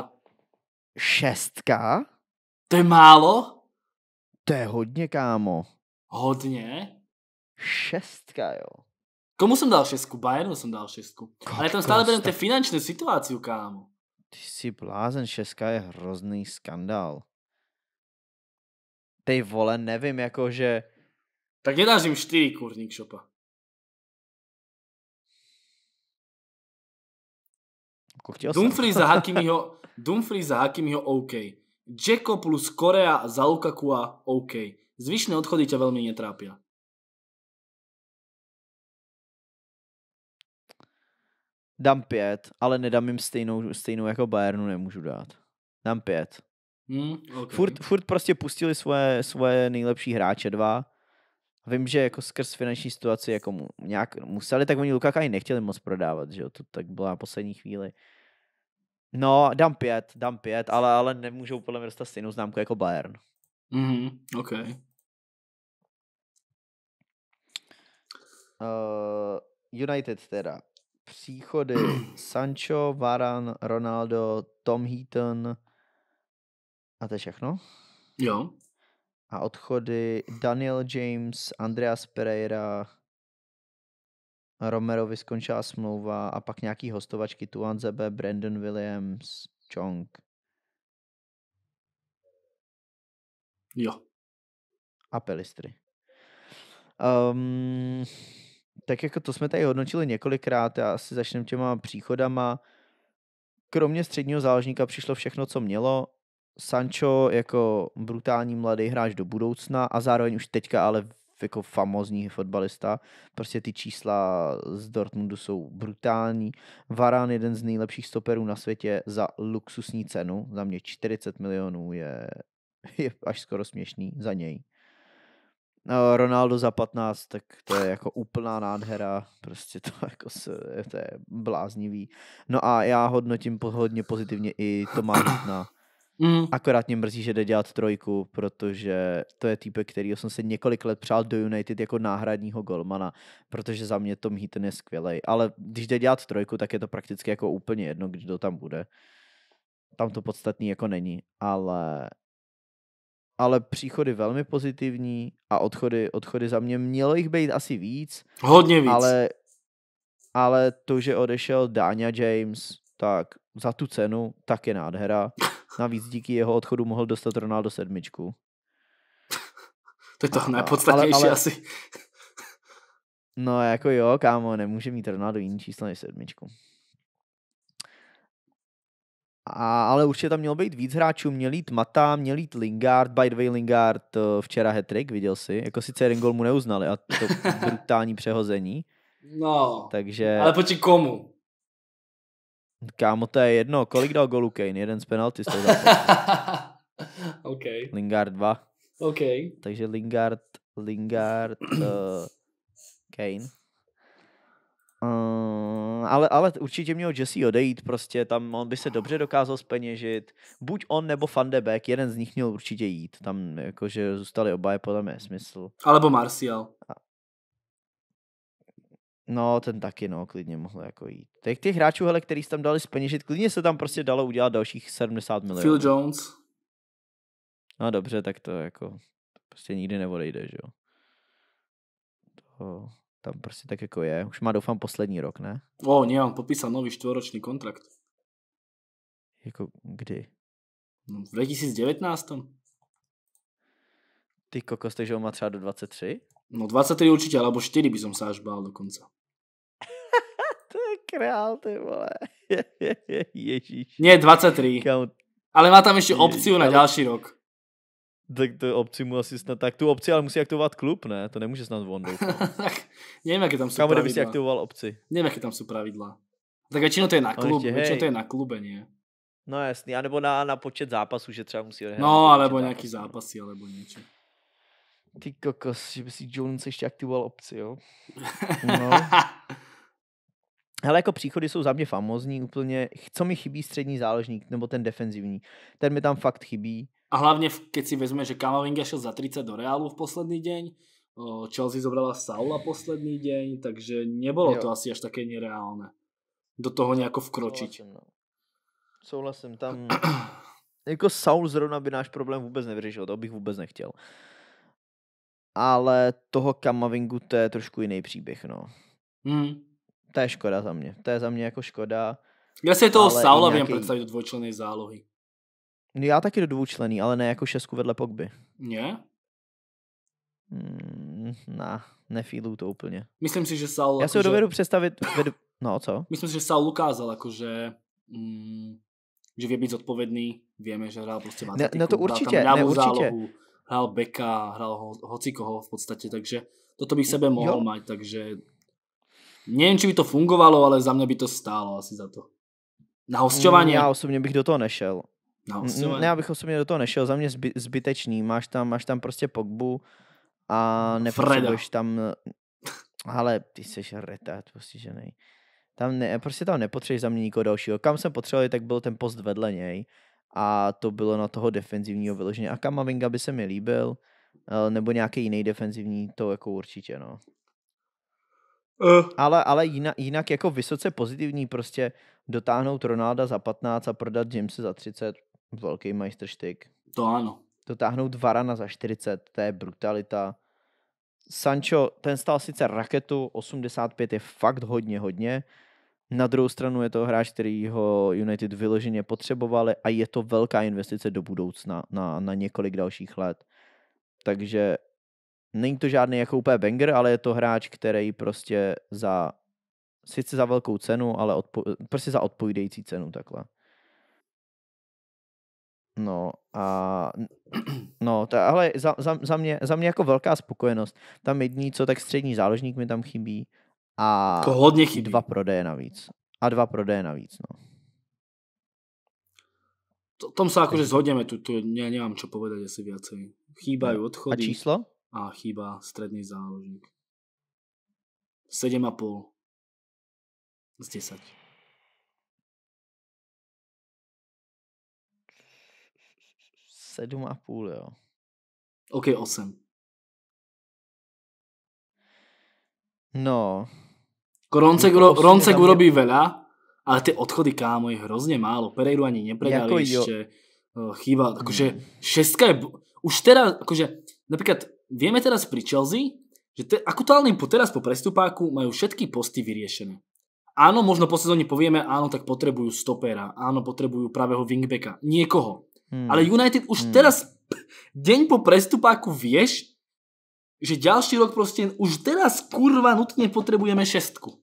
šestka? To je málo? To je hodně, kámo. Hodně? šestka, jo. Komu jsem dal šestku? Bayernu jsem dal šestku. Kokos, Ale tam stále berem té finanční situaci, kámo. Ty jsi blázen, šestka je hrozný skandál. Ty vole, nevím, jakože... Tak nedáš jim čtyři, kurník šopa. Dumfries za Hakimiho, Dumfries za Hakimiho OK. Jacko plus Korea za Lukakua OK. Zvyšné odchody ťa veľmi netrápia. dám pět, ale nedám jim stejnou, stejnou jako Bayernu nemůžu dát. Dám pět. Hmm, okay. furt, furt prostě pustili svoje, svoje nejlepší hráče dva. Vím, že jako skrz finanční situaci jako mu, nějak museli, tak oni Lukaka i nechtěli moc prodávat, že jo, to tak bylo na poslední chvíli. No, dám pět, dám pět, ale, ale nemůžou podle mě dostat stejnou známku jako Bayern. Mhm, ok. Uh, United teda příchody Sancho, Varan, Ronaldo, Tom Heaton a to je všechno. Jo. A odchody Daniel James, Andreas Pereira, Romerovi skončila smlouva a pak nějaký hostovačky Tuan Zebe, Brandon Williams, Chong. Jo. A Pelistry. Um, ehm, tak jako to jsme tady hodnotili několikrát, já asi začnu těma příchodama. Kromě středního záložníka přišlo všechno, co mělo. Sancho jako brutální mladý hráč do budoucna a zároveň už teďka ale jako famozní fotbalista. Prostě ty čísla z Dortmundu jsou brutální. Varán jeden z nejlepších stoperů na světě za luxusní cenu. Za mě 40 milionů je, je až skoro směšný za něj. No, Ronaldo za 15, tak to je jako úplná nádhera, prostě to jako se, to je bláznivý. No a já hodnotím hodně pozitivně i Tomáš Hutna. Mm. Akorát mě mrzí, že jde dělat trojku, protože to je týpek, který jsem se několik let přál do United jako náhradního golmana, protože za mě Tom Heaton je skvělej. Ale když jde dělat trojku, tak je to prakticky jako úplně jedno, kdo tam bude. Tam to podstatný jako není, ale ale příchody velmi pozitivní a odchody, odchody za mě mělo jich být asi víc. Hodně víc. Ale, ale to, že odešel Dáňa James, tak za tu cenu, tak je nádhera. Navíc díky jeho odchodu mohl dostat Ronaldo sedmičku. to je to a, nejpodstatnější ale, ale... asi. no jako jo, kámo, nemůže mít Ronaldo jiný číslo než sedmičku. A, ale určitě tam mělo být víc hráčů, měl jít Mata, měl jít Lingard, by the way Lingard eh, včera hetrik, viděl si, jako sice jeden gol mu neuznali a to brutální přehození. No, Takže... ale proti komu? Kámo, to je jedno, kolik dal golu Kane? Jeden z penalty z toho okay. Lingard 2. Okay. Takže Lingard, Lingard, uh, Kane. Ehm, ale, ale určitě měl Jesse odejít, prostě tam on by se dobře dokázal speněžit. Buď on nebo Fandebek, jeden z nich měl určitě jít. Tam jakože zůstali oba, je podle mě smysl. Alebo Marcial. No, ten taky, no, klidně mohl jako jít. Teď těch hráčů, hele, který jste tam dali speněžit, klidně se tam prostě dalo udělat dalších 70 milionů. Phil Jones. No dobře, tak to jako prostě nikdy neodejde, že jo. To tam prostě tak jako je. Už má doufám poslední rok, ne? O, ne, on podpísal nový štvoročný kontrakt. Jako kdy? No, v 2019. Ty kokos, takže on má třeba do 23? No 23 určitě, alebo 4 by som sa až bál dokonca. to je král, ty vole. Ježíš. Nie, 23. Kam... Ale má tam ještě opciu na další rok tak to obci mu asi snad, tak tu obci ale musí aktivovat klub, ne? To nemůže snad on. Nevím, jaké tam jsou Kámo, pravidla. si aktivoval obci. Nevím, jaké tam jsou pravidla. Tak většinou to je na klub, ještě, většinou to je na klube, nie? No jasný, anebo na, na počet zápasů, že třeba musí odehrát. No, alebo nějaký no. zápasy, alebo něco. Ty kokos, že by si Jones ještě aktivoval obci, jo? No. Hele, jako příchody jsou za mě famozní úplně. Co mi chybí střední záložník, nebo ten defenzivní? Ten mi tam fakt chybí. A hlavně, keď si vezme, že Kamavinga šel za 30 do Reálu v poslední den, Chelsea zobrala Saula poslední den, takže nebylo to asi až také nereálné do toho nějako vkročit. Souhlasím, no. tam jako Saul zrovna by náš problém vůbec nevyřešil, to bych vůbec nechtěl. Ale toho Kamavingu to je trošku jiný příběh, no. Hmm to je škoda za mě. To je za mě jako škoda. Já si toho Saula nějaký... vím představit do dvoučlenné zálohy. No já taky do dvoučlený, ale ne jako šestku vedle Pogby. Ne? Hmm, nah, nefílu to úplně. Myslím si, že Saul... Já si ho dovedu že... představit... Vedu... No, co? Myslím si, že Saul ukázal, jakože... Mm, že vie byť zodpovedný. Víme, že hrál prostě ne, no to určitě, ne, určitě. Zálohu, hrál Beka, hrál ho, hocikoho v podstatě, takže toto by sebe mohl mať, takže Nevím, či by to fungovalo, ale za mě by to stálo asi za to. Na hostování. Mm, já osobně bych do toho nešel. Na mm, Ne, já bych osobně do toho nešel, za mě zby, zbytečný. Máš tam, máš tam prostě Pogbu a nepotřebuješ tam... Ale ty jsi retard nej. Tam ne, prostě tam nepotřebuješ za mě nikoho dalšího. Kam jsem potřeboval, tak byl ten post vedle něj a to bylo na toho defenzivního vyloženě. A Kamavinga by se mi líbil, eh, nebo nějaký jiný defenzivní, to jako určitě, no. Uh. Ale, ale jinak, jinak jako vysoce pozitivní prostě dotáhnout Ronalda za 15 a prodat Jamesa za 30, velký majstrštyk. To ano. Dotáhnout Varana za 40, to je brutalita. Sancho, ten stál sice raketu, 85 je fakt hodně, hodně. Na druhou stranu je to hráč, který ho United vyloženě potřebovali a je to velká investice do budoucna na, na několik dalších let. Takže Není to žádný jako úplně banger, ale je to hráč, který prostě za sice za velkou cenu, ale odpo- prostě za odpovídající cenu takhle. No a no, ta, ale za, za, za, mě, za mě jako velká spokojenost. Tam jední co, tak střední záložník mi tam chybí a to jako hodně chybí. dva prodeje navíc. A dva prodeje navíc, no. To, tom sa akože zhodneme, tu, tu já nemám čo povedať asi viacej. Chýbajú no. odchody. A číslo? a chýba stredný záložník. 7,5 z 10. Sedm a půl, jo. OK, osm. No. Roncek, jako ro, Roncek urobí veľa, ale ty odchody, kámo, je hrozně málo. Pereiru ani nepredali jako ještě. Jo. Eh, chýba, hmm. šestka je... Už teda, takže například vieme teraz pri Chelsea, že te, aktuálne teraz po prestupáku majú všetky posty vyriešené. Áno, možno po sezóne povieme, áno, tak potrebujú stopera, áno, potrebujú pravého wingbacka, niekoho. Hmm. Ale United už hmm. teraz, deň po prestupáku vieš, že ďalší rok proste, už teraz kurva nutne potrebujeme šestku.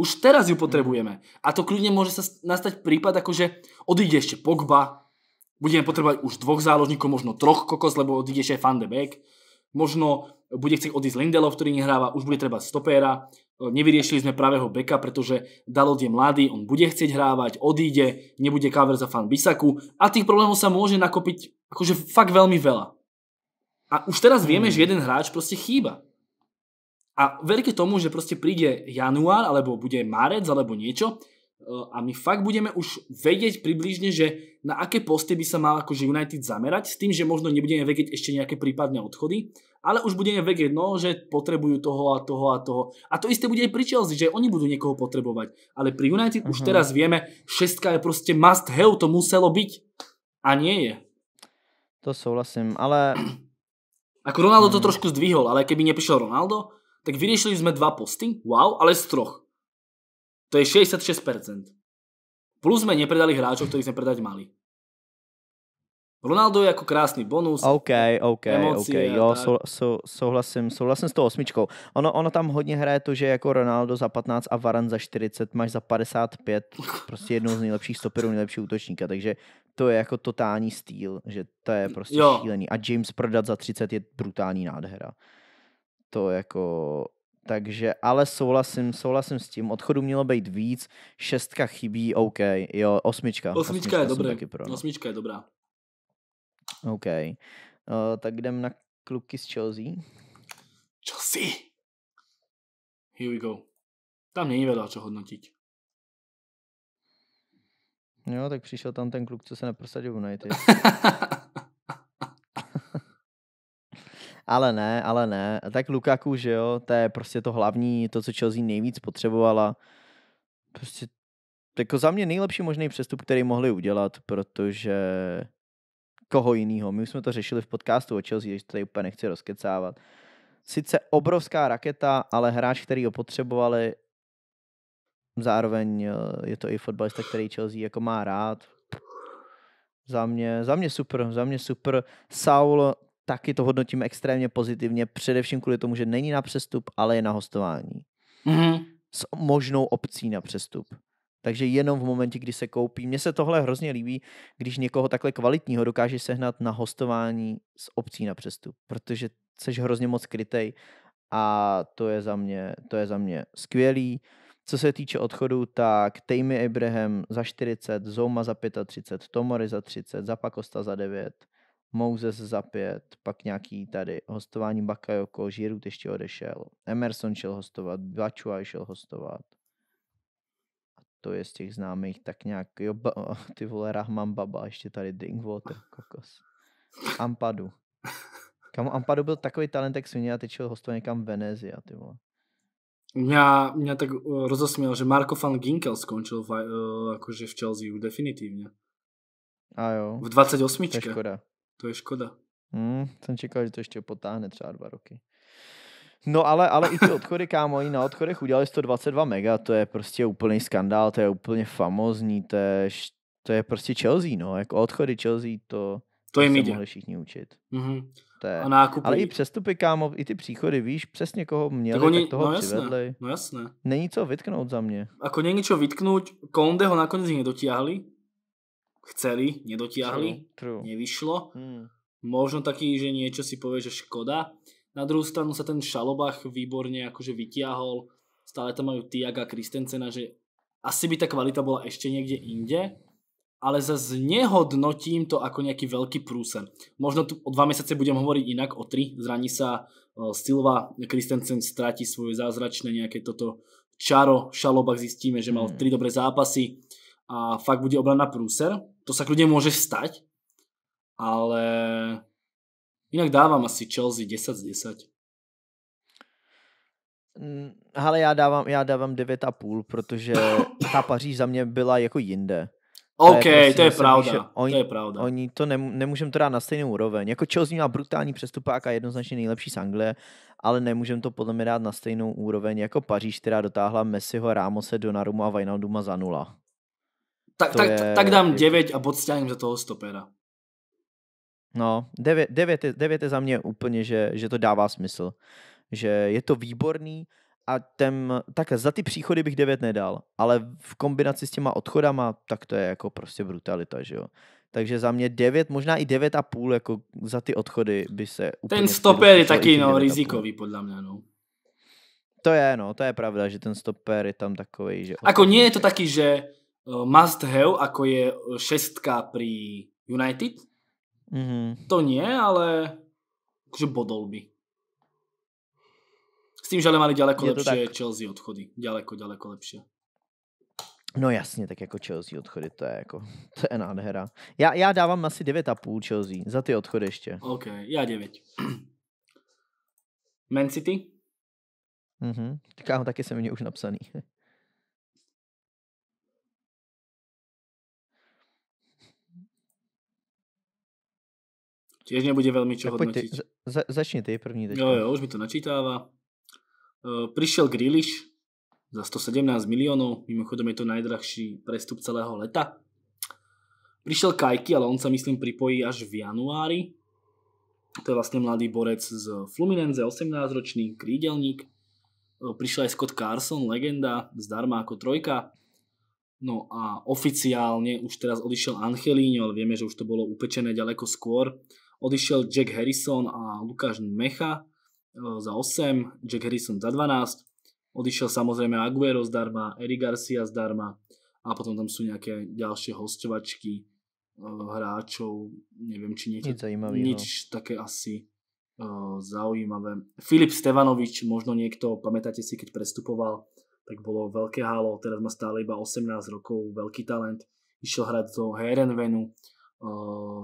Už teraz ju hmm. potrebujeme. A to kľudne môže sa nastať prípad, akože odíde ešte Pogba, budeme potrebovať už dvoch záložníkov, možno troch kokos, lebo odíde ešte aj Van de Beek Možno bude chcieť odísť Lindelov, ktorý nehráva, už bude treba stopéra. E, nevyriešili sme pravého beka, pretože Dalot je mladý, on bude chcieť hrávať, odíde, nebude cover za fan Bisaku a tých problémov sa môže nakopiť akože fakt veľmi veľa. A už teraz mm. vieme, že jeden hráč proste chýba. A verte tomu, že proste príde január, alebo bude marec, alebo niečo e, a my fakt budeme už vedieť približne, že na aké posty by sa mal akože United zamerať s tým, že možno nebudeme vedieť ešte nejaké prípadné odchody, ale už budeme vedieť, no, že potrebujú toho a toho a toho. A to isté bude aj pri Chelsea, že oni budú niekoho potrebovať. Ale pri United uh-huh. už mhm. teraz vieme, šestka je prostě must have, to muselo byť. A nie je. To souhlasím, ale... Ako Ronaldo to mhm. trošku zdvihol, ale keby neprišiel Ronaldo, tak vyriešili sme dva posty, wow, ale z troch. To je 66%. Plus sme nepredali hráčov, ktorých sme predať mali. Ronaldo je jako krásný bonus. OK, OK, OK, jo, sou, sou, souhlasím, souhlasím s tou osmičkou. Ono, ono tam hodně hraje to, že jako Ronaldo za 15 a Varan za 40, máš za 55, prostě jednou z nejlepších stoperů, nejlepší útočníka, takže to je jako totální styl, že to je prostě jo. šílený. A James prodat za 30 je brutální nádhera. To jako takže, ale souhlasím, souhlasím s tím. Odchodu mělo být víc, šestka chybí, OK, jo, osmička. Osmička, osmička je dobrá. Pro. Osmička je dobrá. OK. Uh, tak jdem na kluky z Chelsea. Chelsea! Here we go. Tam není vedla, co hodnotit. Jo, tak přišel tam ten kluk, co se neprosadil v United. Ale ne, ale ne. Tak Lukaku, že jo, to je prostě to hlavní, to, co Chelsea nejvíc potřebovala. Prostě jako za mě nejlepší možný přestup, který mohli udělat, protože koho jiného. My už jsme to řešili v podcastu o Chelsea, to tady úplně nechci rozkecávat. Sice obrovská raketa, ale hráč, který ho potřebovali, zároveň eh, je to i fotbalista, který Chelsea jako má rád. Za mě, za mě super, za mě super. Saul taky to hodnotím extrémně pozitivně, především kvůli tomu, že není na přestup, ale je na hostování. Mm-hmm. S možnou opcí na přestup. Takže jenom v momentě, kdy se koupí. Mně se tohle hrozně líbí, když někoho takhle kvalitního dokáže sehnat na hostování s opcí na přestup, protože jsi hrozně moc krytej a to je za mě, to je za mě skvělý. Co se týče odchodu, tak Tejmy Abraham za 40, Zoma za 35, Tomory za 30, Zapakosta za 9, Moses za pět, pak nějaký tady hostování Bakayoko, Žirut ještě odešel, Emerson šel hostovat, Bačua šel hostovat. A to je z těch známých tak nějak, jo, ba, ty vole Rahman Baba, ještě tady Drinkwater, kokos. Ampadu. Kam Ampadu byl takový talent, jak svině a teď šel hostovat někam Venezia, ty vole. Mě, mě tak eh, rozosměl, že Marko van Ginkel skončil v, uh, v Chelsea definitivně. A jo. V 28. To je škoda. To je škoda. Hmm, jsem čekal, že to ještě potáhne třeba dva roky. No ale, ale i ty odchody, kámo, i na odchodech udělali 122 mega, to je prostě úplný skandál, to je úplně famozní, to je, to je prostě Chelsea, no, jako odchody Chelsea, to, to je se mohli všichni učit. Mm-hmm. To je, a nákupy. Ale i přestupy, kámo, i ty příchody, víš přesně, koho měli, tak, oni, tak toho no jasné, přivedli. No jasné. Není co vytknout za mě. Ako není co vytknout, Konde ho nakonec nedotiahli, chceli, nedotiahli, true, true. nevyšlo. Mm. Možno taký, že niečo si povie, že škoda. Na druhú stranu sa ten Šalobach výborne akože vytiahol. Stále tam majú Tiaga Kristencena, že asi by ta kvalita bola ešte niekde inde. Ale zase znehodnotím to ako nejaký veľký prúser. Možno tu o dva mesiace budem hovoriť inak, o tri. Zraní sa e, Silva, Kristensen stráti svoje zázračné nejaké toto čaro. Šalobach zistíme, že mal hmm. tri dobré zápasy a fakt bude obrana prúser to sa kľudne môže stať, ale jinak dávám asi Chelsea 10 z 10. Ale mm, já dávám, já dávám 9,5, protože ta Paříž za mě byla jako jinde. OK, to je, prostě, to je pravda, Že oni, to je pravda. Oni to nemů, nemůžeme to dát na stejnou úroveň. Jako Chelsea měla brutální přestupák a jednoznačně nejlepší z Anglie, ale nemůžeme to podle mě dát na stejnou úroveň jako Paříž, která dotáhla Messiho, Ramose, Donaruma a Vajnalduma za nula. Tak, tak, je... tak dám 9 jako- a podstáním za toho stopera. No, 9, 9, je, 9 je za mě úplně, že, že to dává smysl. Že je to výborný a ten, tak za ty příchody bych 9 nedal, ale v kombinaci s těma odchodama, tak to je jako prostě brutalita, že jo. Takže za mě 9, možná i 9,5 jako za ty odchody by se úplně... Ten stoper je taky no, rizikový podle mě, no. To je, no, to je pravda, že ten stoper je tam takový, že... Jako nie je to prostě- taky, že Eh, must have, ako je eh, šestka pri United. Mm-hmm. To nie, ale že bodol by. S tím, že ale mali daleko lepší Chelsea odchody. Daleko, daleko lepší. No jasně, tak jako Chelsea odchody, to je jako, to je nádhera. Já, já dávám asi 9,5 Chelsea, za ty odchody ještě. OK, já 9. Man City? Mhm, tak já taky jsem mě už napsaný. tiež nebude veľmi čo tak hodnotiť. Poďte, za, začne tej první. Teďka. Jo, no. jo, už mi to načítáva e, prišiel Grilish za 117 miliónov, mimochodom je to najdrahší prestup celého leta. Prišiel Kajky, ale on sa myslím pripojí až v januári. To je vlastne mladý borec z Fluminense, 18-ročný krídelník. E, prišiel aj Scott Carson, legenda, zdarma ako trojka. No a oficiálne už teraz odišiel Angelino, ale vieme, že už to bolo upečené ďaleko skôr. Odišiel Jack Harrison a Lukáš Mecha e, za 8, Jack Harrison za 12. Odišiel samozrejme Aguero zdarma, Eric Garcia zdarma a potom tam sú nejaké ďalšie hostovačky e, hráčov, neviem či niečo, nič, zaujímavý, nič no. také asi uh, zaujímavé. Filip Stevanovič, možno niekto, pamätáte si, keď prestupoval, tak bolo veľké halo, teraz má stále iba 18 rokov, veľký talent, išiel hrať do Herenvenu,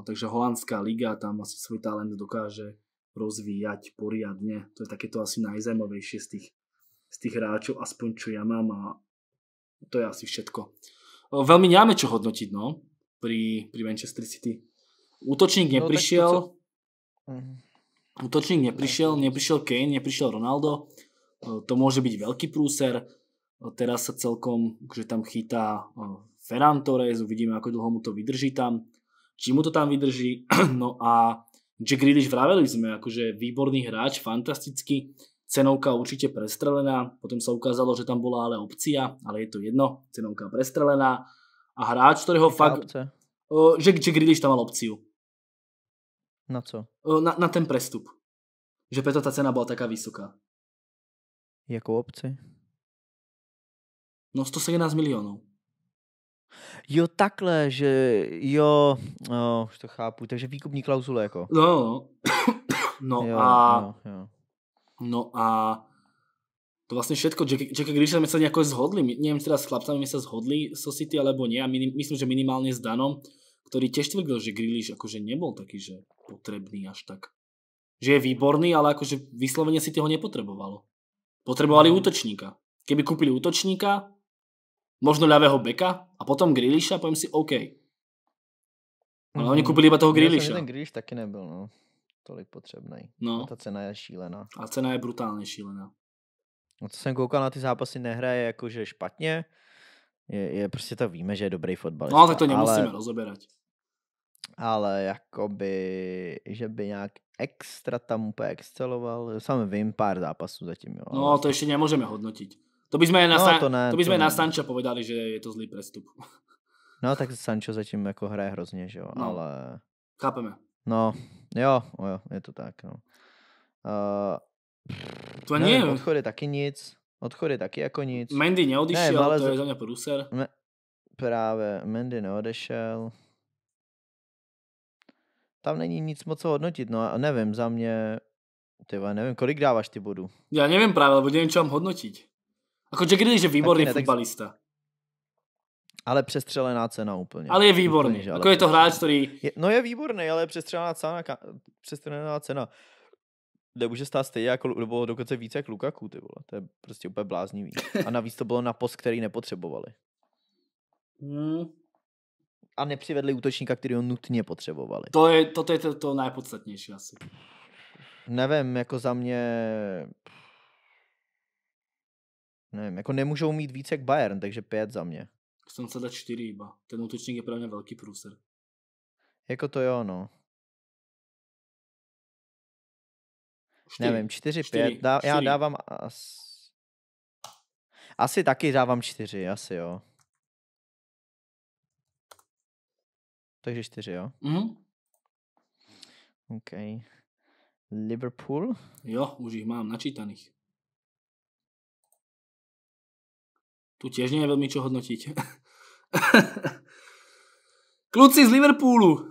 takže holandská liga tam asi svoj talent dokáže rozvíjať poriadne. To je takéto asi najzajímavější z tých, z tých hráčov, aspoň čo ja mám a to je asi všetko. Uh, veľmi nemáme čo hodnotiť, no, pri, pri Manchester City. Útočník no, neprišiel, no, to... Mhm. útočník neprišiel, neprišiel Kane, neprišiel Ronaldo, to môže byť veľký prúser, teraz sa celkom, že tam chytá Ferran Torres, uvidíme, ako dlho mu to vydrží tam či mu to tam vydrží. No a Jack Grealish vraveli sme, akože výborný hráč, fantastický, cenovka určite prestrelená, potom sa ukázalo, že tam bola ale opcia, ale je to jedno, cenovka prestrelená a hráč, ktorého fakt... Že, Jack Grealish tam mal opciu. Na co? Na, na ten prestup. Že preto ta cena bola taká vysoká. Jakou opci? No 117 miliónov. Jo, takhle, že jo, no, už to chápu, takže výkupní klauzule jako. No, no, no jo, a... No, jo. no a to vlastně všetko, Jack, Jack jsme se sa nejako zhodli, my, neviem teraz s chlapcami, my se zhodli so City alebo nie, a my, myslím, že minimálně s Danom, který těž tvrdil, že Grilliš jakože nebol taký, že potrebný až tak. Že je výborný, ale jakože vysloveně si ho nepotrebovalo. Potrebovali no. útočníka. Keby kúpili útočníka, možno ľavého beka a potom Grealisha a poviem si OK. Ale oni mhm. koupili iba toho Grealisha. Ten Grealish taky nebyl, no. Tolik potřebný. No. A ta cena je šílená. A cena je brutálně šílená. No co jsem koukal na ty zápasy, nehraje jakože špatně. Je, je prostě to víme, že je dobrý fotbalista. No tak to nemusíme ale, rozoberať. Ale jakoby, že by nějak extra tam úplně exceloval. Sám vím pár zápasů zatím. Jo, no to ještě nemůžeme hodnotit. To by sme, na, no, San- to ne, to by sme to na Sancho povedali, že je to zlý prestup. No tak Sancho zatím jako hraje hrozně, že jo, no. ale... Chápeme. No, jo, jo, je to tak, no. Uh, to nevím, nevím. Odchod je taky nic. Odchod je taky jako nic. Mendy neodešel, ne, ale to je za mě producer. Me, právě, Mendy neodešel. Tam není nic moc co hodnotit, no nevím, za mě... Ty nevím, kolik dáváš ty bodů? Já nevím právě, lebo nevím, čo mám hodnotit. Jako Jack Grealish je výborný ne, futbalista. Ale přestřelená cena úplně. Ale je výborný. Úplně, jako ale jako je to hráč, který... Je, no je výborný, ale je přestřelená cena. Přestřelená cena. Nemůže stát stejně jako, nebo dokonce více jak Lukaku, ty vole. To je prostě úplně bláznivý. A navíc to bylo na post, který nepotřebovali. Hmm. A nepřivedli útočníka, který ho nutně potřebovali. To je to, to, je to, to nejpodstatnější asi. Nevím, jako za mě... Pff Nevím, jako nemůžou mít víc jak Bayern, takže pět za mě. Jsem se dát čtyři iba. Ten útočník je pro mě velký průser. Jako to jo, no. Čtyři. Nevím, čtyři, čtyři pět. Dá, čtyři. Já dávám as... asi taky dávám čtyři, asi jo. Takže čtyři, jo? Mhm. OK. Liverpool? Jo, už jich mám načítaných. Tu tiež je velmi čo hodnotit. Kluci z Liverpoolu.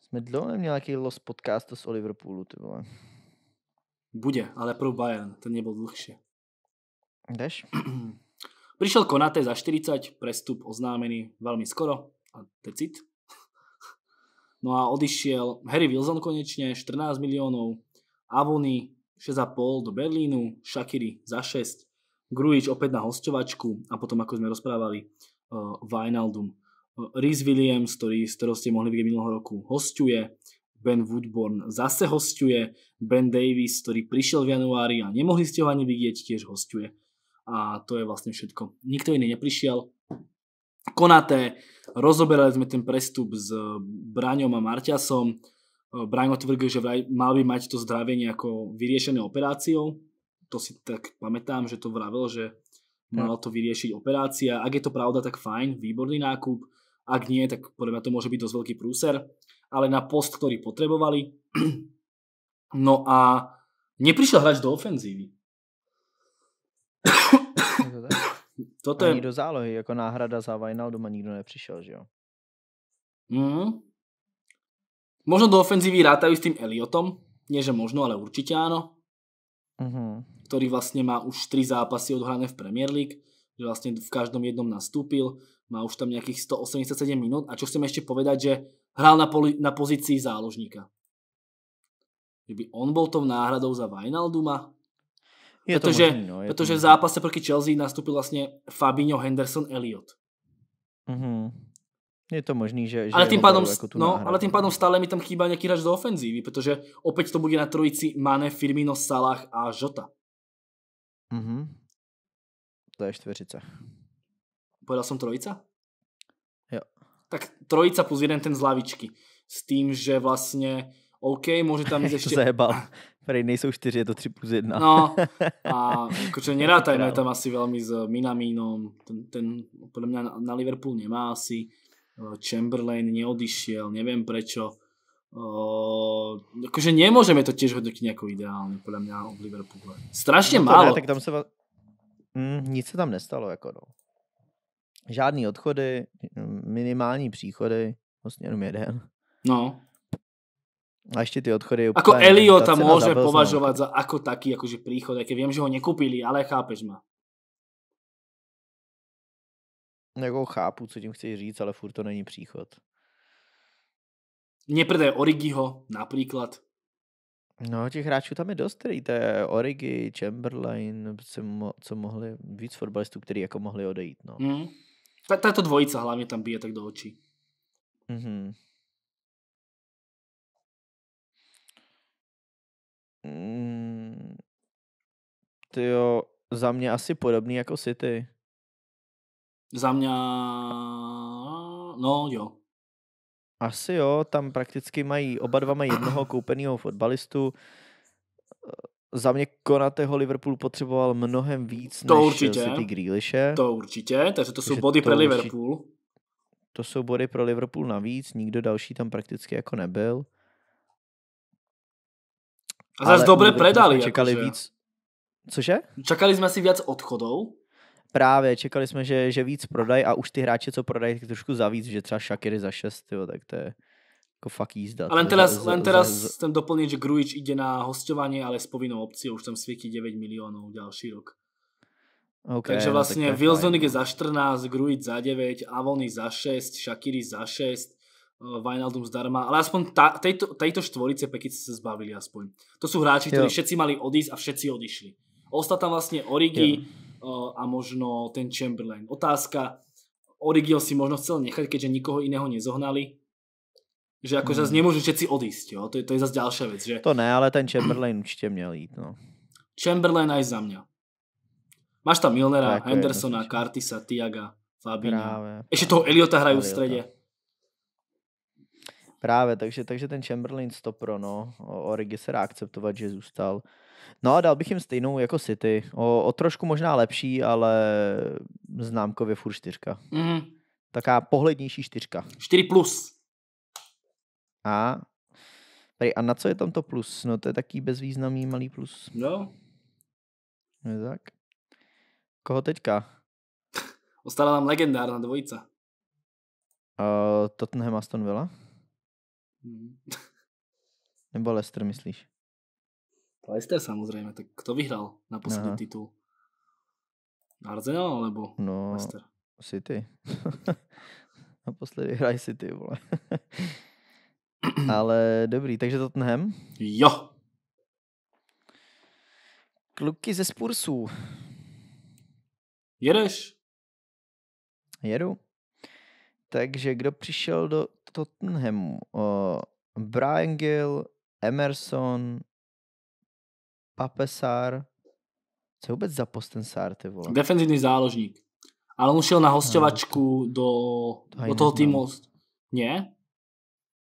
Jsme dlouho neměli nějaký los podcastu z Liverpoolu, ty vole. Bude, ale pro Bayern, ten nebyl dlhší. Jdeš? Přišel Konate za 40, prestup oznámený velmi skoro a decit. No a odišiel Harry Wilson konečně, 14 milionů, Avony, 6,5 do Berlínu, Shakiri za 6, Grujič opäť na hostovačku a potom, ako sme rozprávali, uh, eh, Vinaldum. Uh, eh, Rhys Williams, ktorý, z ktorého ste mohli vidieť minulého roku, hostuje, Ben Woodburn zase hostuje, Ben Davis, ktorý prišiel v januári a nemohli ste ho ani vidieť, tiež hostuje. A to je vlastne všetko. Nikto iný neprišiel. Konaté, rozoberali sme ten prestup s Braňom a Marťasom, Eh, Brian tvrdil, že vraj mal by mať to zdravie nejako vyriešené operáciou. To si tak pamätám, že to vravil, že mal to vyriešiť operácia. Ak je to pravda, tak fajn, výborný nákup. Ak nie, tak podľa mňa to môže byť dosť veľký prúser. Ale na post, ktorý potrebovali. No a neprišiel hráč do ofenzívy. to Toto je... Ani do zálohy, jako náhrada za a nikto nepřišel, že jo? Mm, Možno do ofenzívy rátajú s tým Eliotom, nie že možno, ale určite áno, mm-hmm. ktorý vlastne má už 3 zápasy odhrané v Premier League, že vlastne v každom jednom nastúpil, má už tam nejakých 187 minút a čo chcem ešte povedať, že hral na, poli, na pozícii záložníka. Kdyby on bol tou náhradou za Vinalduma, je pretože, protože, to možný, no, je pretože to v zápase proti Chelsea nastoupil vlastně Fabinho Henderson Elliot. Mm-hmm. Je to možný, že... že ale, tím pádom, jako no, ale tým pádom stále mi tam chýba nějaký hráč do ofenzívy, protože opäť to bude na trojici Mane, Firmino, Salah a Žota. Mhm. To je čtveřice. Povedal jsem trojica? Jo. Tak trojica plus jeden ten z lavičky. S tím, že vlastně OK, může tam jít ještě... to zajebal. Prej nejsou čtyři, je to tři plus jedna. no, a akože nerátajme tam asi velmi s Minamínom. Ten, ten podle mě na Liverpool nemá asi. Chamberlain neodišiel, neviem prečo. Uh, akože nemôžeme to tiež hodnotiť nejako ideálne, podľa mňa, o Liverpoole. Strašne no málo. Ne, tak tam se va... mm, nic sa tam nestalo, jako no. Žádný odchody, minimální příchody, vlastně jenom jeden. No. A ještě ty odchody je Ako Eliota môže považovat považovať za ako taký akože príchod, aj keď viem, že ho nekúpili, ale chápeš ma jako chápu, co tím chci říct, ale furt to není příchod. Mě prdé Origiho například. No, těch hráčů tam je dost, který to je Origi, Chamberlain, co co mohli, víc fotbalistů, který jako mohli odejít, no. Mm. Tato dvojice hlavně tam bije tak do očí. Mm-hmm. Mm, ty jo, za mě asi podobný jako City. Za mě, no jo. Asi jo, tam prakticky mají, oba dva mají jednoho koupeného fotbalistu. Za mě Konateho Liverpool potřeboval mnohem víc to než určitě, City Grealishe. To určitě, takže to jsou takže body to pro Liverpool. to jsou body pro Liverpool navíc, nikdo další tam prakticky jako nebyl. A zase dobre predali. Čekali jakože. víc. Cože? Čekali jsme si víc odchodů Právě, čekali jsme, že, že víc prodají a už ty hráče, co prodají, tak trošku za víc, že třeba Shakiri za 6, jo, tak to je jako fakt jízda. A len teraz, za, len teraz za, za... chcem doplniť, že Grujič jde na hostování, ale s povinnou opciou, už tam svieti 9 milionů další rok. Okay, Takže vlastně no, tak Wilsonik je no. za 14, Grujič za 9, Avony za 6, Shakiri za 6, Vinaldum eh, zdarma, ale aspoň ta, tejto, tejto štvorice Pekici se zbavili aspoň. To jsou hráči, kteří všetci mali odísť a všetci odišli. Ostal vlastně Origi, jo a možno ten Chamberlain. Otázka, Origio si možno chcel nechať, keďže nikoho iného nezohnali. Že ako hmm. zase nemôžu všetci odísť, jo? To, je, to je zase další věc. Že... To ne, ale ten Chamberlain určite měl jít. No. Chamberlain aj za mňa. Máš tam Milnera, tak, jako Hendersona, Cartisa, Tiaga, Fabina. Ještě toho Eliota Eliota. v středě. Práve. takže, takže ten Chamberlain stopro, no. Origi se dá že zůstal. No a dal bych jim stejnou jako City. O, o trošku možná lepší, ale známkově furt čtyřka. Mm. Taká pohlednější čtyřka. 4 plus. A, a na co je tam to plus? No to je taký bezvýznamný malý plus. No. Je tak. Koho teďka? Ostala nám legendárna dvojica. Uh, Tottenham Aston Villa? Mm. Nebo Leicester, myslíš? Leicester samozrejme, tak kto vyhral na posledný Aha. titul? Arsenal alebo no, Leicester? City. Naposledy hraj City, vole. Ale dobrý, takže Tottenham? Jo. Kluky ze Spursů. Jedeš? Jedu. Takže kdo přišel do Tottenhamu? Brian Gill, Emerson, Papesar, Co je vůbec za post ten Sar, ty vole? Defenzivní záložník. Ale on šel na hostovačku no, do, to do toho týmu. Ne?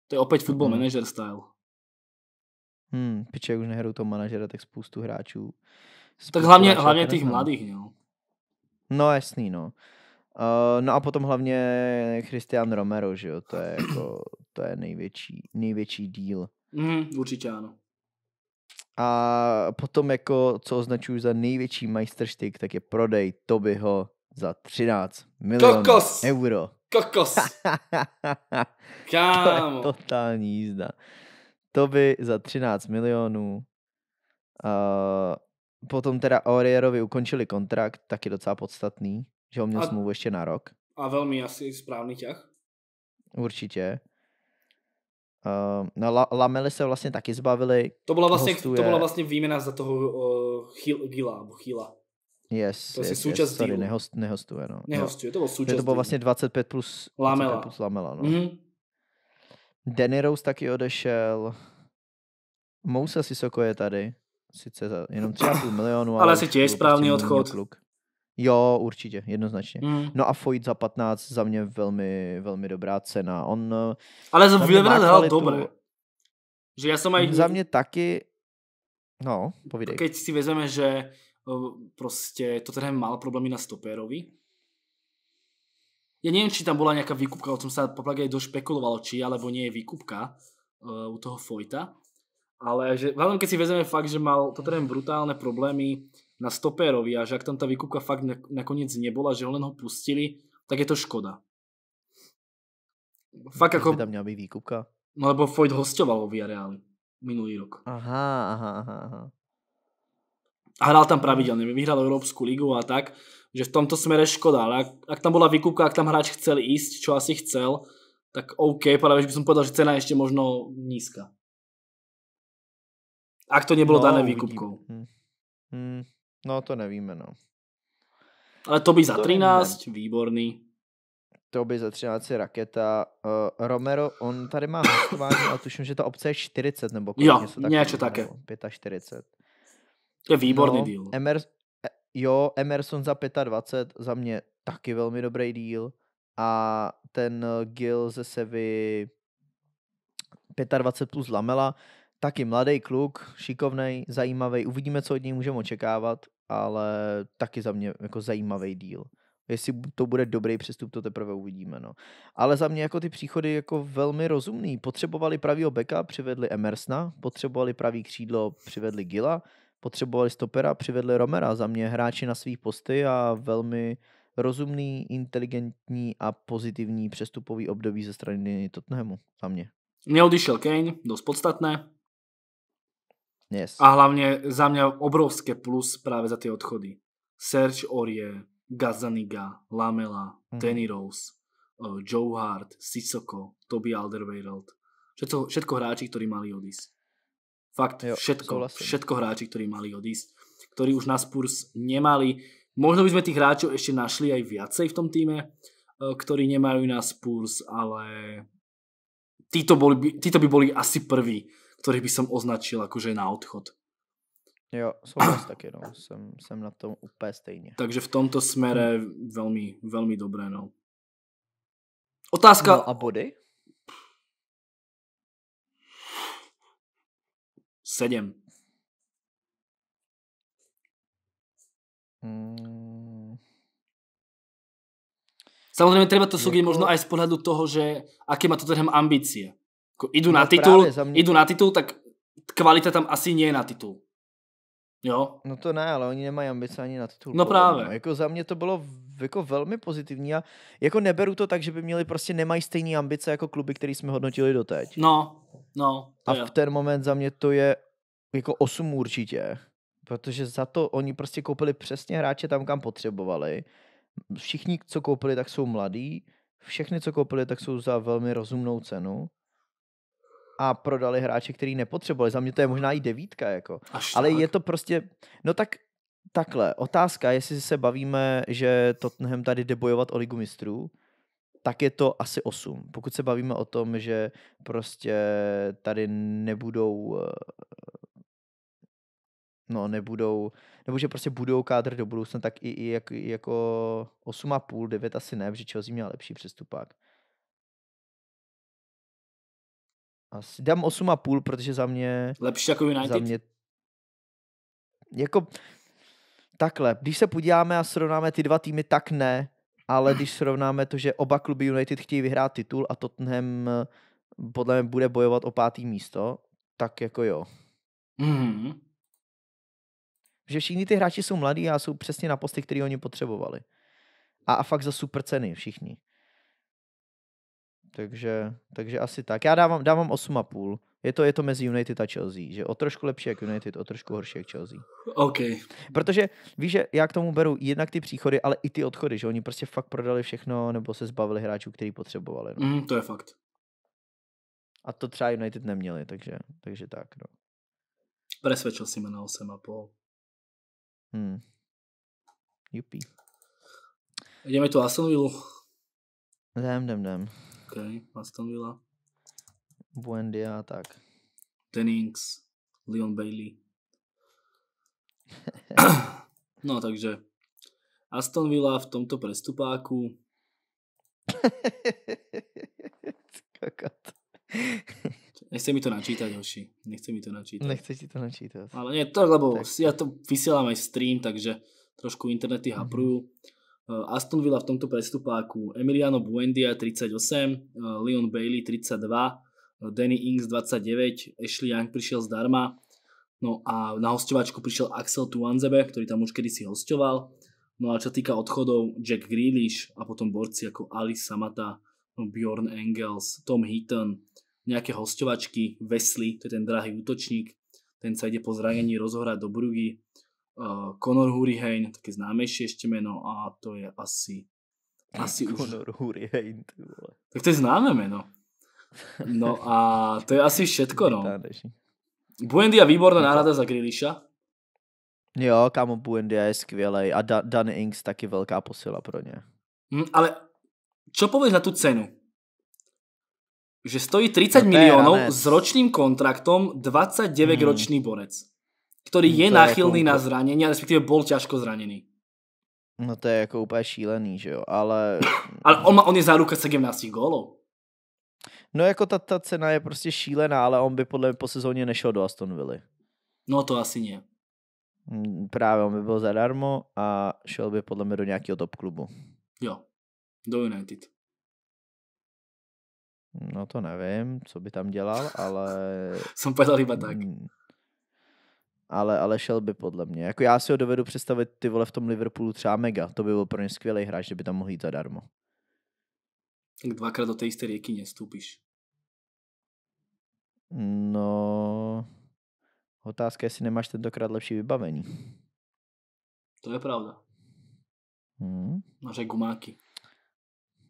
To je opět football hmm. manager style. Hmm, piče, už nehrou toho manažera, tak spoustu hráčů. Spoustu tak hlavně, hráčů, hlavně těch mladých, jo. No jasný, no. Uh, no a potom hlavně Christian Romero, že jo, to je jako, to je největší, největší díl. Mm, určitě ano. A potom jako, co označuju za největší majstrštyk, tak je prodej Tobyho za 13 milionů Kokos! euro. Kokos! Kámo! to je totální jízda. Toby za 13 milionů. Uh, potom teda Aurierovi ukončili kontrakt, taky docela podstatný, že ho měl a, smlouvu ještě na rok. A velmi asi správný těch. Určitě. Uh, no, la, Lamely se vlastně taky zbavili. To byla vlastně, hostuje... to byla vlastně výměna za toho uh, eh, chýl, Gila, nebo Chýla. Yes, to je yes, součást yes, sorry, nehost, nehostuje, no. no. Nehostuje, to bylo součást. Takže to bylo vlastně 25 plus Lamela. 25 plus Lamela no. mm-hmm. Danny Rose taky odešel. Mousa Sisoko je tady. Sice za jenom 3,5 milionu. ale, ale si těž prostě správný odchod. Kluk. Jo, určitě, jednoznačně. Mm. No a Foyt za 15 za mě velmi, velmi dobrá cena. On... Eh, Ale za Villarreal hrál dobré. Že já jsem aj... Za mě taky... No, povídej. Keď si vezeme, že eh, prostě to Tottenham mal problémy na stopérovi, ja nevím, či tam bola nějaká výkupka, o tom sa popravde aj došpekulovalo, či alebo nie je výkupka uh, u toho Fojta. Ale že, hlavně, keď si vezeme fakt, že mal to Tottenham brutálne problémy na stopérovi a že ak tam ta výkupka fakt nakonec nebyla, že ho len ho pustili, tak je to škoda. Fakt Když jako... tam měla být výkupka? No lebo Foyt hostoval o Villareali minulý rok. Aha, aha, aha, aha. A hral tam pravidelně, vyhrál Evropskou ligu a tak, že v tomto smere škoda, ale ak, ak tam bola výkupka, ak tam hráč chcel ísť, čo asi chcel, tak OK, práve by som povedal, že cena je ešte možno nízka. Ak to nebolo no, dané výkupkou. Hmm. Hmm. No to nevíme, no. Ale to by za to 13, nevíme. výborný. To by za 13 raketa. Uh, Romero, on tady má hostování, ale tuším, že ta obce je 40 nebo kolik, jo, něco také. 45. Je výborný no, díl. Emer, eh, jo, Emerson za 25, za mě taky velmi dobrý díl. A ten eh, Gil ze Sevy 25 plus Lamela, taky mladý kluk, šikovný, zajímavý. Uvidíme, co od něj můžeme očekávat ale taky za mě jako zajímavý díl. Jestli to bude dobrý přestup, to teprve uvidíme. No. Ale za mě jako ty příchody jako velmi rozumný. Potřebovali pravýho beka, přivedli Emersna, potřebovali pravý křídlo, přivedli Gila, potřebovali stopera, přivedli Romera. Za mě hráči na svých posty a velmi rozumný, inteligentní a pozitivní přestupový období ze strany Tottenhamu. Za mě. Mě odišel Kane, dost podstatné, Yes. A hlavně za mě obrovské plus právě za ty odchody. Serge Orie, Gazaniga, Lamela, mm. Danny Rose, uh, Joe Hart, Sissoko, Toby Alderweireld. Všetko, všetko hráči, ktorí mali odísť. Fakt, jo, všetko, všetko hráči, ktorí mali odísť, ktorí už na Spurs nemali. Možno by sme tých hráčov ešte našli aj viacej v tom týme, eh, ktorí nemajú na Spurs, ale títo, boli, títo by boli asi prví ktorých by som označil akože na odchod. Jo, souhlas taky, no. Jsem, jsem na tom úplně stejně. Takže v tomto smere hm. velmi, velmi dobré, no. Otázka... No a body? Sedm. Hmm. Samozřejmě Samozrejme, treba to súdiť možno aj z pohľadu toho, že aké má Tottenham ambície. Jdu jako no na titul, mě... jdu na titul, tak kvalita tam asi nie je na titul. Jo? No to ne, ale oni nemají ambice ani na titul. No právě. No. Jako za mě to bylo jako velmi pozitivní a jako neberu to tak, že by měli prostě nemají stejné ambice jako kluby, který jsme hodnotili doteď. No, no. A je. v ten moment za mě to je jako 8 určitě, protože za to oni prostě koupili přesně hráče tam, kam potřebovali. Všichni, co koupili, tak jsou mladí, všechny, co koupili, tak jsou za velmi rozumnou cenu a prodali hráče, který nepotřebovali. Za mě to je možná i devítka, jako. Až Ale tak. je to prostě, no tak takhle, otázka, jestli se bavíme, že Tottenham tady jde bojovat o ligu mistrů, tak je to asi 8. Pokud se bavíme o tom, že prostě tady nebudou eh, no nebudou, nebo že prostě budou kádr do budoucna, tak i, i, jak, jako 8,5, 9 asi ne, protože Chelsea měla lepší přestupák. Asi. Dám 8,5, protože za mě... Lepší jako United? Za mě... Jako... Takhle, když se podíváme a srovnáme ty dva týmy, tak ne, ale když srovnáme to, že oba kluby United chtějí vyhrát titul a Tottenham eh, podle mě bude bojovat o pátý místo, tak jako jo. Mm-hmm. Že všichni ty hráči jsou mladí a jsou přesně na posty, který oni potřebovali. A, a fakt za super ceny všichni. Takže, takže asi tak. Já dávám, dávám 8,5. Je to, je to mezi United a Chelsea, že o trošku lepší jak United, o trošku horší jak Chelsea. OK. Protože víš, že já k tomu beru jednak ty příchody, ale i ty odchody, že oni prostě fakt prodali všechno nebo se zbavili hráčů, který potřebovali. No. Mm, to je fakt. A to třeba United neměli, takže, takže tak. No. Presvedčil si mě na 8,5. Hmm. Jupi. Jdeme tu Aston Villa. dám, dám. OK, Aston Villa. Buendia, tak. Tennings, Leon Bailey. no takže Aston Villa v tomto prestupáku. Nechce mi to načítať, hoši. Nechce mi to načítať. Nechce ti to načítať. Ale nie, to, lebo tak. ja to vysielam aj stream, takže trošku internety haprujú. Mm-hmm. Eh, Aston Villa v tomto prestupáku Emiliano Buendia 38, eh, Leon Bailey 32, eh, Danny Ings 29, Ashley Young prišiel zdarma, no a na hostovačku prišiel Axel Tuanzebe, ktorý tam už kedysi hostoval, no a čo týka odchodov Jack Grealish a potom borci ako Alice Samata, no Bjorn Engels, Tom Heaton, nejaké hostovačky, Wesley, to je ten drahý útočník, ten sa ide po zranení rozohrať do Brugy, Eh, Conor Hurihein, taky známější ještě jméno a to je asi eh, asi Conor už... Hurihein, ty vole. Tak to je známe jméno. No a to je asi všetko, no. Buendia výborná no náhrada za Grilisha. Jo, kámo, Buendia je skvělý a da- Dan Ings taky velká posila pro ně. Hmm, ale čo pověš na tu cenu? Že stojí 30 no, milionů s ročným kontraktom 29 hmm. ročný borec ktorý mm, je, je jako náchylný jako... na zranenia, respektíve bol ťažko zranený. No to je jako úplně šílený, že jo, ale... ale on, má, on je záruka 17 gólov. No jako ta, ta cena je prostě šílená, ale on by podle mě po sezóně nešel do Aston Villa. No to asi ne. Mm, právě on by byl zadarmo a šel by podle mě do nějakého top klubu. Jo, do United. No to nevím, co by tam dělal, ale... Jsem povedal iba tak. Mm ale, ale šel by podle mě. Jako já si ho dovedu představit ty vole v tom Liverpoolu třeba mega. To by byl pro ně skvělý hráč, by tam mohl jít zadarmo. Tak dvakrát do té jisté rěky nestoupíš. No, otázka, jestli nemáš tentokrát lepší vybavení. To je pravda. Hmm. Máš gumáky.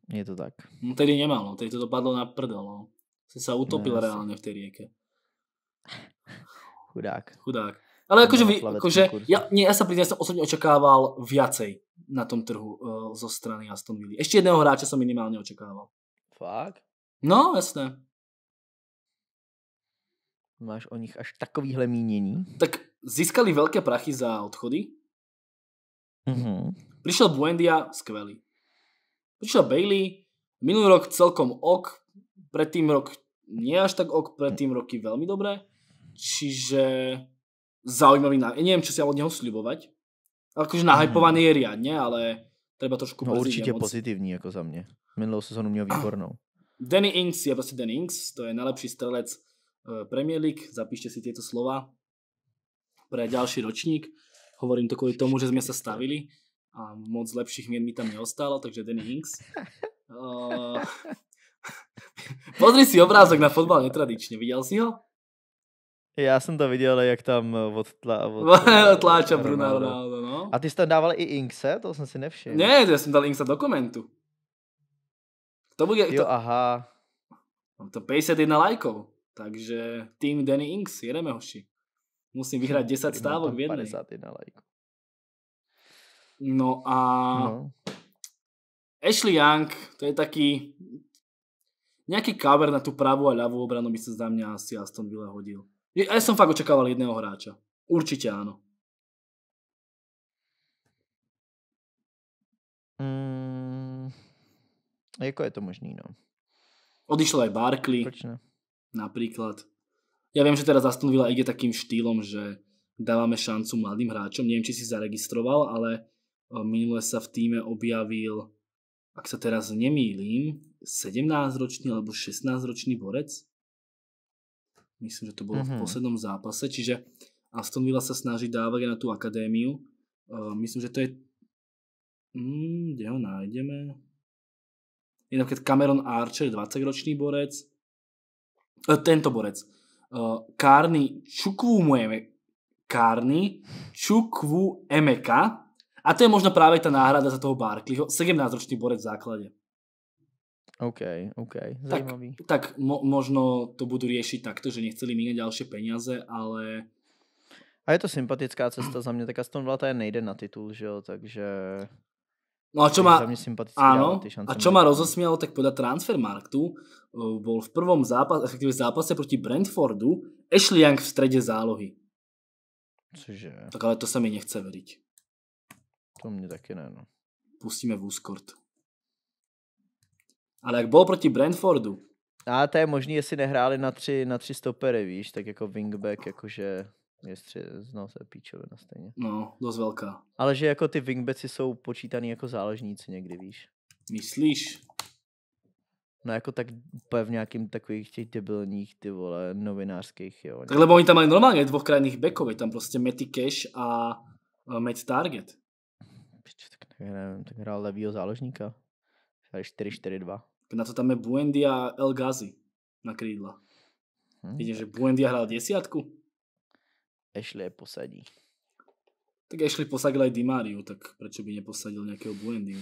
Je to tak. No tedy nemal, no. tedy to dopadlo na prdel. No. Jsi se no, utopil ne, reálně v té rěke. Chudák. Chudák. Ale jakože, vy, jakože já, mě, já jsem priznám, ja som viacej na tom trhu uh, zo strany Aston Villa. Ještě jedného hráče jsem minimálně očekával. Fakt? No, jasné. Máš o nich až takovýhle mínění? Tak získali velké prachy za odchody. Mm-hmm. Přišel Buendia, skvělý. Přišel Bailey, minulý rok celkom ok, předtím rok nie až tak ok, předtím roky velmi dobré. Čiže zaujímavý návrh. Neviem, čo si ja od neho sľubovať. Akože nahypovaný je riadne, ale treba trošku No určitě moc. pozitivní jako za mě. Minulou sezónu měl výbornou. Danny Ings je prostě Danny Ings, to je nejlepší strelec e, Premier League, zapíšte si tieto slova pre ďalší ročník. Hovorím to kvôli tomu, že sme sa stavili a moc lepších mien mi tam neostalo, takže Danny Inks. Uh... E, pozri si obrázok na fotbal netradične, videl si ho? Já jsem to viděl, jak tam eh, odtla, odtla, eh, otláča Bruna Ronaldo, no. A ty jsi tam dával i Inkse? To jsem si nevšiml. Ne, to já jsem dal Inkse dokumentu. To bude... Jo, to, aha. No, to 51 lajkov. Takže tým Danny Inks, jedeme hoši. Musím vyhrať 10 stávok v jednej. 51 lajkov. No a... No. Ashley Young, to je taký... Nejaký cover na tú pravú a ľavú obranu by sa za mňa asi Aston Villa hodil. Ja som fakt očakával jedného hráča. Určite áno. Mm, jako je to možný, no. Odišlo aj Barkley. Proč ne? Napríklad. Ja viem, že teraz Aston Villa ide takým štýlom, že dávame šancu mladým hráčom. Neviem, či si zaregistroval, ale eh, minule sa v týme objavil, ak sa teraz nemýlim, 17-ročný alebo 16-ročný borec Myslím, že to bolo mm-hmm. v mhm. poslednom zápase. Čiže Aston Villa sa snaží dávať na tú akadémiu. Uh, myslím, že to je... Hmm, kde ho nájdeme? Je napríklad Cameron Archer, 20-ročný borec. Uh, tento borec. Uh, eh, Kárny Čukvumujeme. Kárny Čukvu Emeka. A to je možno práve tá náhrada za toho Barkleyho. 17-ročný borec v základe. OK, OK, zaujímavý. Tak, tak mo- možno to budú riešiť takto, že nechceli míňať ďalšie peniaze, ale... A je to sympatická cesta za mě, tak Aston Villa nejde na titul, že jo, takže... No a čo ma, áno, a čo ma rozosmialo, tak podľa Transfermarktu eh, bol v prvom zápase, efektíve zápase proti Brentfordu Ashley Young v strede zálohy. Cože? Tak ale to sa mi nechce veriť. To mne taky ne, no. Pustíme v úskort. Ale jak bylo proti Brentfordu? A to je možný, jestli nehráli na tři, na tři stopery, víš, tak jako wingback, jakože je stři, znal se na stejně. No, dost velká. Ale že jako ty wingbacki jsou počítaný jako záležníci někdy, víš. Myslíš? No jako tak v nějakým takových těch debilních, ty vole, novinářských, jo. lebo oni tam mají normálně dvoch krajných backov, tam prostě Matty Cash a uh, Matt Target. Pič, tak nevím, tak hrál levýho záložníka. 4-4-2 na to tam je Buendia El Ghazi na krídla. Hmm, Vidím, že Buendia hral desiatku. Ashley je posadí. Tak Ashley posadil aj Dimariu, tak prečo by neposadil nejakého Buendiu?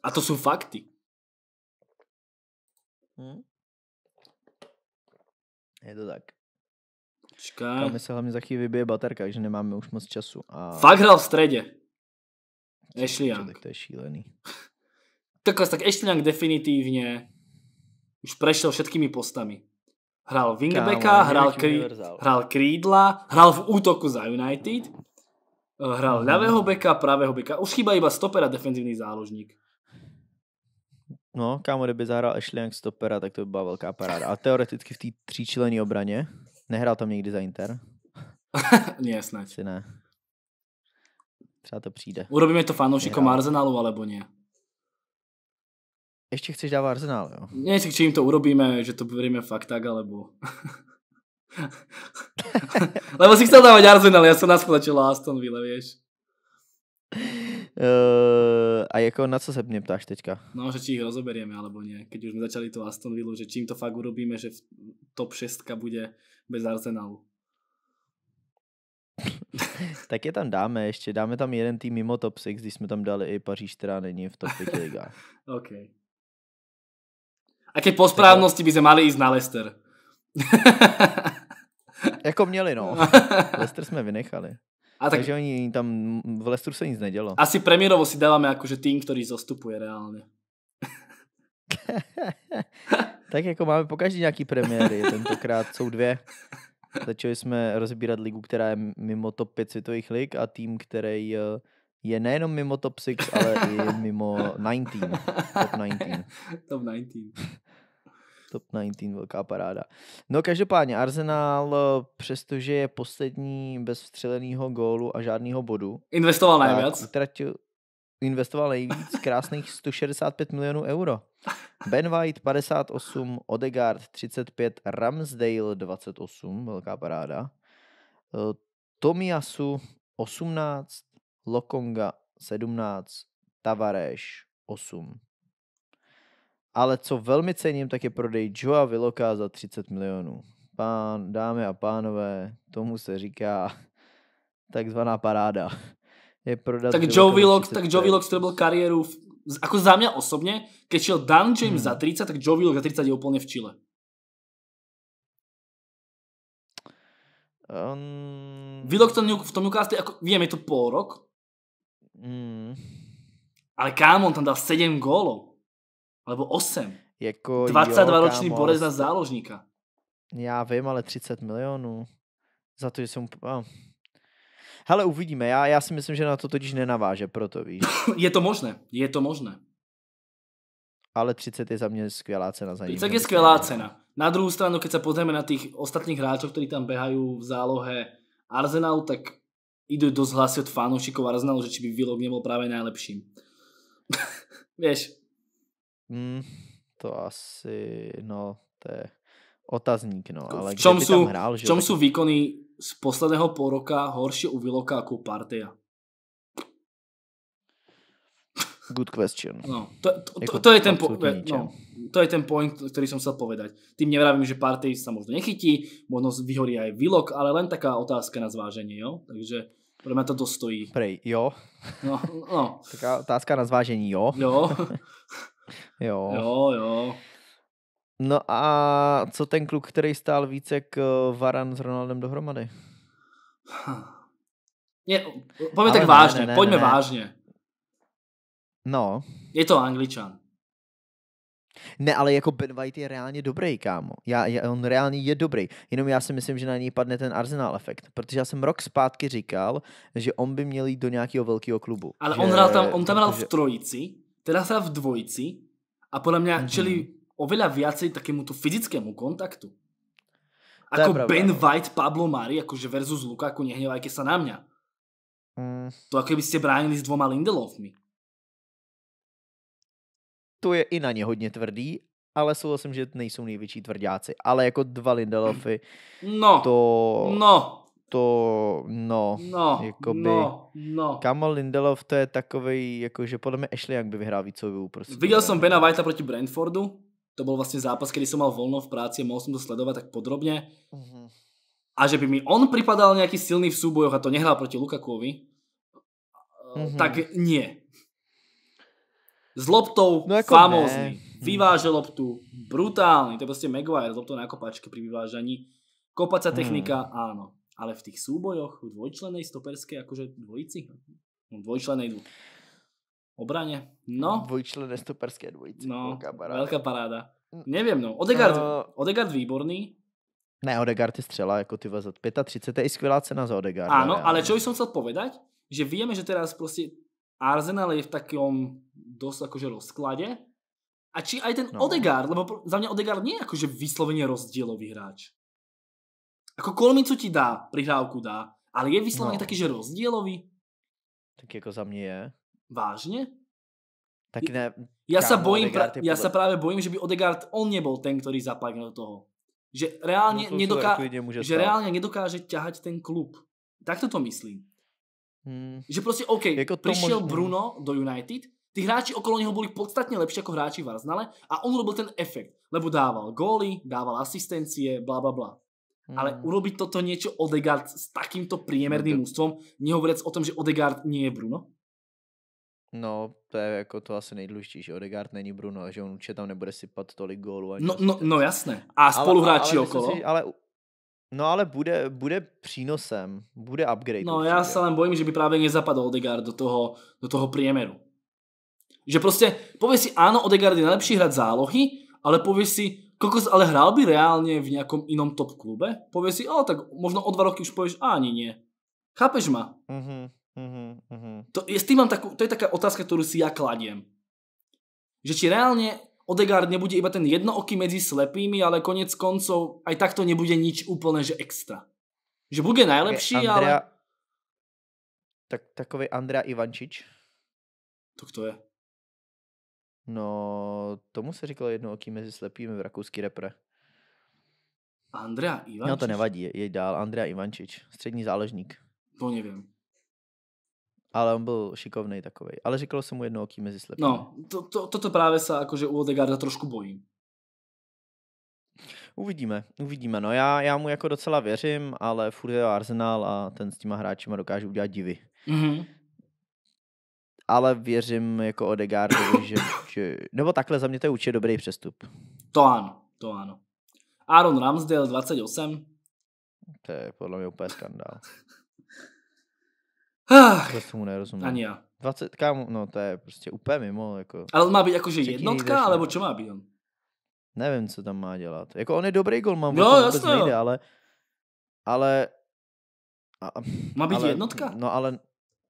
A to sú fakty. Hmm. Je to tak. Počkej. Káme se hlavně za chvíli vybije baterka, takže nemáme už moc času. A... Fakt hral v strede. Ashley Young. to je šílený. Takhle, tak nejak definitívne už prešiel všetkými postami. Hral wingbacka, hral, krí, hral krídla, hral v útoku za United, eh, hral mm. ľavého beka, pravého beka. Už chýba iba stopera defenzívny záložník. No, kámo, kdyby zahrál Young stopera, tak to by byla velká paráda. A teoreticky v té tříčlenné obraně. Nehrál tam nikdy za Inter? ne, snad. Si ne. Třeba to přijde. Urobíme to fanoušikom Arsenalu, alebo ne? Ještě chceš dávat Arsenal, jo? Ne, si či jim to urobíme, že to budeme fakt tak, alebo... Lebo si chcel dávať Arsenal, ja som chlačil Aston Villa, vieš. Uh, eh, a jako na co se mě ptáš teďka? No, že či jich rozoberieme, alebo ne. Keď už jsme začali to Aston Villa, že čím to fakt urobíme, že top 6 bude bez Arsenalu. tak je tam dáme ještě, dáme tam jeden tým mimo top 6, když jsme tam dali i Paříž, která není v top 5 ligách. okay. A keď po správnosti by sme mali ísť na Lester. jako měli, no. Lester jsme vynechali. A tak... Takže oni tam, v Lesteru se nic nedělo. Asi premiérovo si dáváme akože tým, který zostupuje reálně. tak jako máme pokaždé nějaký premiéry, tentokrát jsou dvě. Začali jsme rozbírat ligu, která je mimo top 5 světových lig a tým, který eh, je nejenom mimo top 6, ale i mimo 19. Top 19. top 19. Top 19, velká paráda. No každopádně Arsenal, eh, přestože je poslední bez vstřeleného gólu a žádného bodu. Investoval nejvíc. Utratil, investoval nejvíc, krásných 165 milionů euro. Ben White 58, Odegaard 35, Ramsdale 28, velká paráda. Eh, Tomiasu 18, Lokonga 17, Tavareš 8. Ale co velmi cením, tak je prodej Joa Viloka za 30 milionů. Pán, dámy a pánové, tomu se říká takzvaná paráda. Je prodat tak Joe Willock, tak Joe Willock byl kariéru, v, jako za mě osobně keď šel Dan James hmm. za 30, tak Joe Willock za 30 je úplně v Chile. Um... Willock to v tom ukázal jako vím je to půl rok. Hmm. Ale kámo, on tam dal 7 gólov. Alebo 8. Jako 22-ročný borec na záložníka. Já vím, ale 30 milionů. Za to, že jsem... Oh. Hele, uvidíme. Já, já si myslím, že na to totiž nenaváže, proto víš. je to možné, je to možné. Ale 30 je za mě skvělá cena za 30 je skvělá cena. Na druhou stranu, keď se pozrieme na těch ostatních hráčů, kteří tam běhají v zálohe Arsenalu, tak idú dost hlasy od fanoušiků Arsenalu, že či by Vilok nebol právě nejlepším. Víš, Mm, to asi, no, to je otazník, no. Jako ale v čom sú, tam hrál, v čom sú výkony z posledného pol roka horšie u Viloka ako Partia? Good question. No, to, to, to, to, jako to, je ten po, no, to je ten point, ktorý som chcel povedať. Tým nevravím, že party sa možno nechytí, možno vyhorí aj Vilok, ale len taká otázka na zváženie, jo? Takže pre mňa to dostojí. Prej, jo. No, no. Taká otázka na zvážení, jo. Jo. Jo. Jo, jo. No a co ten kluk, který stál více k eh, Varan s Ronaldem dohromady? Ne, pojďme tak ne, vážně, ne, ne, pojďme ne. vážně. No. Je to angličan. Ne, ale jako Ben White je reálně dobrý, kámo. Já, já, on reálně je dobrý. Jenom já si myslím, že na něj padne ten Arsenal efekt. Protože já jsem rok zpátky říkal, že on by měl jít do nějakého velkého klubu. Ale že, on, hrál tam, on tam hrál v trojici teda sa v dvojici a podľa mňa mm-hmm. čeli oveľa viacej tu fyzickému kontaktu. Ako pravda, Ben no. White, Pablo Mari, akože versus Lukaku, nehnevajte sa na mňa. Mm. To ako by ste bránili s dvoma Lindelofmi. To je i na ně hodně tvrdý, ale souhlasím, že nejsou největší tvrdáci. Ale jako dva Lindelofy, no, to... No, to, no, no jakoby, no, no. Kamal Lindelof to je takový, jakože podle mě Ashley jak by vyhrál vícovou prostě. Viděl jsem Bena Whitea proti Brentfordu, to byl vlastně zápas, který jsem mal volno v práci, mohl jsem to sledovat tak podrobně. Uh-huh. A že by mi on připadal nějaký silný v súbojoch a to nehrál proti Lukakovi, uh-huh. Eh, mhm. tak nie. S loptou no jako famózny. Ne. Vyváže loptu, brutálny, to je prostě Maguire, s loptou na kopačky jako pri vyvážaní. Kopaca mhm. technika, hmm. áno ale v tých súbojoch v dvojčlenej stoperskej, akože dvojici, no, dvojčlenej dvo... obrane, no. Dvojčlené stoperské dvojici, no, veľká paráda. Veľká paráda. Nevím, no. Odegaard, uh... Odegaard výborný. Ne, Odegaard je střela, jako ty za 35 je i skvělá cena za Odegaard. Áno, ale čo som chcel povedať, že vieme, že teraz prostě Arsenal je v takom dosť akože rozklade, a či aj ten no. Odegaard, lebo za mňa Odegaard nie je akože vyslovene rozdielový hráč. Ako kolmicu ti dá, prihrávku dá, ale je vyslovený no. taký, že rozdielový. Tak jako za mě je. Vážně? Tak ne. Já se bojím, pra, já se právě bojím, že by Odegaard, on nebyl ten, který zapadne do toho. Že reálně, no nedoká... že reálně nedokáže ťahať ten klub. Tak to to myslím. Hmm. Že prostě OK, jako přišel možný. Bruno do United, ty hráči okolo něho byli podstatně lepší jako hráči v Arsenale a on robil ten efekt, lebo dával góly, dával asistencie, bla bla bla. Hmm. Ale urobiť toto niečo Odegaard s takýmto priemerným no to... ústvom, nehovoriac o tom, že Odegaard nie je Bruno? No, to je jako to asi nejdůležitější, že Odegaard není Bruno že on určitě tam nebude sypat tolik gólů. No, no, no jasné. A spoluhráči ale, okolo? Si, ale, no ale bude, bude přínosem, bude upgrade. No já se len bojím, že by právě nezapadl Odegaard do toho, do toho priemeru. Že prostě, pověz si, ano, Odegaard je nejlepší hrát zálohy, ale pověz si, kokos, ale hral by reálne v nejakom inom top klube? Povie si, o, tak možno o dva roky už povieš, a ani nie. Chápeš ma? Uh-huh, uh-huh, To, je, mám takú, to je taká otázka, ktorú si ja kladiem. Že či reálne Odegaard nebude iba ten jednooký medzi slepými, ale konec koncov aj takto nebude nič úplne, že extra. Že bude najlepší, okay, Andrea... ale... Tak, takový Andrea Ivančič. To kto je? No, tomu se říkalo jedno oký mezi slepými v rakouský repre. Andrea Ivančič? No to nevadí, je dál Andrea Ivančič, střední záležník. To no, nevím. Ale on byl šikovný takový. Ale říkalo se mu jedno oký mezi slepými. No, to, to, toto právě se jakože u Odegarda trošku bojím. Uvidíme, uvidíme. No já, já mu jako docela věřím, ale furt je Arsenal a ten s těma hráči dokáže udělat divy. Mm-hmm ale věřím jako Odegaardovi, že, že... Nebo takhle, za mě to je určitě dobrý přestup. To ano, to ano. Aaron Ramsdale 28. To je podle mě úplně skandál. Vůbec ah, tomu nerozumím. Ani já. 20, kam? no to je prostě úplně mimo. Jako. Ale on má být jakože jednotka, alebo co má být on? Nevím, co tam má dělat. Jako on je dobrý mám no, jasně, nejde, ale... ale a, má být ale, jednotka? No ale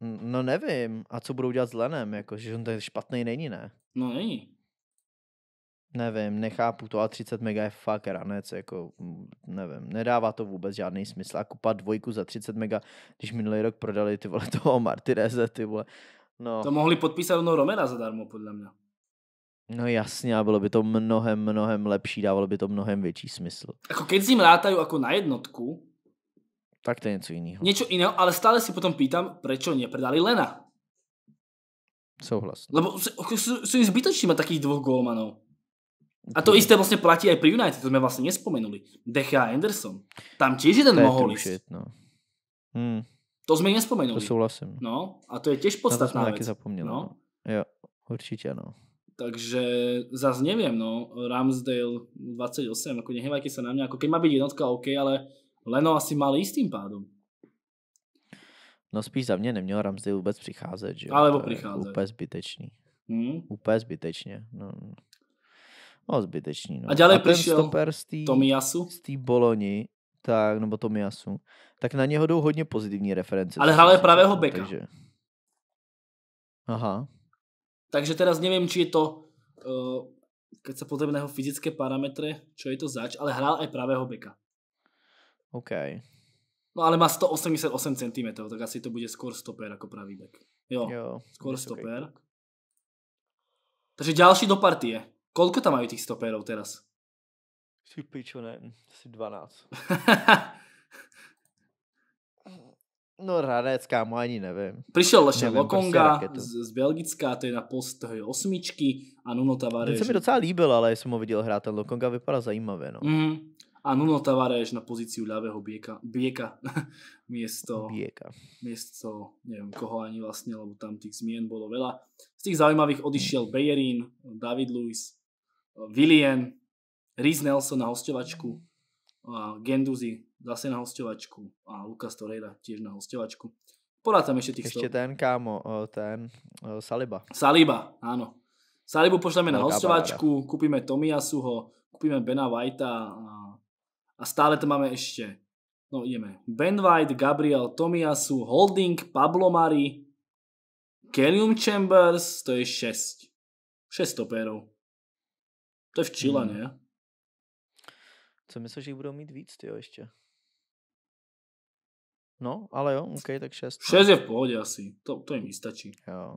No nevím. A co budou dělat s Lenem? Jako, že on ten špatný není, ne? No není. Nevím, nechápu to, a 30 mega je fakt ranec, jako nevím, nedává to vůbec žádný smysl. A kupat dvojku za 30 mega, když minulý rok prodali ty vole toho Martireze, ty vole. No. To mohli podpísat rovnou Romera zadarmo, podle mě. No jasně, a bylo by to mnohem, mnohem lepší, dávalo by to mnohem větší smysl. Jako keď si rátajú jako na jednotku, tak to je něco jiného. Něco jiného, ale stále si potom pýtam, oni nepredali Lena. Souhlas. Lebo jsou jim zbytočný mať takých dvoch gólmanov. A to isté vlastně platí aj pri United, to jsme vlastně nespomenuli. Decha a Anderson. Tam tiež jeden mohol ísť. no. hmm. To jsme nespomenuli. To souhlasím. No, a to je tiež podstatná no to vec. zapomněl. No. Jo, určitě ano. Takže zase nevím, no, Ramsdale 28, ako nehnevajte se na mě jako keď má byť jednotka OK, ale Leno asi mal ísť tým pádom. No spíš za mě neměl Ramsey vůbec přicházet, že jo? Alebo přicházet. Úplně zbytečný. Hmm? Úplně zbytečně. No, no zbytečný. No. A dále a přišel z tý, Tomiasu. Z té Boloni, tak, nebo Tomiasu, tak na něho jdou hodně pozitivní reference. Ale je pravého beka. Takže... Aha. Takže teraz nevím, či je to, uh, keď se pozrieme na jeho fyzické parametry, čo je to zač, ale hrál aj pravého beka. OK. No ale má 188 cm, tak asi to bude skôr stoper ako pravý back. Jo, jo skôr stoper. Okay. Takže ďalší do partie. Koľko tam majú tých stoperov teraz? Si pičo, ne, asi 12. no Ranec, kámo, ani nevím. Přišel Lešen prostě Lokonga prostě z, z, Belgická, to je na post osmičky a Nuno Tavares. Ten se mi docela líbil, ale jsem ho viděl hrát, ten Lokonga vypadá zajímavě. No. Mm a Nuno Tavares na pozíciu ľavého bieka, bieka miesto, bieka. miesto neviem koho ani vlastne, lebo tam tých zmien bolo veľa. Z tých zaujímavých odišiel Bejerín, David Luiz, Willian, Riz Nelson na hostovačku, Genduzi zase na hostovačku a Lukas Torreira tiež na hostovačku. Podá tam ešte tých Ešte ten, kámo, ten Saliba. Saliba, áno. Salibu pošleme na hostovačku, kúpime Tomiasuho, kúpime Bena Whitea a a stále to máme ešte. No ideme. Ben White, Gabriel Tomiasu, Holding, Pablo Mari, Kelium Chambers, to je 6. 6 stopérov. To je v Chile, hmm. ne? Co myslíš, že jich budou mít víc, ty ještě? No, ale jo, OK, tak 6. 6 no. je v pohodě asi, to, to jim stačí. Jo,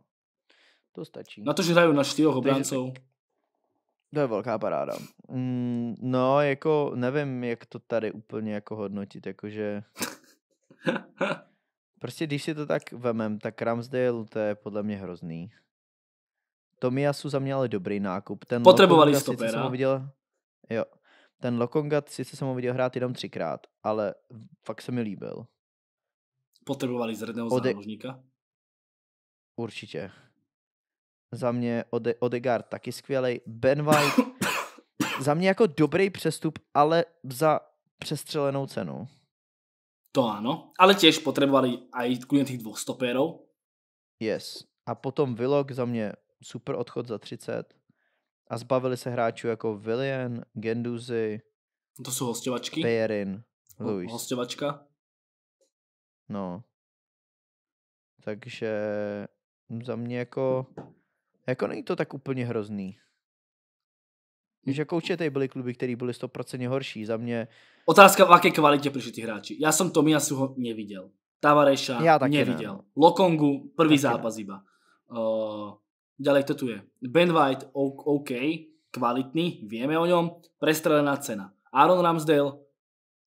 to stačí. Na to, že hrajú na 4 obráncov. Tak... To je velká paráda. Mm, no, jako nevím, jak to tady úplně jako hodnotit, jakože... Prostě když si to tak vemem, tak Ramsdale to je podle mě hrozný. Tomiasu za mě ale dobrý nákup. Ten Potřebovali stopera. jsem viděl, jo. Ten Lokonga sice jsem ho viděl hrát jenom třikrát, ale fakt se mi líbil. Potřebovali zredného Ode... záložníka? Určitě za mě Ode- Odegaard taky skvělej, Ben White za mě jako dobrý přestup, ale za přestřelenou cenu. To ano, ale těž potřebovali i kvůli těch dvou stopérov. Yes. A potom Vlog za mě super odchod za 30. A zbavili se hráčů jako Villian, Genduzi. No to jsou hostovačky. Perin, Luis. Hostovačka. No. Takže za mě jako jako není to tak úplně hrozný. Víš, jako určitě byly kluby, které byly 100% horší. Za mě... Otázka, v jaké kvalitě přišli ty hráči. Já jsem Tomiasu ho neviděl. Tavareša Já taky neviděl. Ne. Lokongu, prvý taky zápas ne. iba. Uh, ďalej to tu je. Ben White, OK, kvalitný, víme o něm. Prestrelená cena. Aaron Ramsdale,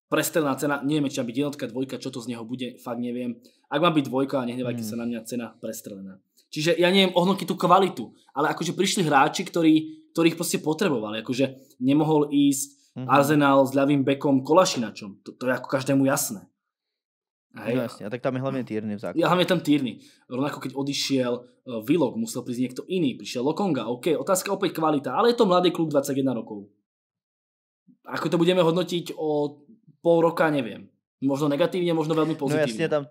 prestrelená cena, Nevíme, či má být jednotka, dvojka, čo to z něho bude, fakt nevím. Ak má být dvojka, nehnevajte hmm. se na mě, cena prestrelená. Čiže ja neviem ohnúť tú kvalitu, ale akože prišli hráči, ktorí, ktorých proste potrebovali. Akože nemohol ísť mm-hmm. Arsenal s ľavým bekom Kolašinačom. To, to je ako každému jasné. Hej. No jasne, a tak tam je hlavne Tierney v základe. Ja hlavne tam Tierney. Rovnako keď odišiel uh, e, Vilok, musel prísť niekto iný, prišiel Lokonga, OK, otázka opäť kvalita, ale je to mladý klub 21 rokov. Ako to budeme hodnotiť o pol roka, neviem. Možno negatívne, možno veľmi pozitívne. No jasne, tam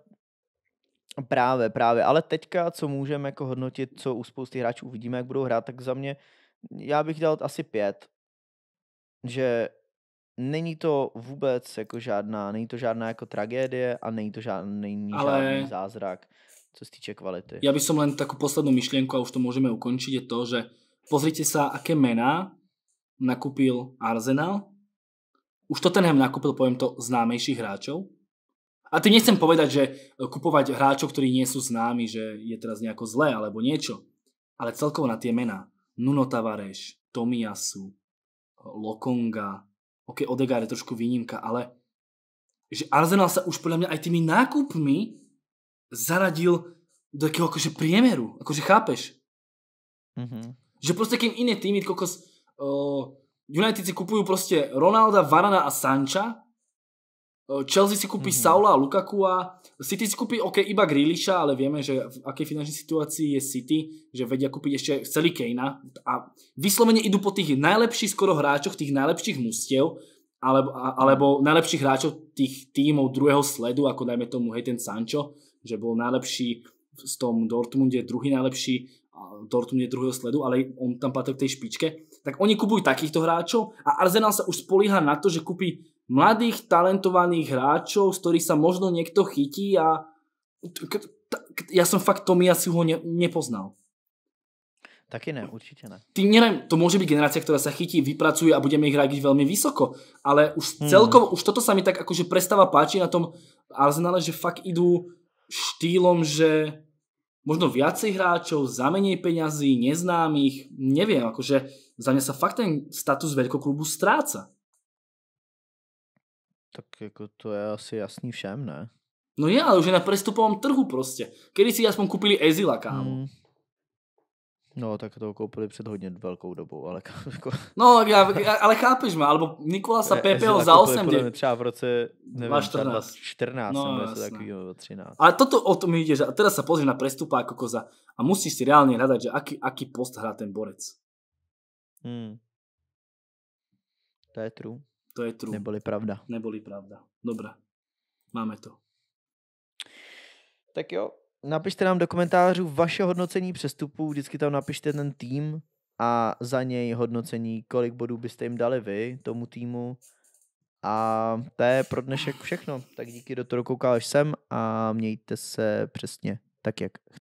Právě, právě. Ale teďka, co můžeme jako hodnotit, co u spousty hráčů uvidíme, jak budou hrát, tak za mě já bych dal asi pět. Že není to vůbec jako žádná, není to žádná jako tragédie a není to žádný, není Ale... žádný zázrak, co se týče kvality. Já bych som len takú poslednú myšlienku a už to môžeme ukončiť, je to, že pozrite sa, aké mená nakúpil Arsenal. Už to ten nakupil, nakúpil, to, známejších hráčov. A tým nechcem povedať, že eh, kupovať hráčov, ktorí nie sú známi, že je teraz nejako zlé alebo niečo. Ale celkovo na tie mená. Nuno Tavares, Tomiasu, eh, Lokonga, ok, Odegaard je trošku výnimka, ale že Arsenal sa už podľa mňa aj tými nákupmi zaradil do takého akože priemeru, akože chápeš? Mm-hmm. Že proste kým iné týmy, kokos, uh, United si kupujú proste Ronalda, Varana a Sancha, Eh, Chelsea si kúpi mm-hmm. Saula a Lukaku a City si kúpi OK iba Grealisha, ale vieme, že v akej finančnej situácii je City, že vedia kúpiť ešte celý Kejna a vyslovene idú po tých najlepších skoro hráčoch, tých najlepších mustiev alebo, alebo najlepších hráčov tých tímov druhého sledu, ako dajme tomu hej ten Sancho, že bol najlepší v tom Dortmunde, druhý najlepší Dortmund je druhého sledu, ale on tam patrí k tej špičke, tak oni kupují takýchto hráčov a Arsenal sa už spolíha na to, že kupí mladých talentovaných hráčov, z ktorých sa možno niekto chytí a já jsem fakt Tomi asi ho nepoznal. Taky ne, určitě ne. Ty neviem, to může být generace, která se chytí, vypracuje a budeme ich hráť velmi vysoko, ale už hmm. celkovo, už toto sa mi tak akože prestáva páči na tom Arsenale, že fakt idú štýlom, že možno viacej hráčov, za menej peňazí, neznámých, neviem, akože za mňa sa fakt ten status veľkoklubu stráca tak jako to je asi jasný všem, ne? No je, ale už je na prestupovém trhu prostě. Kedy si aspoň koupili Ezila, kámo. Hmm. No, tak to koupili před hodně velkou dobou, ale jako... No, já, ale chápeš ma, alebo Nikolasa eh, Pepeho za 8 dě. Třeba v roce, nevím, 14, 14 no, jsem takový, 13. Ale toto o tom ide, že teraz sa pozrieš na prestupa ako koza a musíš si reálne hľadať, že aký, aký post hrá ten borec. Hmm. To je true. To je true. Neboli pravda. Neboli pravda. Dobrá. Máme to. Tak jo, napište nám do komentářů vaše hodnocení přestupů, vždycky tam napište ten tým a za něj hodnocení, kolik bodů byste jim dali vy, tomu týmu. A to je pro dnešek všechno. Tak díky, do toho koukal až sem a mějte se přesně tak, jak chcete.